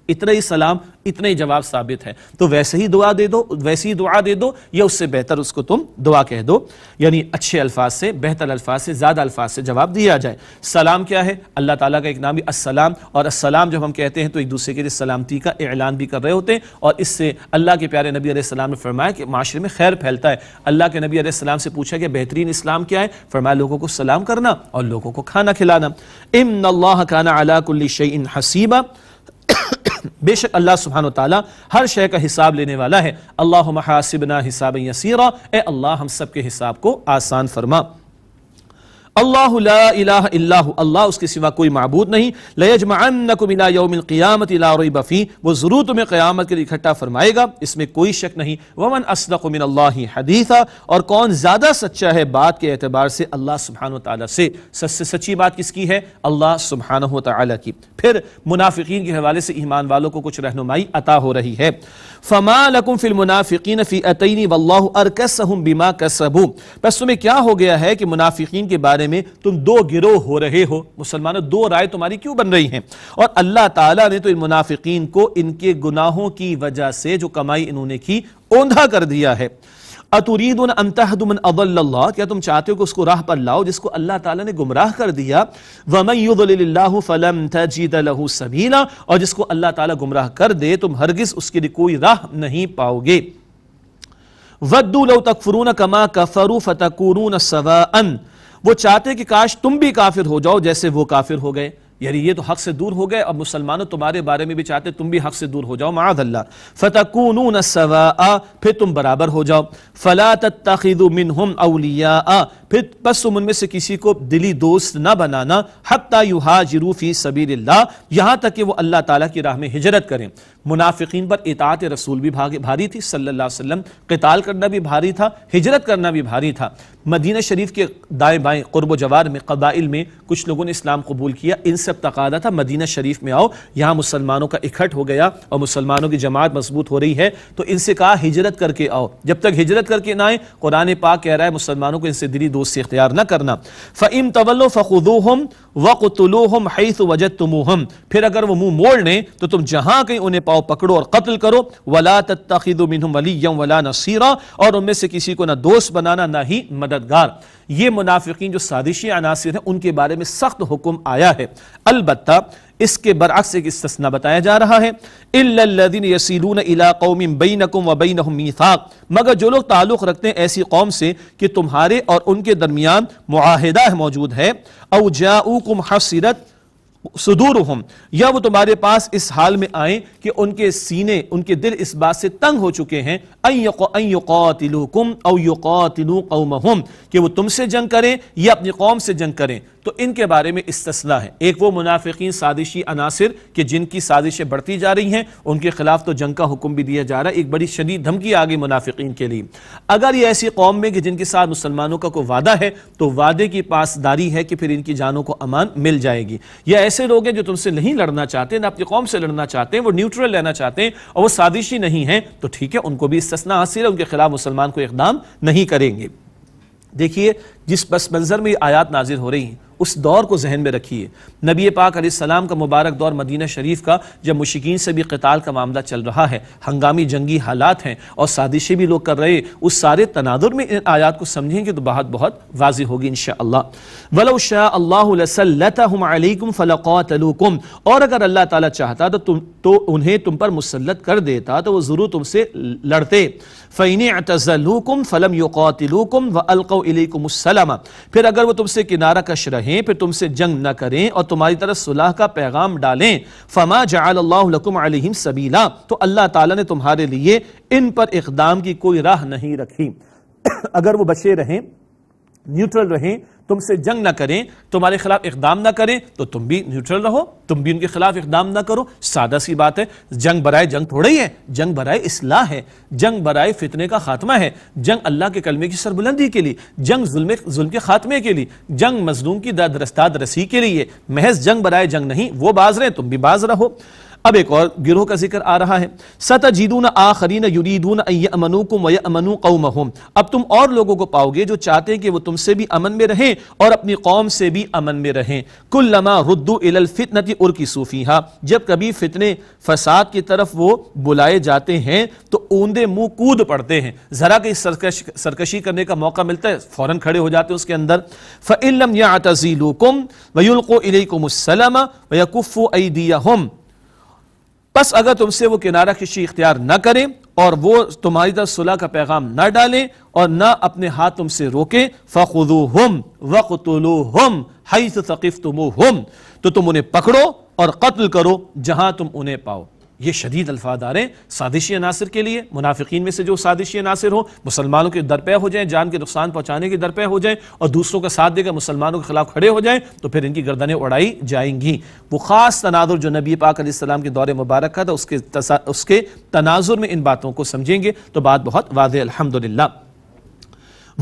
इतना ही सलाम इतना ही जवाब साबित है तो वैसे ही दुआ दे दो वैसे ही दुआ दे दो या उससे बेहतर उसको तुम दुआ कह दो यानी अच्छे अल्फाज से बेहतर अल्फाज से ज़्यादा अल्फाज से जवाब दिया जाए सलाम क्या है अल्लाह ताला का एक नाम भी असलाम और असलाम जब हम कहते हैं तो एक दूसरे के लिए सलामती का ऐलान भी कर रहे होते हैं और इससे अल्लाह के प्यारे नबी आसमाम ने फरमाया कि माशरे में खैर फैलता है अल्लाह के नबी आसमाम से पूछा कि बेहतरीन इस्लाम क्या है फरमाया लोगों को सलाम करना और लोगों को खाना खिलाना इम्ला खाना अलाकुल्ली शई इन हसीबा बेशक अल्लाह सुबहान तला हर शय का हिसाब लेने वाला है अल्लाह महासिबना हिसाब यसीरा ए अल्लाह हम सब के हिसाब को आसान फरमा उसके सिवा कोई मबूद नहीं लयजमानकमिलायामत बफ़ी वो ज़रूर तुम्हें क़्यामत के लिए इकट्ठा फरमाएगा इसमें कोई शक नहीं वमन असदमिन हदीफ़ा और कौन ज़्यादा सच्चा है बात के एतबार से अल्लाह सुबहान तला से सच सच्ची बात किसकी है अल्लाह सुबहान तला की फिर मुनाफिकीन के हवाले से ईमान वालों को कुछ रहनुमाई अता हो रही है फमा लकुम फिल मुनाफिकीन फ़ी अतनी वल्ला अरकसहम बिमा कसबू बस तुम्हें क्या हो गया है कि मुनाफिकीन के बारे में तुम दो गिरोह हो रहे हो मुसलमानों दो राय तुम्हारी क्यों बन रही हैं और अल्लाह ताला ने तो इन मुनाफिकीन को इनके गुनाहों की वजह से जो कमाई इन्होंने की ओंधा कर दिया है अतुरीदन अंतहदमन अबल्ला क्या तुम चाहते हो कि उसको राह पर लाओ जिसको अल्लाह ताला ने गुमराह कर दिया वमय्ला फलम तजीद लहू सबीला और जिसको अल्लाह ताला गुमराह कर दे तुम हरगिज उसके लिए कोई राह नहीं पाओगे वद्दू लो तकफरून कमा कफरू फतकूरून सवा वो चाहते कि काश तुम भी काफिर हो जाओ जैसे वो काफिर हो गए यानी ये तो हक से दूर हो गए अब मुसलमानों तुम्हारे बारे में भी चाहते तुम भी हक से दूर हो जाओ माद अल्लाह फतकून सवा फिर तुम बराबर हो जाओ फला तखिद मिन अलिया फिर बस तुम उनमें से किसी को दिली दोस्त ना बनाना हत्ता युहा सबीर सबील यहाँ तक कि वो अल्लाह ताला की राह में हिजरत करें मुनाफिकीन पर इतात रसूल भी भारी थी अलैहि वसल्लम कताल करना भी भारी था हिजरत करना भी भारी था मदीना शरीफ के दाएँ बाएँ क़ुरब जवार में कबाइल में कुछ लोगों ने इस्लाम कबूल किया इन सब तकादा था मदीना शरीफ में आओ यहाँ मुसलमानों का इकट्ठ हो गया और मुसलमानों की जमात मजबूत हो रही है तो इनसे कहा हिजरत करके आओ जब तक हिजरत करके ना आए कुरान पाक कह रहा है मुसलमानों को इनसे दिली दोस्त से इख्तियार न करना फ़म तवल्लो फ़ुदू हम वक़तलू हम वजत तुमू फिर अगर वो मुंह मोड़ लें तो तुम जहां कहीं उन्हें पाओ पकड़ो और कत्ल करो वला तखिदमिन वलीम वला नसीरा और उनमें से किसी को ना दोस्त बनाना ना ही मददगार ये मुनाफिकीन जो साजिशी अनासर हैं उनके बारे में सख्त हुक्म आया है अलबत्ता इसके बरअक्स एक इस्तना बताया जा रहा है इल्लल्लदीन यसीलून इला कौमिन बैनकुम व बैनहुम मीथाक मगर जो लोग ताल्लुक़ रखते हैं ऐसी कौम से कि तुम्हारे और उनके दरमियान मुआहदा मौजूद है औ जाऊकुम हसीरत सुदूर हम या वो तुम्हारे पास इस हाल में आए कि उनके सीने उनके दिल इस बात से तंग हो चुके हैं कि वो तुमसे जंग करें या अपनी कौम से जंग करें तो इनके बारे में इस्तला है एक वो मुनाफिकीन साजिशी अनासर कि जिनकी साजिशें बढ़ती जा रही हैं उनके खिलाफ तो जंग का हुक्म भी दिया जा रहा है एक बड़ी शदीद धमकी आ गई मुनाफिकीन के लिए अगर ये ऐसी कौम में कि जिनके साथ मुसलमानों का कोई वादा है तो वादे की पासदारी है कि फिर इनकी जानों को अमान मिल जाएगी या ऐसे लोग हैं जो तुमसे नहीं लड़ना चाहते ना अपनी कौम से लड़ना चाहते हैं वो न्यूट्रल रहना चाहते हैं और वो साजिशी नहीं है तो ठीक है उनको भी इस्तना हासिल है उनके खिलाफ मुसलमान को इकदाम नहीं करेंगे देखिए जिस बस मंजर में आयात नाजिर हो रही है उस दौर को जहन में रखिए नबी पाक सलाम का मुबारक दौर मदीना शरीफ का जब मुशिकीन से भी कताल का मामला चल रहा है हंगामी जंगी हालात हैं और साजिशें भी लोग कर रहे उस सारे तनादर में इन आयात को समझेंगे तो बहुत बहुत वाजी होगी इन शल्लाम फ़लकुम और अगर अल्लाह ताला चाहता तो तुम तो उन्हें तुम पर मुसलत कर देता तो वो ज़रूर तुमसे लड़ते फ़ैन फ़लम युकातिलुकुम व फिर अगर वो तुमसे किनारा कश रहे रहें फिर तुमसे जंग न करें और तुम्हारी तरफ सुलह का पैगाम डालें फमा जकम सबीला तो अल्लाह ताला ने तुम्हारे लिए इन पर इकदाम की कोई राह नहीं रखी [COUGHS] अगर वो बचे रहें न्यूट्रल रहें तुमसे जंग ना करें तुम्हारे खिलाफ इकदाम ना करें तो तुम भी न्यूट्रल रहो तुम भी उनके खिलाफ इकदाम ना करो सादा सी बात है जंग बराए जंग थोड़ा ही है जंग बराए इसलाह है जंग बराए फितने का खात्मा है जंग अल्लाह के कलमे की सरबुलंदी के लिए जंग जुल्म के खात्मे के लिए जंग मजलूम की दादरस्ताद रसी के लिए महज जंग बराए जंग नहीं वो बाज रहे तुम भी बाज रहो अब एक और गिरोह का जिक्र आ रहा है सत सतजीदून आखरीन युरीदून अमनू कुम वय अमनू कौम अब तुम और लोगों को पाओगे जो चाहते हैं कि वो तुमसे भी अमन में रहें और अपनी कौम से भी अमन में रहें कुल लमा रुद्दू इलल फितनती उर सूफी सूफीहा जब कभी फितने फसाद की तरफ वो बुलाए जाते हैं तो ऊंदे मुंह कूद पड़ते हैं जरा कहीं सरकश सरकशी करने का मौका मिलता है फौरन खड़े हो जाते हैं उसके अंदर फ़िल्म या तजीलुकुम वयुल्को इलेकुम वयकुफ़ु अदिया दिया बस अगर तुमसे वो किनारा किसी इख्तियार ना करें और वो तुम्हारी तरफ सुलह का पैगाम न डालें और न अपने हाथ तुमसे रोके फ़ुदू हम वक़तलो हम हई तुम हम तो तुम उन्हें पकड़ो और कत्ल करो जहां तुम उन्हें पाओ ये शदीद अल्फाज आ रहे हैं साजिशी अनासर के लिए मुनाफिकीन में से जो साजिशी अनासर हो मुसलमानों के दरपे हो जाएं जान के नुकसान पहुंचाने के दरपे हो जाएं और दूसरों का साथ देकर मुसलमानों के खिलाफ खड़े हो जाएं तो फिर इनकी गर्दनें उड़ाई जाएंगी वो ख़ास तनाजुर जो नबी पाक इस्लाम के दौरे मुबारक का था उसके उसके तनाजुर में इन बातों को समझेंगे तो बात बहुत वाज अलहमदिल्ला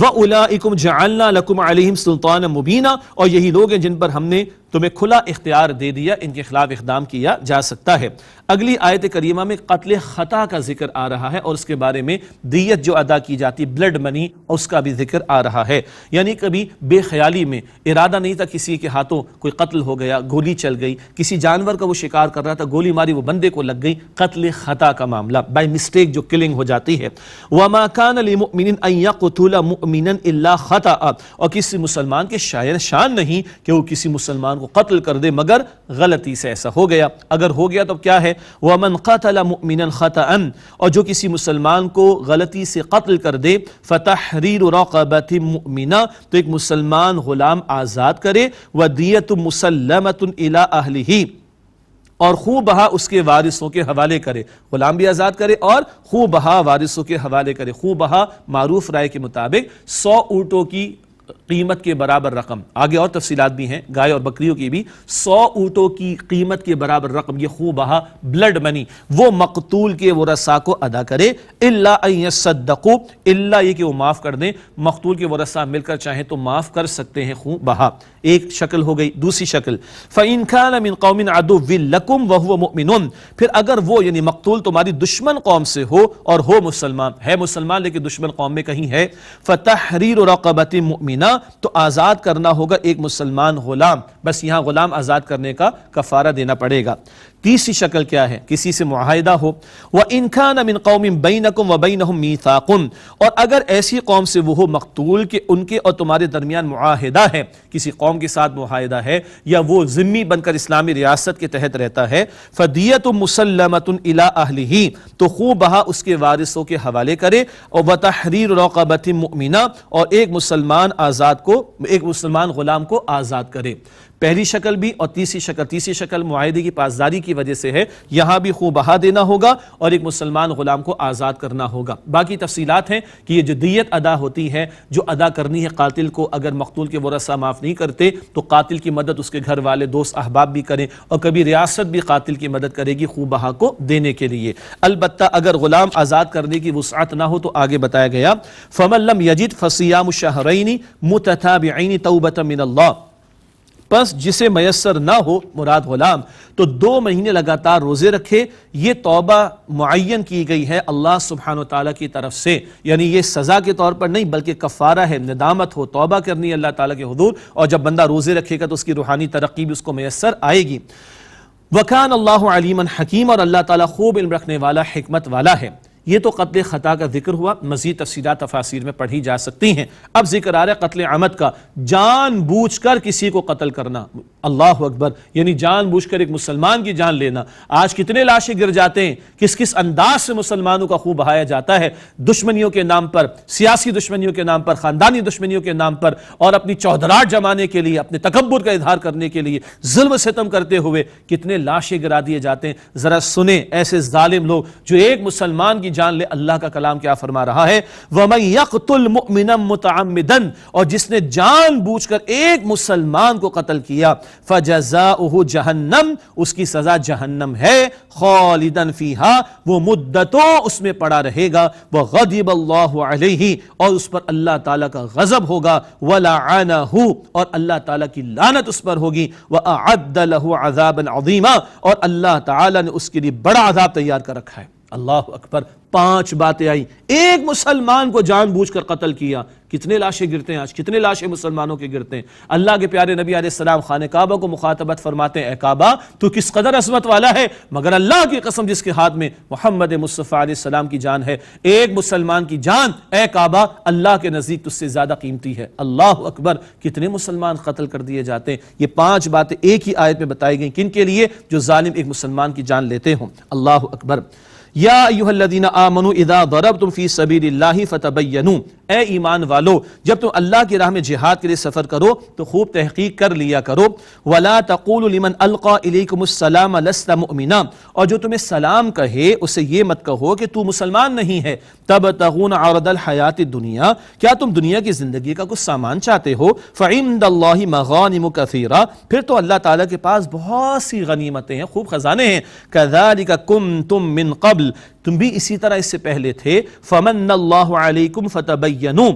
व उलाकुम जल्ला लकुम अलहिम सुल्तान मुबीना और यही लोग हैं जिन पर हमने तुम्हें खुला इख्तियार दे दिया इनके खिलाफ इकदाम किया जा सकता है अगली आयत करीमा में कत्ल ख़ता का जिक्र आ रहा है और उसके बारे में दियत जो अदा की जाती ब्लड मनी उसका भी जिक्र आ रहा है यानी कभी बेख्याली में इरादा नहीं था किसी के हाथों कोई कत्ल हो गया गोली चल गई किसी जानवर का वो शिकार कर रहा था गोली मारी वो बंदे को लग गई कत्ल ख़ता का मामला बाई मिस्टेक जो किलिंग हो जाती है वमाकान ख़ता और किसी मुसलमान के शायर शान नहीं कि वो किसी मुसलमान इंसान को कत्ल कर दे मगर गलती से ऐसा हो गया अगर हो गया तो क्या है वह वमन कतल ख़त अन और जो किसी मुसलमान को गलती से कत्ल कर दे फ़तहरीर रकबत मिना तो एक मुसलमान ग़ुलाम आज़ाद करे व दियत मुसलमत इला और खूब बहा उसके वारिसों के हवाले करे गुलाम भी आज़ाद करे और खूब बहा वारिसों के हवाले करे खूब बहा मारूफ राय के मुताबिक सौ ऊँटों की कीमत के बराबर रकम आगे और तफसीलात भी हैं गाय और बकरियों की भी सौ ऊँटों की कीमत के बराबर रकम ये खूब बहा ब्लड मनी वो मकतूल के वसा को अदा करे अल्लासदकू अल्ला ये कि वो माफ़ कर दें मकतूल के वसा मिलकर चाहें तो माफ़ कर सकते हैं खूब बहा एक शक्ल हो गई दूसरी शक्ल फ़ैन खान अमिन कौमिन अदुविलकुम वह मुमिन फिर अगर वो यानी मकतूल तुम्हारी दुश्मन कौम से हो और हो मुसलमान है मुसलमान लेकिन दुश्मन कौम में कहीं है फ़तहरीर रकबत आईना तो आज़ाद करना होगा एक मुसलमान ग़ुलाम बस यहाँ ग़ुलाम आज़ाद करने का कफ़ारा देना पड़ेगा तीसरी शक्ल क्या है किसी से माहिदा हो वह इनखा नमिन कौम बैनकुम व बैन मीथाकुन और अगर ऐसी कौम से वो मकतूल के उनके और तुम्हारे दरमियान माहिदा है किसी कौम के साथ माहिदा है या वो ज़िम्मी बनकर इस्लामी रियासत के तहत रहता है फदीयत मुसलमत इला अहली तो खूब बहा उसके वारिसों के हवाले करे और व तहरीर रौकबत मुमिना और एक मुसलमान आज़ाद को एक मुसलमान ग़ुलाम को आज़ाद करे पहली शक्ल भी और तीसरी शक्ल तीसरी शक्ल माहदे की पासदारी की वजह से है यहाँ भी खूब बहा देना होगा और एक मुसलमान गुलाम को आज़ाद करना होगा बाकी तफसीलात हैं कि यह जो दियत अदा होती है जो अदा करनी है कातिल को अगर मकतूल के वरसा माफ़ नहीं करते तो कातिल की मदद उसके घर वाले दोस्त अहबाब भी करें और कभी रियासत भी कातिल की मदद करेगी खूब बहा को देने के लिए अलबत् अगर गुलाम आज़ाद करने की वसात ना हो तो आगे बताया गया फमल यजिद फसियाम मुतथा मुतथाबनी तोबत मिनल्ला बस जिसे मैसर ना हो मुराद गुलाम तो दो महीने लगातार रोज़े रखे ये तोबा मुन की गई है अल्लाह सुबहान तला की तरफ से यानी ये सज़ा के तौर पर नहीं बल्कि कफ़ारा है निदामत हो तोबा करनी है अल्लाह ताली के हदूर और जब बंदा रोज़े रखेगा तो उसकी रूहानी तरक्की भी उसको मैसर आएगी वकान अल्लाह आलिमन हकीम और अल्लाह ताली खूब इल्म रखने वाला हमत वाला है ये तो कत्ल ख़ता का जिक्र हुआ मजीद तफसीला तफासिर में पढ़ी जा सकती हैं अब जिक्र आ रहा है कत्ल आमद का जान बूझ कर किसी को कत्ल करना अल्लाह अकबर यानी जान बूझ कर एक मुसलमान की जान लेना आज कितने लाशें गिर जाते हैं किस किस अंदाज से मुसलमानों का खूब बहाया जाता है दुश्मनियों के नाम पर सियासी दुश्मनियों के नाम पर ख़ानदानी दुश्मनियों के नाम पर और अपनी चौधराट जमाने के लिए अपने तकबर का इजहार करने के लिए जुल्म सितम करते हुए कितने लाशें गिरा दिए जाते हैं ज़रा सुने ऐसे ालिम लोग जो एक मुसलमान की जान ले अल्लाह का कलाम क्या फरमा रहा है वमन यकतुल मुमिनम मुतअम्मिदन और जिसने जानबूझकर एक मुसलमान को कत्ल किया फजजाउहु जहन्नम उसकी सजा जहन्नम है खालिदन फीहा वो मुद्दतों उसमें पड़ा रहेगा वह गदीब अल्लाह और उस पर अल्लाह ताला का गजब होगा वला हु और अल्लाह ताला की लानत उस पर होगी वह अद्दलहु अजाबन अदीमा और अल्लाह ताला ने उसके लिए बड़ा आजाब तैयार कर रखा है अल्लाह अकबर पांच बातें आई एक मुसलमान को जानबूझकर कत्ल किया कितने लाशें गिरते हैं आज कितने लाशें मुसलमानों के गिरते हैं अल्लाह के प्यारे नबी आसमाम खान काबा को मुखातबत फरमाते हैं काबा तू किस कदर असमत वाला है मगर अल्लाह की कसम जिसके हाथ में मोहम्मद मुस्तफ़ाम की जान है एक मुसलमान की जान ए काबा अल्लाह के नज़दीक तुझसे ज़्यादा कीमती है अल्लाह अकबर कितने मुसलमान कत्ल कर दिए जाते हैं ये पांच बातें एक ही आयत में बताई गई किन के लिए जो ालिम एक मुसलमान की जान लेते हो अल्लाह अकबर तुम फी सबीर ईमान वालो जब तुम अल्लाह की राह में जिहाद के लिए सफ़र करो तो खूब तहकीक कर लिया करो वाला और जो तुम्हें सलाम कहे उसे ये मत कहो कि तू मुसलमान नहीं है तब तगुन आरदल हयात दुनिया क्या तुम दुनिया की ज़िंदगी का कुछ सामान चाहते हो फ़ैमदी कफ़ीरा फिर तो अल्लाह ताला के पास बहुत सी गनीमतें हैं खूब ख़जाने हैं कदालिका कुम तुम मिन कबल कबल तुम भी इसी तरह इससे पहले थे फमन अलैकुम फ़तबैनु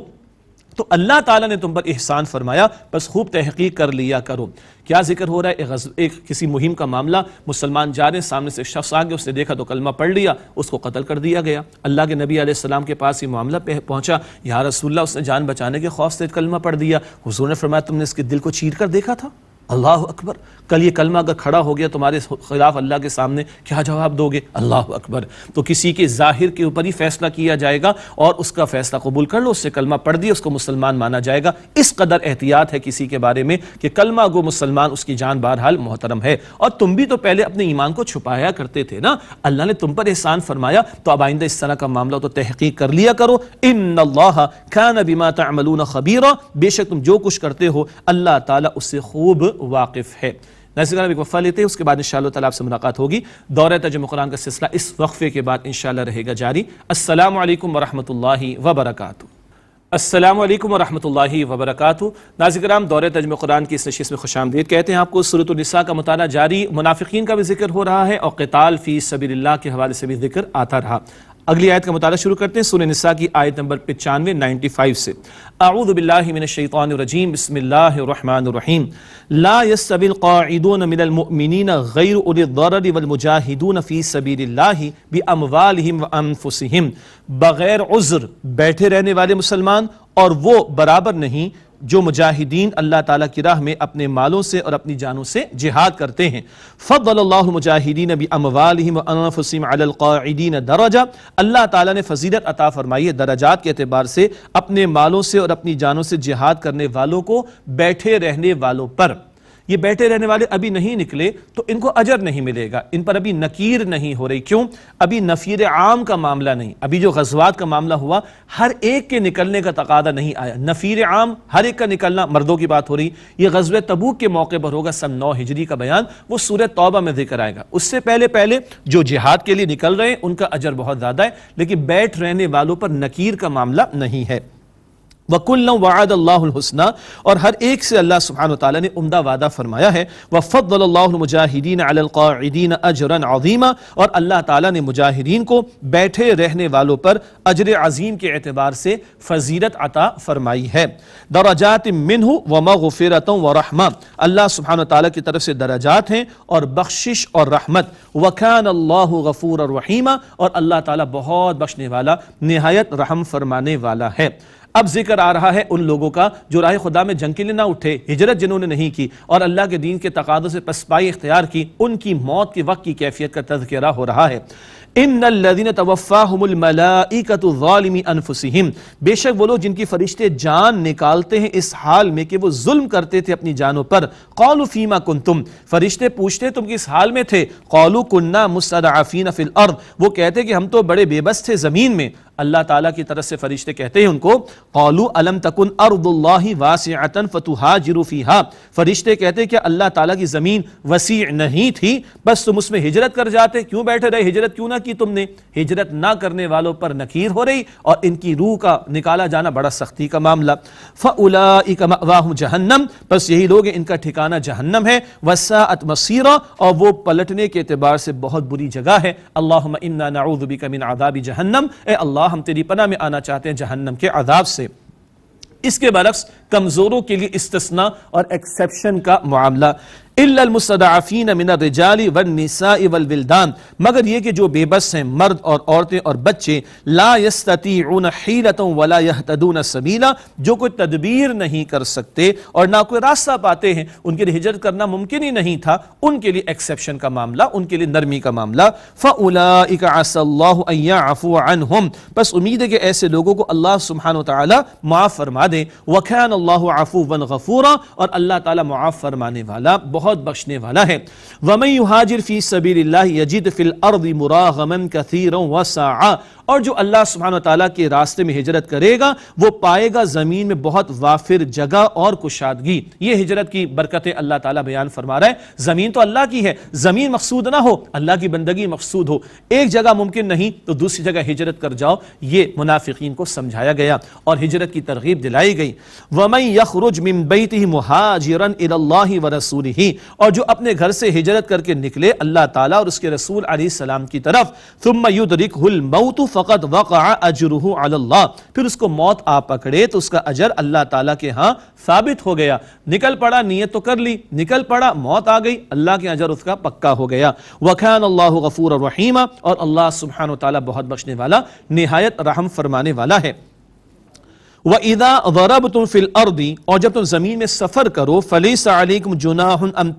तो अल्लाह ताला ने तुम पर एहसान फरमाया बस खूब तहकीक कर लिया करो क्या जिक्र हो रहा है एक, एक किसी मुहिम का मामला मुसलमान जा रहे सामने से शख्स आ गया उसने देखा तो कलमा पढ़ लिया उसको कत्ल कर दिया गया अल्लाह के नबी आसमाम के पास ये मामला पहुंचा या रसुल्ला उसने जान बचाने के खौफ से कलमा पढ़ दिया हुजूर ने फरमाया तुमने इसके दिल को चीर कर देखा था अल्लाह अकबर कल ये कलमा अगर खड़ा हो गया तुम्हारे खिलाफ अल्लाह के सामने क्या जवाब दोगे अल्लाह अकबर तो किसी के जाहिर के ऊपर ही फैसला किया जाएगा और उसका फैसला कबूल कर लो उससे कलमा पढ़ दिया उसको मुसलमान माना जाएगा इस कदर एहतियात है किसी के बारे में कि कलमा गो मुसलमान उसकी जान बहरहाल मोहतरम है और तुम भी तो पहले अपने ईमान को छुपाया करते थे ना अल्लाह ने तुम पर एहसान फरमाया तो अब आइंदा इस तरह का मामला तो तहकीक कर लिया करो इन अल्लाह खान बीमा तमलून खबीर बेशक तुम जो कुछ करते हो अल्लाह ताला उससे खूब वाकिफ़ है नजीर उसके बाद इन ताला आपसे मुलाकात होगी दौर तजम कुरान का सिलसिला इस वक्फे के बाद इनशाला रहेगा जारी असल वरहमल वबरक असलम वरहमल वबरकू नाजिक्राम दौर तजम कुरान की इस नशीस में खुश आमदीद कहते हैं आपको सूरतनसा का मताना जारी मुनाफिकीन का भी जिक्र हो रहा है और कताल फ़ी सबील्ला के हवाले से भी जिक्र आता रहा अगली आयत का मुताला शुरू करते हैं सुन नसा की आयत नंबर पचानवे नाइनटी फाइव से आऊदबिल्लाशैतरजीम बसमीम लाबिलमिन बग़ैर उज़्र बैठे रहने वाले मुसलमान और वो बराबर नहीं जो मुजाहिदीन अल्लाह ताला की राह में अपने मालों से और अपनी जानों से जिहाद करते हैं फ़बलमुजाहिदीन अबी अमवालमसिमदीन दरजा अल्लाह ताला ने फजीलत अता फरमाई है दराजात के अतबार से अपने मालों से और अपनी जानों से जिहाद करने वालों को बैठे रहने वालों पर ये बैठे रहने वाले अभी नहीं निकले तो इनको अजर नहीं मिलेगा इन पर अभी नकीर नहीं हो रही क्यों अभी नफीर आम का मामला नहीं अभी जो गजवात का मामला हुआ हर एक के निकलने का तकादा नहीं आया नफीर आम हर एक का निकलना मर्दों की बात हो रही ये गजब तबूक के मौके पर होगा सन नौ हिजरी का बयान वो सूर तोबा में जिक्र आएगा उससे पहले पहले जो जिहाद के लिए निकल रहे हैं उनका अजर बहुत ज़्यादा है लेकिन बैठ रहने वालों पर नकीर का मामला नहीं है वकुल वाद और हर एक से अल्लाह सुबहान तला ने उमदा वादा फरमाया है वफ़दमुजाहिदीन अलदीन अजरन अजीमा और अल्लाह ताला ने मुजाहिदीन को बैठे रहने वालों पर अजर अजीम के अतबार से फजीरत अता फरमाई है दराजात मिनह व मगफ़िरत व रहमा अल्लाह सुबहान तला की तरफ से दराजात हैं और बख्शिश और रहमत वक़ान अल्लाह गफ़ूर रहीमा और अल्लाह ताला बहुत बख्शने वाला नहायत रहम फरमाने वाला है अब जिक्र आ रहा है उन लोगों का जो राय खुदा में जंग के लिए ना उठे हिजरत जिन्होंने नहीं की और अल्लाह के दीन के तकादों से पसपाई इख्तियार की उनकी मौत के वक्त की कैफियत का तस्करा हो रहा है इन लदीन बेशक वो लोग जिनकी फरिश्ते जान निकालते हैं इस हाल में कि वो जुल्म करते थे अपनी जानों पर कौल फ़ीमा कन तुम फरिश्ते पूछते तुम किस हाल में थे कौलु कन्ना मुस्तफ़ीन फ़िल अर्द वो कहते कि हम तो बड़े बेबस थे ज़मीन में अल्लाह ताला की तरफ से फरिश्ते कहते हैं उनको कौलू अलम तकुन अरदुल्लाहि वासिअतन फतुहाजिरु फीहा फरिश्ते कहते कि अल्लाह ताला की ज़मीन वसी नहीं थी बस तुम उसमें हिजरत कर जाते क्यों बैठे रहे हिजरत क्यों ना की तुमने हिजरत ना करने वालों पर नकीर हो रही और इनकी रूह का निकाला जाना बड़ा सख्ती का मामला फ़लाकमाह जहन्नम बस यही लोग हैं इनका ठिकाना जहन्नम है वसाअत मसीरा और वो पलटने के अतबार से बहुत बुरी जगह है अल्लाह इन्ना नाउदबिका मिन आदाबी जहन्नम ए अल्लाह हम तेरी पना में आना चाहते हैं जहन्नम के अदाब से इसके बरक्स कमजोरों के लिए इस्तना और एक्सेप्शन का मामला इल्लमसदाफीन मगर ये कि जो बेबस हैं मर्द और औरतें और बच्चे ला सबीला जो कोई तदबीर नहीं कर सकते और ना कोई रास्ता पाते हैं उनके लिए हिजरत करना मुमकिन ही नहीं था उनके लिए एक्सेप्शन का मामला उनके लिए नरमी का मामला फ़लाफ़ुआन बस उम्मीद है कि ऐसे लोगों को अल्लाह सुबहान तला माफ़ फरमा दे वखान वल्लाफ़ूवन गफ़ूरा और अल्लाह ताला मुआफ़ फरमाने वाला बहुत बख्शने वाला है वमई हाजिर फ़ी सबील यजिद फ़िल अर्द मुरागमन कथीर वसा और जो अल्लाह सुबहान तला के रास्ते में हिजरत करेगा वो पाएगा ज़मीन में बहुत वाफिर जगह और कुशादगी ये हिजरत की बरकत अल्लाह ताला बयान फरमा रहा है ज़मीन तो अल्लाह की है ज़मीन मकसूद ना हो अल्लाह की बंदगी मकसूद हो एक जगह मुमकिन नहीं तो दूसरी जगह हिजरत कर जाओ ये मुनाफिकीन को समझाया गया और हिजरत की तरगीब दिलाई गई वमई यखरुज मिम्बईत ही मुहाजिरन व रसूल ही और जो अपने घर से हिजरत करके निकले अल्लाह ताला और उसके रसूल सलाम की तरफ रिक फ़कत वक़ अजरह अल्लाह फिर उसको मौत आ पकड़े तो उसका अजर अल्लाह ताला के यहाँ साबित हो गया निकल पड़ा नीयत तो कर ली निकल पड़ा मौत आ गई अल्लाह के अजर उसका पक्का हो गया वखान अल्लाह गफ़ूर और रहीमा और अल्लाह सुबहान तला बहुत बख्शने वाला नहायत रहम फरमाने वाला है व इदा वरब तुम फिल अर्दी और जब तुम ज़मीन में सफ़र करो फली सलीकुम जुनाहन अम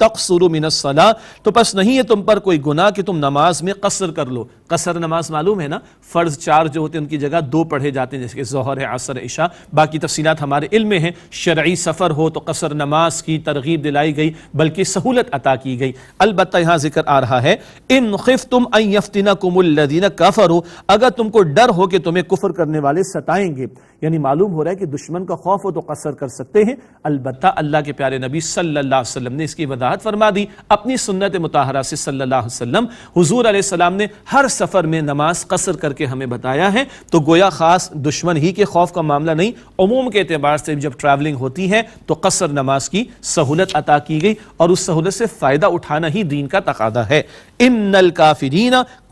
मिनसला तो बस नहीं है तुम पर कोई गुना कि तुम नमाज में कसर कर लो कसर नमाज मालूम है ना फ़र्ज़ चार जो होते हैं उनकी जगह दो पढ़े जाते हैं जैसे जहर है असर इशा बाकी तफसीत हमारे इल्म में है शर्य सफ़र हो तो कसर नमाज की तरगीब दिलाई गई बल्कि सहूलत अता की गई अलबत् यहाँ जिक्र आ रहा है इन खिफ तुम अफ्तिन कुमुल्लिन काफर हो अगर तुमको डर हो कि तुम्हें कुफर करने वाले सताएंगे यानी मालूम हो रहा है कि दुश्मन का खौफ हो तो कसर कर सकते हैं अलबत् अल्लाह के प्यारे नबी सल्लल्लाहु अलैहि वसल्लम ने इसकी वजाहत फरमा दी अपनी सुन्नत मुताहरा से सल्लल्लाहु अलैहि वसल्लम हुजूर ने हर सफ़र में नमाज कसर करके हमें बताया है तो गोया ख़ास दुश्मन ही के खौफ का मामला नहीं अमूम के अतबार से जब ट्रैवलिंग होती है तो कसर नमाज की सहूलत अता की गई और उस सहूलत से फ़ायदा उठाना ही दीन का तकादा है इन काफी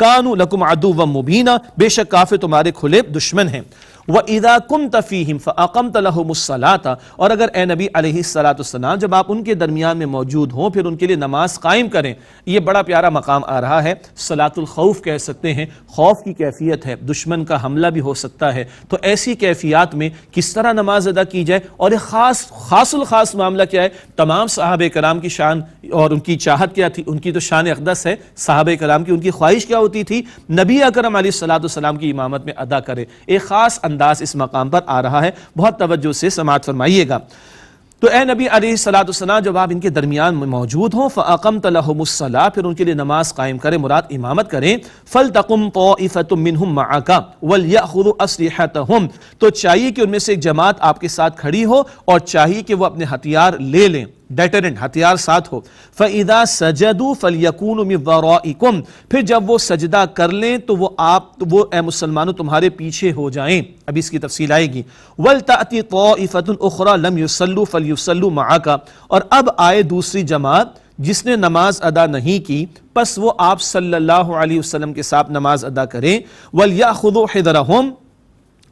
कानू लकुम अदू व मुबीना बेशक काफे तुम्हारे खुले दुश्मन हैं व इदा कुम तफ़ीम फ़ाकम तलहमसलाता और अगर ए नबी सलाम जब आप उनके दरमियान में मौजूद हों फिर उनके लिए नमाज कायम करें यह बड़ा प्यारा मकाम आ रहा है सलातुलखौफ कह सकते हैं खौफ की कैफियत है दुश्मन का हमला भी हो सकता है तो ऐसी कैफियात में किस तरह नमाज अदा की जाए और एक ख़ास खासुल खास मामला क्या है तमाम साहब कराम की शान और उनकी चाहत क्या थी उनकी तो शान अकदस है साहब कराम की उनकी ख्वाहिश क्या होती थी नबी अकरम सलाम की इमामत में अदा करें एक ख़ास अंदाज इस मकाम पर आ रहा है बहुत तवज्जो से समात फरमाइएगा तो ए नबी अलीसलाम जब आप इनके दरमियान में मौजूद हों फ़म तलहमसला फिर उनके लिए नमाज कायम करें मुराद इमामत करें फ़ल तकम पोफ़तमिनहम माका वलयखुर असलहतहम तो चाहिए कि उनमें से एक जमात आपके साथ खड़ी हो और चाहिए कि वह अपने हथियार ले लें डेटरेंट हथियार साथ हो फ़ैदा सजदू वराइकुम फिर जब वो सजदा कर लें तो वो आप तो वो ए मुसलमानों तुम्हारे पीछे हो जाएं अभी इसकी तफसील आएगी वल ताती तोफ़तुलखरा लम फल फलयुसल्लू माका और अब आए दूसरी जमात जिसने नमाज अदा नहीं की बस वो आप सल्लल्लाहु अलैहि वसल्लम के साथ नमाज अदा करें वल या खुदो हिदरहम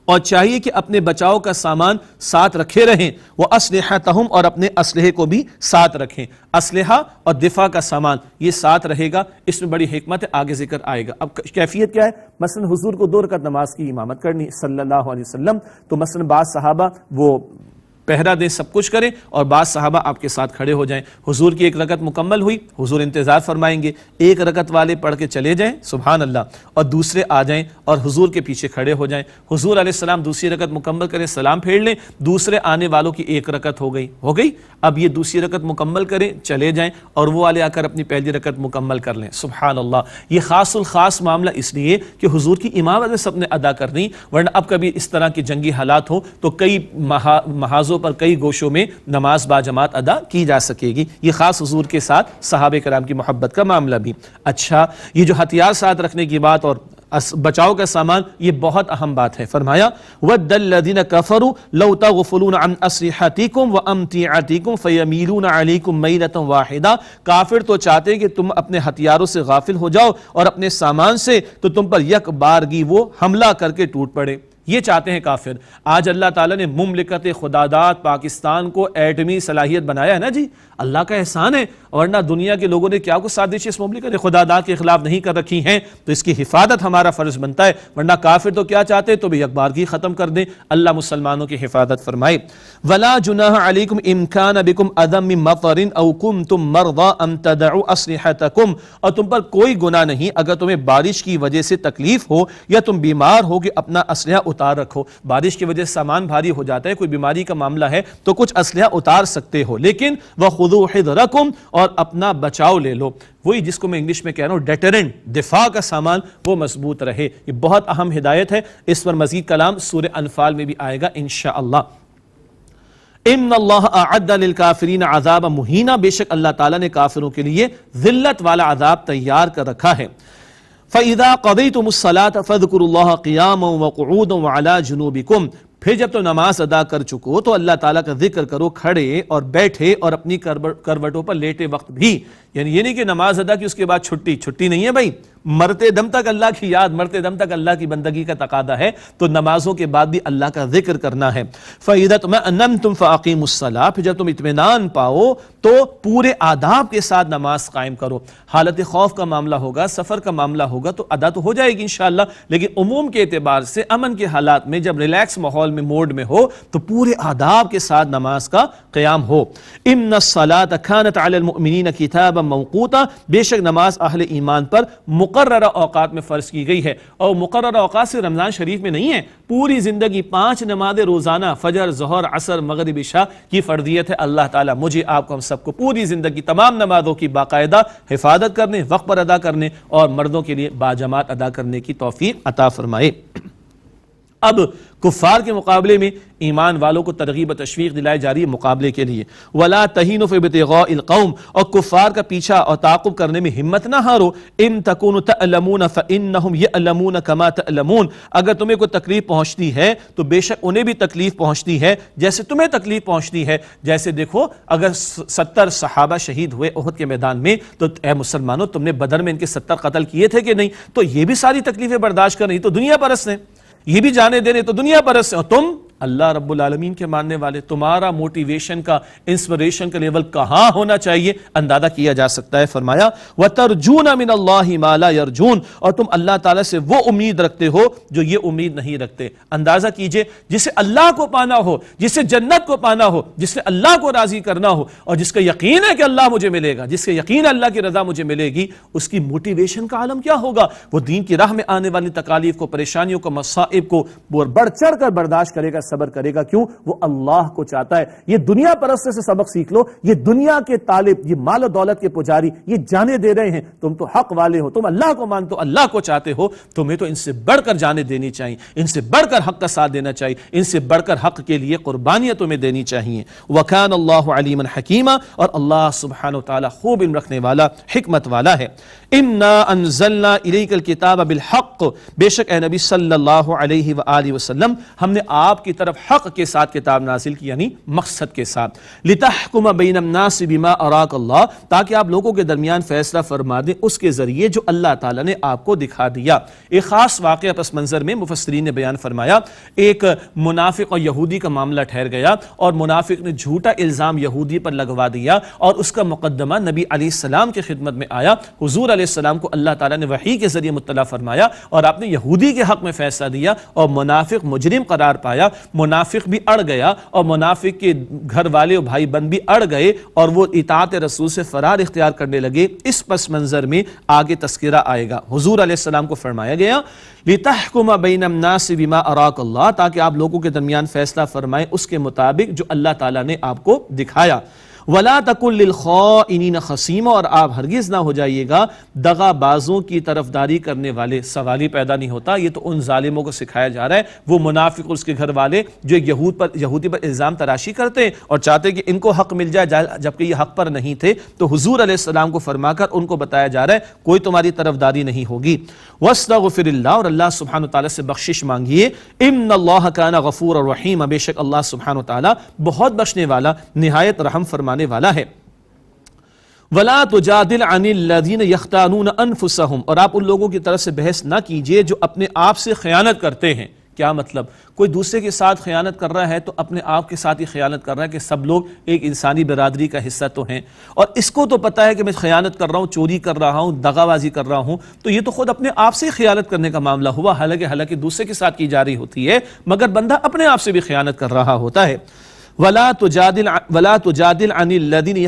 और चाहिए कि अपने बचाव का सामान साथ रखे रहें वह असल तहम और अपने असलहे को भी साथ रखें असलहा और दिफा का सामान ये साथ रहेगा इसमें बड़ी हमत आगे जिक्र आएगा अब कैफियत क्या है मसलन हजूर को दो रकत नमाज की इमामत करनी सल्ला वसम तो मसलन बाद साहबा वो पहरा दें सब कुछ करें और बाद साहबा आपके साथ खड़े हो जाएं हुजूर की एक रकत मुकम्मल हुई हुजूर इंतज़ार फरमाएंगे एक रकत वाले पढ़ के चले जाएं सुबहान अल्लाह और दूसरे आ जाएं और हुजूर के पीछे खड़े हो जाएं हुजूर सलाम दूसरी रकत मुकम्मल करें सलाम फेर लें दूसरे आने वालों की एक रकत हो गई हो गई अब ये दूसरी रकत मुकम्मल करें चले जाएं और वो वाले आकर अपनी पहली रकत मुकम्मल कर लें सुबहान अल्लाह ये खासुल खास मामला इसलिए कि हुजूर की इमामत सबने अदा करनी वरना अब कभी इस तरह के जंगी हालात हो तो कई महाजों नमाजों पर कई गोशों में नमाज बाजमात अदा की जा सकेगी ये ख़ास हजूर के साथ सहाब कराम की मोहब्बत का मामला भी अच्छा ये जो हथियार साथ रखने की बात और बचाव का सामान ये बहुत अहम बात है फरमाया वदीन कफरू लौता गफलून असरीहतिकुम व अमतियातिकुम फ़मीलून अलीकुम मईनतम वाहिदा काफिर तो चाहते कि तुम अपने हथियारों से गाफिल हो जाओ और अपने सामान से तो तुम पर यक बारगी वो हमला करके टूट पड़े ये चाहते हैं काफिर आज अल्लाह ताला ने मुमलिकत खुदादात पाकिस्तान को एटमी सलाहियत बनाया है ना जी अल्लाह का एहसान है वरना दुनिया के लोगों ने क्या कुछ साजिश इस मुमलिकत खुदादात के खिलाफ नहीं कर रखी हैं तो इसकी हिफाजत हमारा फ़र्ज बनता है वरना काफिर तो क्या चाहते हैं तो भी अखबारगी ख़त्म कर दें अल्लाह मुसलमानों की हिफाजत फरमाए वला जुनाह अलीकुम इमकान अबिकुम अदम मफरिन अवकुम तुम मरदा अम तदम और तुम पर कोई गुना नहीं अगर तुम्हें बारिश की वजह से तकलीफ हो या तुम बीमार हो कि अपना असलह उतार रखो बारिश की वजह से सामान भारी हो जाता है कोई बीमारी का मामला है तो कुछ असलह उतार सकते हो लेकिन वह खुद वहद रकुम और अपना बचाव ले लो वही जिसको मैं इंग्लिश में कह रहा हूँ डेटरेंट दिफा का सामान वो मजबूत रहे ये बहुत अहम हिदायत है इस पर मजीद कलाम सूर अनफाल में भी आएगा इन शह काफरीन आजाब मुहिना बेशक अल्लाह ताला ने काफिरों के लिए जिल्लत वाला आजाब तैयार कर रखा है फ़ैदा कदई तुम सलात फ़दकुल्ला क़ियाम वक़ूद वाला जुनूबिकुम फिर जब तुम तो नमाज अदा कर चुको तो अल्लाह ताला का जिक्र करो खड़े और बैठे और अपनी करवटों पर लेटे वक्त भी यानी ये नहीं कि नमाज अदा की उसके बाद छुट्टी छुट्टी नहीं है भाई मरते दम तक अल्लाह की याद मरते दम तक अल्लाह की बंदगी का तकादा है तो नमाजों के बाद भी अल्लाह का जिक्र करना है फ़ैदत अनम तुम फ़ाकीम फिर जब तुम इतमान पाओ तो पूरे आदाब के साथ नमाज कायम करो हालत खौफ का मामला होगा सफ़र का मामला होगा तो अदा तो हो जाएगी इन लेकिन उमूम के अतबार से अमन के हालात में जब रिलैक्स माहौल में मोड में हो तो पूरे आदाब के साथ नमाज का क्याम हो इम सलात खान तमिन किताब मौकूता बेशक नमाज अहल ईमान पर मुक मुकर अवकात में फ़र्ज़ की गई है और मुकर अवकात से रमज़ान शरीफ में नहीं है पूरी ज़िंदगी पाँच नमाज रोज़ाना फजर जहर असर मगरब शाह की फ़र्दियत है अल्लाह ताली मुझे आपको हम सबको पूरी ज़िंदगी तमाम नमाजों की बाकायदा हिफाजत करने वक्त पर अदा करने और मर्दों के लिए बाजमात अदा करने की तोफ़ी अता फ़रमाए अब कुफ़ार के मुकाबले में ईमान वालों को तरगीब तशवीक दिलाई जा रही है मुकाबले के लिए वला तहीन फ़िबतौम और कुफ़ार का पीछा और ताकुब करने में हिम्मत ना हारो इन तकून फ़िन कमा तमून अगर तुम्हें कोई तकलीफ पहुंचती है तो बेशक उन्हें भी तकलीफ पहुंचती है जैसे तुम्हें तकलीफ पहुंचती है जैसे देखो अगर सत्तर सहाबा शहीद हुए उहद के मैदान में तो ए मुसलमानों तुमने बदर में इनके सत्तर कतल किए थे कि नहीं तो ये भी सारी तकलीफ़ें बर्दाश्त कर रही तो दुनिया परस ने ये भी जाने देने तो दुनिया परस से हो तुम अल्लाह रब्बुल रबालमीन के मानने वाले तुम्हारा मोटिवेशन का इंस्पिरेशन का लेवल कहाँ होना चाहिए अंदाजा किया जा सकता है फरमाया व तरजून अमिन माला यरजून और तुम अल्लाह ताला से वो उम्मीद रखते हो जो ये उम्मीद नहीं रखते अंदाजा कीजिए जिसे अल्लाह को पाना हो जिसे जन्नत को पाना हो जिसे अल्लाह को राजी करना हो और जिसका यकीन है कि अल्लाह मुझे मिलेगा जिसके यकीन अल्लाह की रजा मुझे मिलेगी उसकी मोटिवेशन का आलम क्या होगा वो दीन की राह में आने वाली तकालीफ को परेशानियों को मसाइब को बढ़ चढ़ कर बर्दाश्त करेगा सबर करेगा क्यों वो अल्लाह को चाहता है ये दुनिया परस्त से सबक सीख लो ये दुनिया के तालिब ये माल दौलत के पुजारी ये जाने दे रहे हैं तुम तो हक वाले हो तुम अल्लाह को मानते हो अल्लाह को चाहते हो तुम्हें तो इनसे बढ़कर जाने देनी चाहिए इनसे बढ़कर हक का साथ देना चाहिए इनसे बढ़कर हक के लिए कुर्बानियां तुम्हें देनी चाहिए वकान अल्लाह अलीम हकीमा और अल्लाह सुबहान तला खूब इन रखने वाला हमत वाला है इन्ना अनजल्ला इलेकल किताब बिल हक बेशक ए नबी सल्लल्लाहु अलैहि वसल्लम हमने आपकी की तरफ हक के साथ किताब नासिल की यानी मकसद के साथ लितहकुम बैनन्नास बिमा अराक अल्लाह ताकि आप लोगों के दरमियान फैसला फरमा दें उसके ज़रिए जो अल्लाह ताला ने आपको दिखा दिया एक ख़ास वाक़ पस मंज़र में मुफसरीन ने बयान फरमाया एक मुनाफिक और यहूदी का मामला ठहर गया और मुनाफिक ने झूठा इल्ज़ाम यहूदी पर लगवा दिया और उसका मुकदमा नबी आसमाम की खिदमत में आया हजूर आसमाम को अल्लाह ताला ने वही के ज़रिए मुतला फरमाया और आपने यहूदी के हक़ में फ़ैसला दिया और मुनाफिक मुजरिम करार पाया मुनाफिक भी अड़ गया और मुनाफिक के घर वाले और भाई बंद भी अड़ गए और वो इतात रसूल से फरार इख्तियार करने लगे इस पस मंज़र में आगे तस्करा आएगा हजूर आसमाम को फरमाया गया लितहकुमा बैनमना से बिमा अराक ताकि आप लोगों के दरमियान फैसला फरमाएं उसके मुताबिक जो अल्लाह ताला ने आपको दिखाया वला तकुल्लिन खसीम और आप हरगिज़ ना हो जाइएगा दगाबाजों की तरफदारी करने वाले सवाल ही पैदा नहीं होता ये तो उन ालिमों को सिखाया जा रहा है वो मुनाफिक उसके घर वाले जो यहूद पर यहूदी पर इल्ज़ाम तराशी करते हैं और चाहते कि इनको हक मिल जाए जबकि ये हक पर नहीं थे तो हजूर आसमाम को फरमाकर उनको बताया जा रहा है कोई तुम्हारी तरफदारी नहीं होगी वस्तफ़िर और अल्लाह सुबहान तला से बख्शिश मांगिए इमन अल्लाह काना गफूर और रहीम बेशक अल्लाह सुबहान तला बहुत बख्शने वाला नहायत रहम फरमा फरमाने वाला है वला तो जादिल अनिलदीन यख्तानून अनफुसहम और आप उन लोगों की तरफ से बहस ना कीजिए जो अपने आप से ख़यानत करते हैं क्या मतलब कोई दूसरे के साथ ख़यानत कर रहा है तो अपने आप के साथ ही ख़यानत कर रहा है कि सब लोग एक इंसानी बरदरी का हिस्सा तो हैं और इसको तो पता है कि मैं ख़यानत कर रहा हूँ चोरी कर रहा हूँ दगाबाजी कर रहा हूँ तो ये तो खुद अपने आप से ही ख़यानत करने का मामला हुआ हालांकि हालांकि दूसरे के साथ की जा रही होती है मगर बंदा अपने आप से भी ख़यानत कर रहा होता है वला जादिल वला तो अनिल्लदिन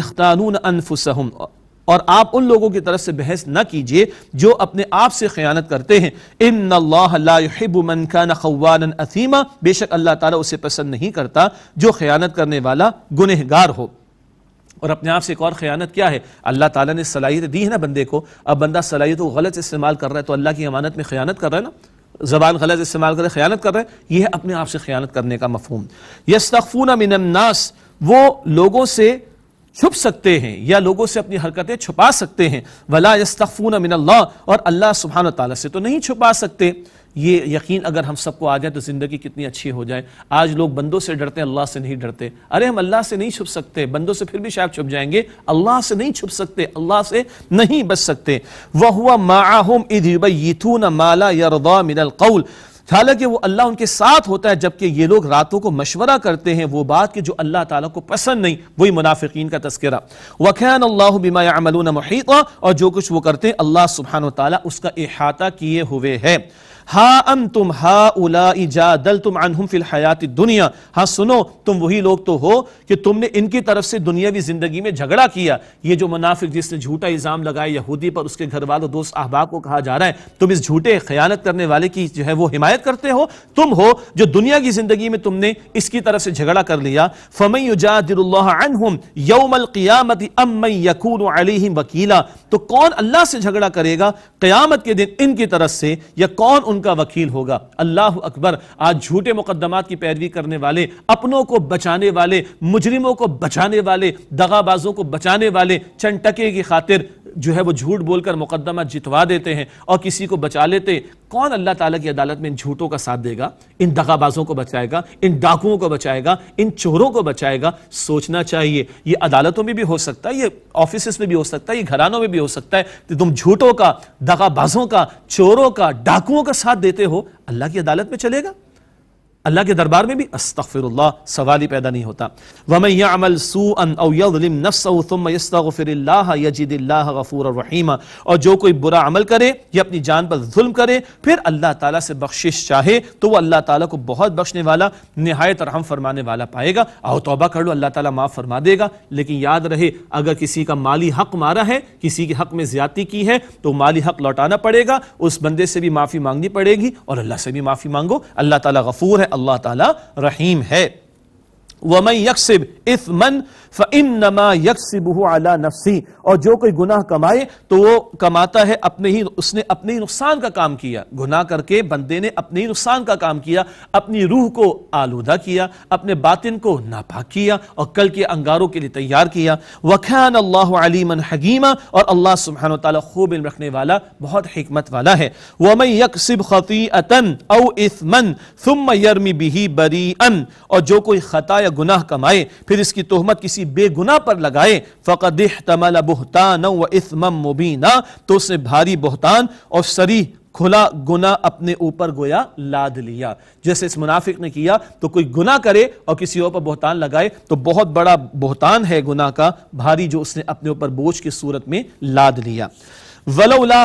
और आप उन लोगों की तरफ से बहस न कीजिए जो अपने आप से खयानत करते हैं इन अल्लाहबुमन खान खवान असीमा बेशक अल्लाह ताला उसे पसंद नहीं करता जो खयानत करने वाला गुनहगार हो और अपने आप से एक और ख़यानत क्या है अल्लाह ताला ने सलाहियत दी है ना बंदे को अब बंदा सलाहियत को गलत इस्तेमाल कर रहा है तो अल्लाह की अमानत में ख़यानत कर रहा है ना ज़बान गलत इस्तेमाल करें ख़यानत कर रहे हैं यह अपने आप से ख़यानत करने का मफहम यस्तफ़ून मिनन्नास वो लोगों से छुप सकते हैं या लोगों से अपनी हरकतें छुपा सकते हैं वला यस्तफ़ून मिनल्ला और अल्लाह सुबहान तला से तो नहीं छुपा सकते ये यकीन अगर हम सबको आ जाए तो ज़िंदगी कितनी अच्छी हो जाए आज लोग बंदों से डरते हैं अल्लाह से नहीं डरते अरे हम अल्लाह से नहीं छुप सकते बंदों से फिर भी शायद छुप जाएंगे अल्लाह से नहीं छुप सकते अल्लाह से नहीं बच सकते वह हुआ माहम न माला यरदा मिनल कौल हालांकि वो अल्लाह उनके साथ होता है जबकि ये लोग रातों को मशवरा करते हैं वो बात कि जो अल्लाह ताला को पसंद नहीं वही मुनाफिकीन का तस्करा वक़ैन अल्लाह अमलून महत और जो कुछ वो करते हैं अल्लाह सुबहान तला उसका अहाता किए हुए है हा अम तुम हा उला इजा दल तुम अनहुम फिल हयात दुनिया हाँ सुनो तुम वही लोग तो हो कि तुमने इनकी तरफ से दुनियावी जिंदगी में झगड़ा किया ये जो मुनाफिक जिसने झूठा इल्ज़ाम लगाया यहूदी पर उसके घर वालों दोस्त अहबाब को कहा जा रहा है तुम इस झूठे खयानत करने वाले की जो है वो हिमायत करते हो तुम हो जो दुनिया की जिंदगी में तुमने इसकी तरफ से झगड़ा कर लिया फमई उजादिल्लाम यौमल क्यामत अम्मई यकून वकीला तो कौन अल्लाह से झगड़ा करेगा क्यामत के दिन इनकी तरफ से या कौन उन उनका वकील होगा अल्लाह अकबर आज झूठे मुकदमात की पैरवी करने वाले अपनों को बचाने वाले मुजरिमों को बचाने वाले दगाबाजों को बचाने वाले चंटके की खातिर जो है वो झूठ बोलकर मुकदमा जितवा देते हैं और किसी को बचा लेते कौन अल्लाह ताला की अदालत में इन झूठों का साथ देगा इन दगाबाजों को बचाएगा इन डाकुओं को बचाएगा इन चोरों को बचाएगा सोचना चाहिए ये अदालतों में भी हो सकता है ये ऑफिस में भी हो सकता है ये घरानों में भी हो सकता है तो तुम झूठों का दगाबाजों का चोरों का डाकुओं का साथ देते हो अल्लाह की अदालत में चलेगा अल्लाह के दरबार में भी अस्तफ़िर सवाल ही पैदा नहीं होता वमैया अमल और जो कोई बुरा अमल करे या अपनी जान पर जुल्म करे फिर अल्लाह ताला से बख्शिश चाहे तो वह अल्लाह ताला को बहुत बख्शने वाला नहायत और हम फरमाने वाला पाएगा आओ तोबा कर लो अल्लाह ताला माफ़ फरमा देगा लेकिन याद रहे अगर किसी का माली हक मारा है किसी के हक में ज्यादा की है तो माली हक लौटाना पड़ेगा उस बंदे से भी माफ़ी मांगनी पड़ेगी और अल्लाह से भी माफ़ी मांगो अल्लाह ताला गफूर है अल्लाह ताला रहीम है वमई यकसिब इस मन इसमन फ़नमा यकसिबह अला नफसी और जो कोई गुनाह कमाए तो वो कमाता है अपने ही उसने अपने ही नुकसान का काम किया गुनाह करके बंदे ने अपने ही नुकसान का काम किया अपनी रूह को आलूदा किया अपने बातिन को नापा किया और कल के अंगारों के लिए तैयार किया वख्यान अल्लाह अलीमन हगीमा और अल्लाह सुबहान तला खूब इन रखने वाला बहुत हमत वाला है वमई यकसिब खती अतन औ इस मन सुम यरमी बिही बरी अन और जो कोई खता या गुनाह कमाए फिर इसकी तोहमत किसी बेगुनाह पर लगाए फ़कद बहतान व इसमम मुबीना तो उसने भारी बहतान और सरी खुला गुना अपने ऊपर गोया लाद लिया जैसे इस मुनाफिक ने किया तो कोई गुना करे और किसी और पर बहतान लगाए तो बहुत बड़ा बहतान है गुना का भारी जो उसने अपने ऊपर बोझ की सूरत में लाद लिया वलौला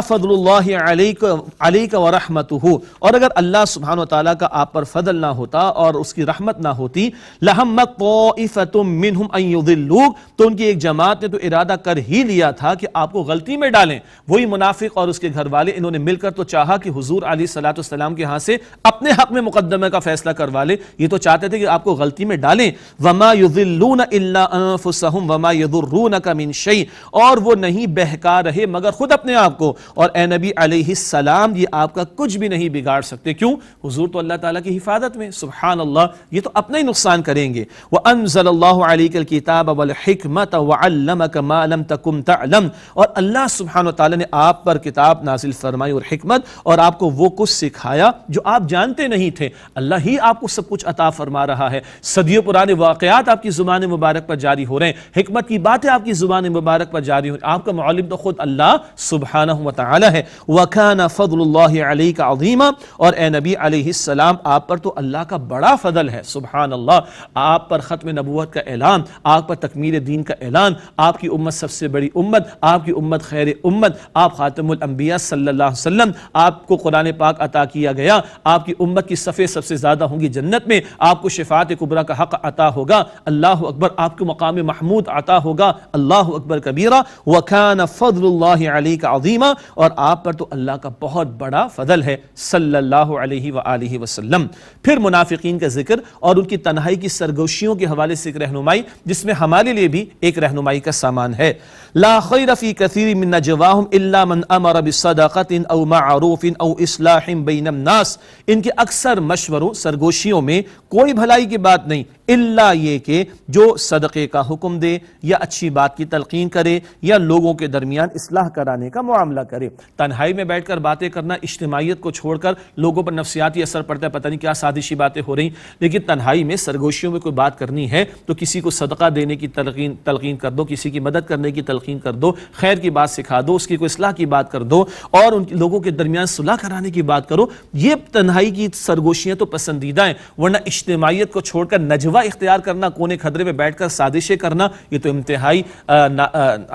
और अगर अल्लाह सुबहान ताली का आप पर फजल ना होता और उसकी रहमत ना होती तो उनकी एक जमात ने तो इरादा कर ही लिया था कि आपको गलती में डालें वही मुनाफिक और उसके घर वाले इन्होंने मिलकर तो चाहा कि हजूर अली सलाम के यहाँ से अपने हक में मुकदमे का फैसला करवा ले ये तो चाहते थे कि आपको गलती में डालें वमा युदिल्लून नमा वमा का मिन शई और वो नहीं बहका रहे मगर खुद अपने अपने आप को और ए नबी सलाम ये आपका कुछ भी नहीं बिगाड़ सकते क्यों हुजूर तो अल्लाह ताला की हिफाजत में सुबहान अल्लाह ये तो अपना ही नुकसान करेंगे वह अनजल किताब वलमत वलम तकुम तलम और अल्लाह सुबहान ताली ने आप पर किताब नाजिल फरमाई और हमत और आपको वो कुछ सिखाया जो आप जानते नहीं थे अल्लाह ही आपको सब कुछ अता फरमा रहा है सदियों पुराने वाकयात आपकी ज़ुबान मुबारक पर जारी हो रहे हैं हमत की बातें आपकी ज़ुबान मुबारक पर जारी हो रही आपका मालिम तो खुद अल्लाह सुबह सुबहान वाली है वकाना फ़दल का अजीमा और ए नबी आसमाम आप पर तो अल्लाह का बड़ा फजल है सुबहान अल्लाह आप पर ख़त्म नबूत का ऐलान आप पर तकमील दीन का ऐलान आपकी उम्मत सबसे बड़ी उम्मत आपकी उम्मत खैर उम्मत आप ख़ातमबिया सल्ला वसम आपको कुरान पाक अता किया गया आपकी उम्मत की सफ़े सबसे ज़्यादा होंगी जन्नत में आपको शिफात कुबरा का हक़ अता होगा अल्लाह अकबर आपको मकाम महमूद अता होगा अल्लाह अकबर कबीरा वकान फ़दल अजीमा और आप पर तो अल्लाह का बहुत बड़ा फजल है सल्लल्लाहु अलैहि सल्ला वसल्लम फिर मुनाफिकीन का जिक्र और उनकी तन्हाई की सरगोशियों के हवाले से एक रहनुमाई जिसमें हमारे लिए भी एक रहनुमाई का सामान है ला खैरफ़ी कसीर मिन जवाहम इल्ला मन अमर बिसदक़तिन औ मारूफिन औ इस्लाहिम बैनन नास इनके अक्सर मशवरों सरगोशियों में कोई भलाई की बात नहीं इल्ला ये कि जो सदक़े का हुक्म दे या अच्छी बात की तलकीन करे या लोगों के दरमियान इसलाह कराने का मामला करे तनहाई में बैठकर बातें करना इज्तमाहीत को छोड़कर लोगों पर नफसियाती असर पड़ता है पता नहीं क्या साजिशी बातें हो रही लेकिन तन्हाई में सरगोशियों में कोई बात करनी है तो किसी को सदका देने की तलकिन तलकिन कर दो किसी की मदद करने की तलकिन कर दो खैर की बात सिखा दो उसकी कोई असलाह की बात कर दो और उन लोगों के दरमियान सुलह कराने की बात करो ये तन्हाई की सरगोशियाँ तो पसंदीदा हैं वरना इज्तमाहीत को छोड़कर नजवा इख्तियार करना कोने खदरे में बैठकर साजिशें करना ये तो इंतहाई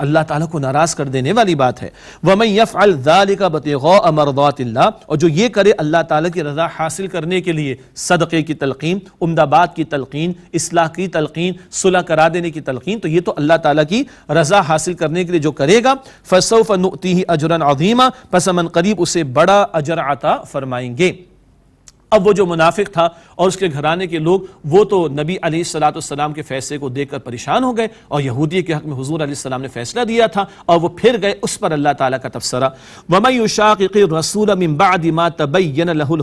अल्लाह ताला को नाराज़ कर देने वाली बात है वमन यफ़ अलका बतगा अमरदातिल्ला और जो ये करे अल्लाह ताला की रजा हासिल करने के लिए सदक़े की तलकीन उमदाबाद की तलकीन असलाह की तलकीन सुलह करा देने की तलकीन तो ये तो अल्लाह ताला की रजा हासिल करने के लिए जो करेगा फसौफ़ नुती अजरन अजीमा पसमन करीब उसे बड़ा अजर आता फरमाएंगे अब वो जो मुनाफिक था और उसके घराने के लोग वो तो नबी अली सलाम के फैसले को देखकर परेशान हो गए और यहूदी के हक में हजूर सलाम ने फैसला दिया था और वो फिर गए उस पर अल्लाह ताला का तबसरा वमई शाकिर रसूल मिम्बादिमा तबैन लहुल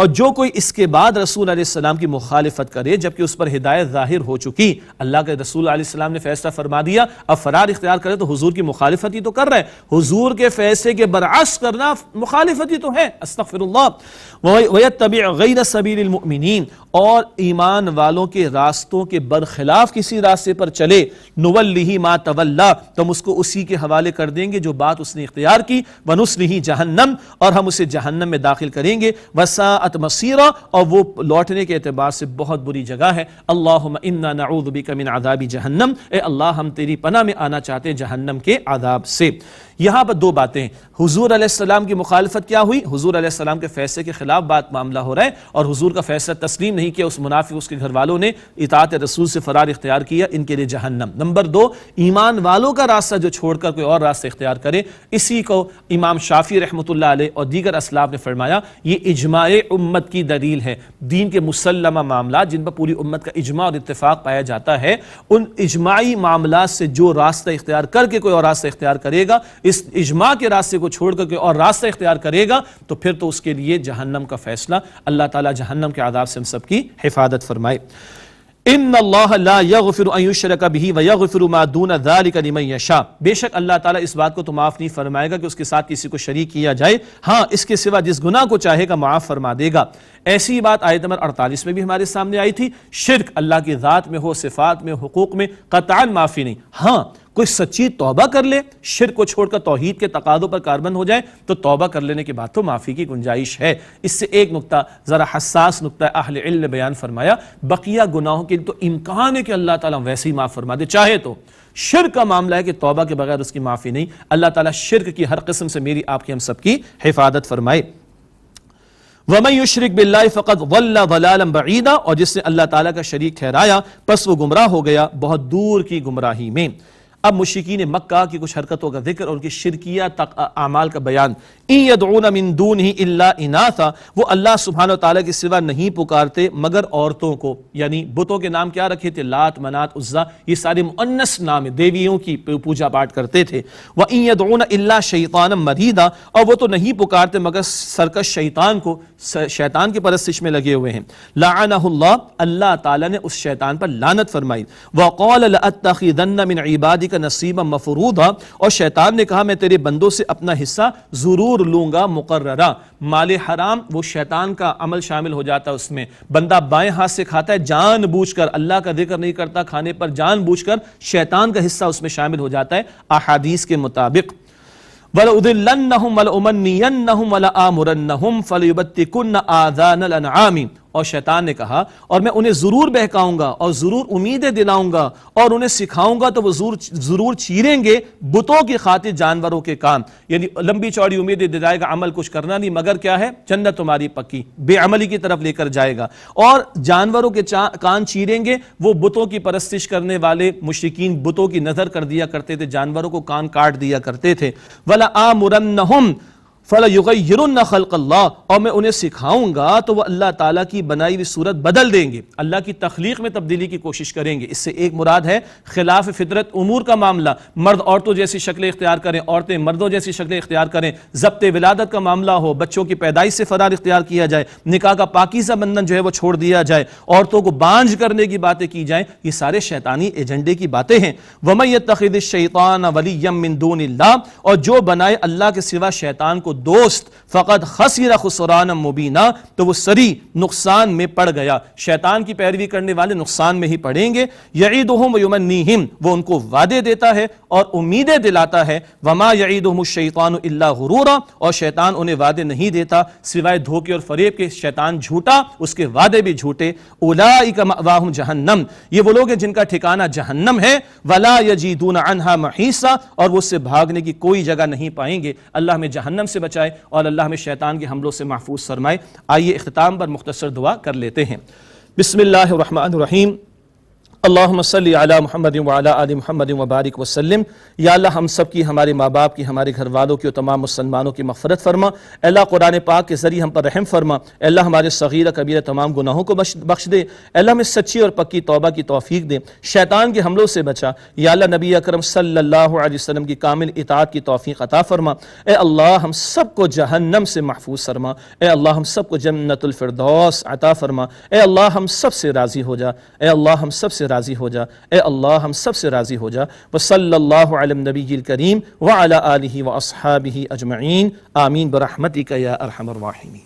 और जो कोई इसके बाद रसूल आसमाम की मुखालफत करे जबकि उस पर हिदायत जाहिर हो चुकी अल्लाह के रसूल आसमाम ने फैसला फरमा दिया अब फरार इख्तियार करे तो हजूर की मुखालफत ही तो कर रहे हैं हजूर के फैसले के बरअस करना मुखालफत ही तो है अस्तफ़िर तबी गैर सबीमिन और ईमान वालों के रास्तों के बरखिलाफ किसी रास्ते पर चले नवल्ली मा तवल्ला तो हम उसको उसी के हवाले कर देंगे जो बात उसने इख्तियार की वनुसली जहन्नम और हम उसे जहन्नम में दाखिल करेंगे वसा सात मसीरा और वो लौटने के अतबार से बहुत बुरी जगह है अल्लाह इन्ना नाउदबी कमिन आदाबी जहन्नम ए अल्लाह हम तेरी पना में आना चाहते हैं जहन्नम के आदाब से यहां पर दो बातें हुजूर अलैहिस्सलाम की मुखालफत क्या हुई हुजूर अलैहिस्सलाम के फैसले के खिलाफ बात मामला हो रहा है और हुजूर का फैसला तस्लीम नहीं किया उस मुनाफिक उसके घर वालों ने इतात रसूल से फरार इख्तियार किया इनके लिए जहन्नम नंबर दो ईमान वालों का रास्ता जो छोड़कर कोई और रास्ता इख्तियार करे इसी को इमाम शाफी रहमत और दीगर असलाब ने फरमाया ये इजमाय उम्मत की दलील है दीन के मुसलमा मामला जिन पर पूरी उम्मत का इजमा और इतफाक़ पाया जाता है उन इजमाई मामला से जो रास्ता इख्तियार करके कोई और रास्ता इख्तियार करेगा इस इजमा के रास्ते को छोड़ करके और रास्ता इख्तियार करेगा तो फिर तो उसके लिए जहन्नम का फैसला अल्लाह ताला जहन्नम के आदाब से हम सब की हिफाजत फरमाए इन बेशक अल्लाह ताला इस बात को तो माफ़ नहीं फरमाएगा कि उसके साथ किसी को शरीक किया जाए हाँ इसके सिवा जिस गुना को चाहेगा माफ़ फरमा देगा ऐसी बात आयत नंबर 48 में भी हमारे सामने आई थी शिरक अल्लाह की ज़ात में हो सिफात में हकूक़ में कतान माफ़ी नहीं हाँ कोई सच्ची तोबा कर ले शिर को छोड़कर तोहहीद के तकादों पर कारबंद हो जाए तो तौबा कर लेने के बाद तो माफ़ी की गुंजाइश है इससे एक नुकता ज़रा हसास नुकता अहल ने बयान फरमाया बकिया गुनाहों के तो इम्कान है कि अल्लाह ताला वैसे ही माफ़ फरमा दे चाहे तो शिर का मामला है कि तोबा के बगैर उसकी माफ़ी नहीं अल्लाह ताला शिरक की हर किस्म से मेरी आपकी हम सबकी हिफाजत फरमाए वमई युशरक बिल्ला फ़कत वल्ला वलालम बईदा और जिसने अल्लाह ताला का शरीक ठहराया पस वो गुमराह हो गया बहुत दूर की गुमराही में अब मुशिकीन मक्का की कुछ हरकतों का जिक्र और उनकी शिरकिया तक अमाल का बयान ईदून ही इल्ला था वो अल्लाह सुबहान तला के सिवा नहीं पुकारते मगर औरतों को यानी बुतों के नाम क्या रखे थे लात मनात उज्जा ये सारे मुन्नस नाम देवियों की पूजा पाठ करते थे वह ईदून इल्ला शैतान मरीदा और वो तो नहीं पुकारते मगर सरकश शैतान को शैतान की परस्तिश में लगे हुए हैं लाना अल्लाह तला ने उस शैतान पर लानत फरमाई वकौल मिन इबादी का नसीबा मफरूदा और शैतान ने कहा मैं तेरे बंदों से अपना हिस्सा ज़रूर लूंगा मुकर्रा माल हराम वो शैतान का अमल शामिल हो जाता है उसमें बंदा बाएं हाथ से खाता है जान बूझ कर अल्लाह का जिक्र नहीं करता खाने पर जान बूझ कर शैतान का हिस्सा उसमें शामिल हो जाता है अहादीस के मुताबिक वलउदिल्लन्नहुम वलउमन्नियन्नहुम वलआमुरन्नहुम फलयुबत्तिकुन्न आज़ानल अनआमी और शैतान ने कहा और मैं उन्हें ज़रूर बहकाऊंगा और ज़रूर उम्मीदें दिलाऊंगा और उन्हें सिखाऊंगा तो वो ज़रूर ज़रूर चीरेंगे बुतों की खातिर जानवरों के काम यानी लंबी चौड़ी उम्मीदें दिलाएगा अमल कुछ करना नहीं मगर क्या है जन्नत तुम्हारी पक्की बेअमली की तरफ लेकर जाएगा और जानवरों के कान चीरेंगे वो बुतों की परस्तिश करने वाले मुश्किन बुतों की नज़र कर दिया करते थे जानवरों को कान काट दिया करते थे वाला आ मुरन्नहुम फ़ला युगन और मैं उन्हें सिखाऊंगा तो वह अल्लाह ताला की बनाई हुई सूरत बदल देंगे अल्लाह की तख्लीक में तब्दीली की कोशिश करेंगे इससे एक मुराद है खिलाफ फितरत उमूर का मामला मर्द औरतों जैसी शक्लें इख्तियार करें औरतें मर्दों जैसी शक्लें इख्तियार करें जब्त विलादत का मामला हो बच्चों की पैदाइश से फरार इख्तियार किया जाए निका का पाकिजा बंधन जो है वह छोड़ दिया जाए औरतों को बांझ करने की बातें की जाए ये सारे शैतानी एजेंडे की बातें हैं वमय तखीद शैतान वली यमिन और जो बनाए अल्लाह के सिवा शैतान को दोस्त फ़कत हसी खुसरान मुबीना तो वो सरी नुकसान में पड़ गया शैतान की पैरवी करने वाले नुकसान में ही पड़ेंगे यईद नीम वो उनको वादे देता है और उम्मीदें दिलाता है वमा यईद शैतान गुरूरा और शैतान उन्हें वादे नहीं देता सिवाय धोखे और फरेब के शैतान झूठा उसके वादे भी झूठे उलाकम जहन्नम ये वो लोग हैं जिनका ठिकाना जहन्नम है वला यजीदून अनहा महीसा और वो उससे भागने की कोई जगह नहीं पाएंगे अल्लाह में जहन्नम से बचाए और अल्लाह हमें शैतान के हमलों से महफूज सरमाए आइए अख्ताम पर मुख्तर दुआ कर लेते हैं बिस्मिल्लाम अल्लाम अला महमद वाली महमद वबारक वसलम या अल्लाह हम सब की हमारे माँ बाप की हमारे घर वालों की और तमाम मुसलमानों की मफ़रत फरमा अल्लाह कुरान पाक के ज़रिए हम पर रहम फरमा अल्लाह हमारे सगीर कबीर तमाम गुनाहों को बख्श दे अल्लाह हमें सच्ची और पक्की तौबा की तोफ़ीक दे शैतान के हमलों से बचा या अल्लाह नबी अकरम सल्लल्लाहु अलैहि वसल्लम की कामिल इतात की तोफ़ीक अता फरमा ए अल्लाह हम सबको जहन्नम से महफूज फरमा ए अल्लाह हम सबको जन्नतफरदौस अता फरमा ए अल्लाह हम सब से राज़ी हो जा ए अल्लाह हम सब से राज़ी हो जा ए अल्लाह हम सब से राज़ी हो जा वसल्ला नबी करीम व अला व असहाबी अजमैन आमीन बरहमती का या अरहमर वाहिमी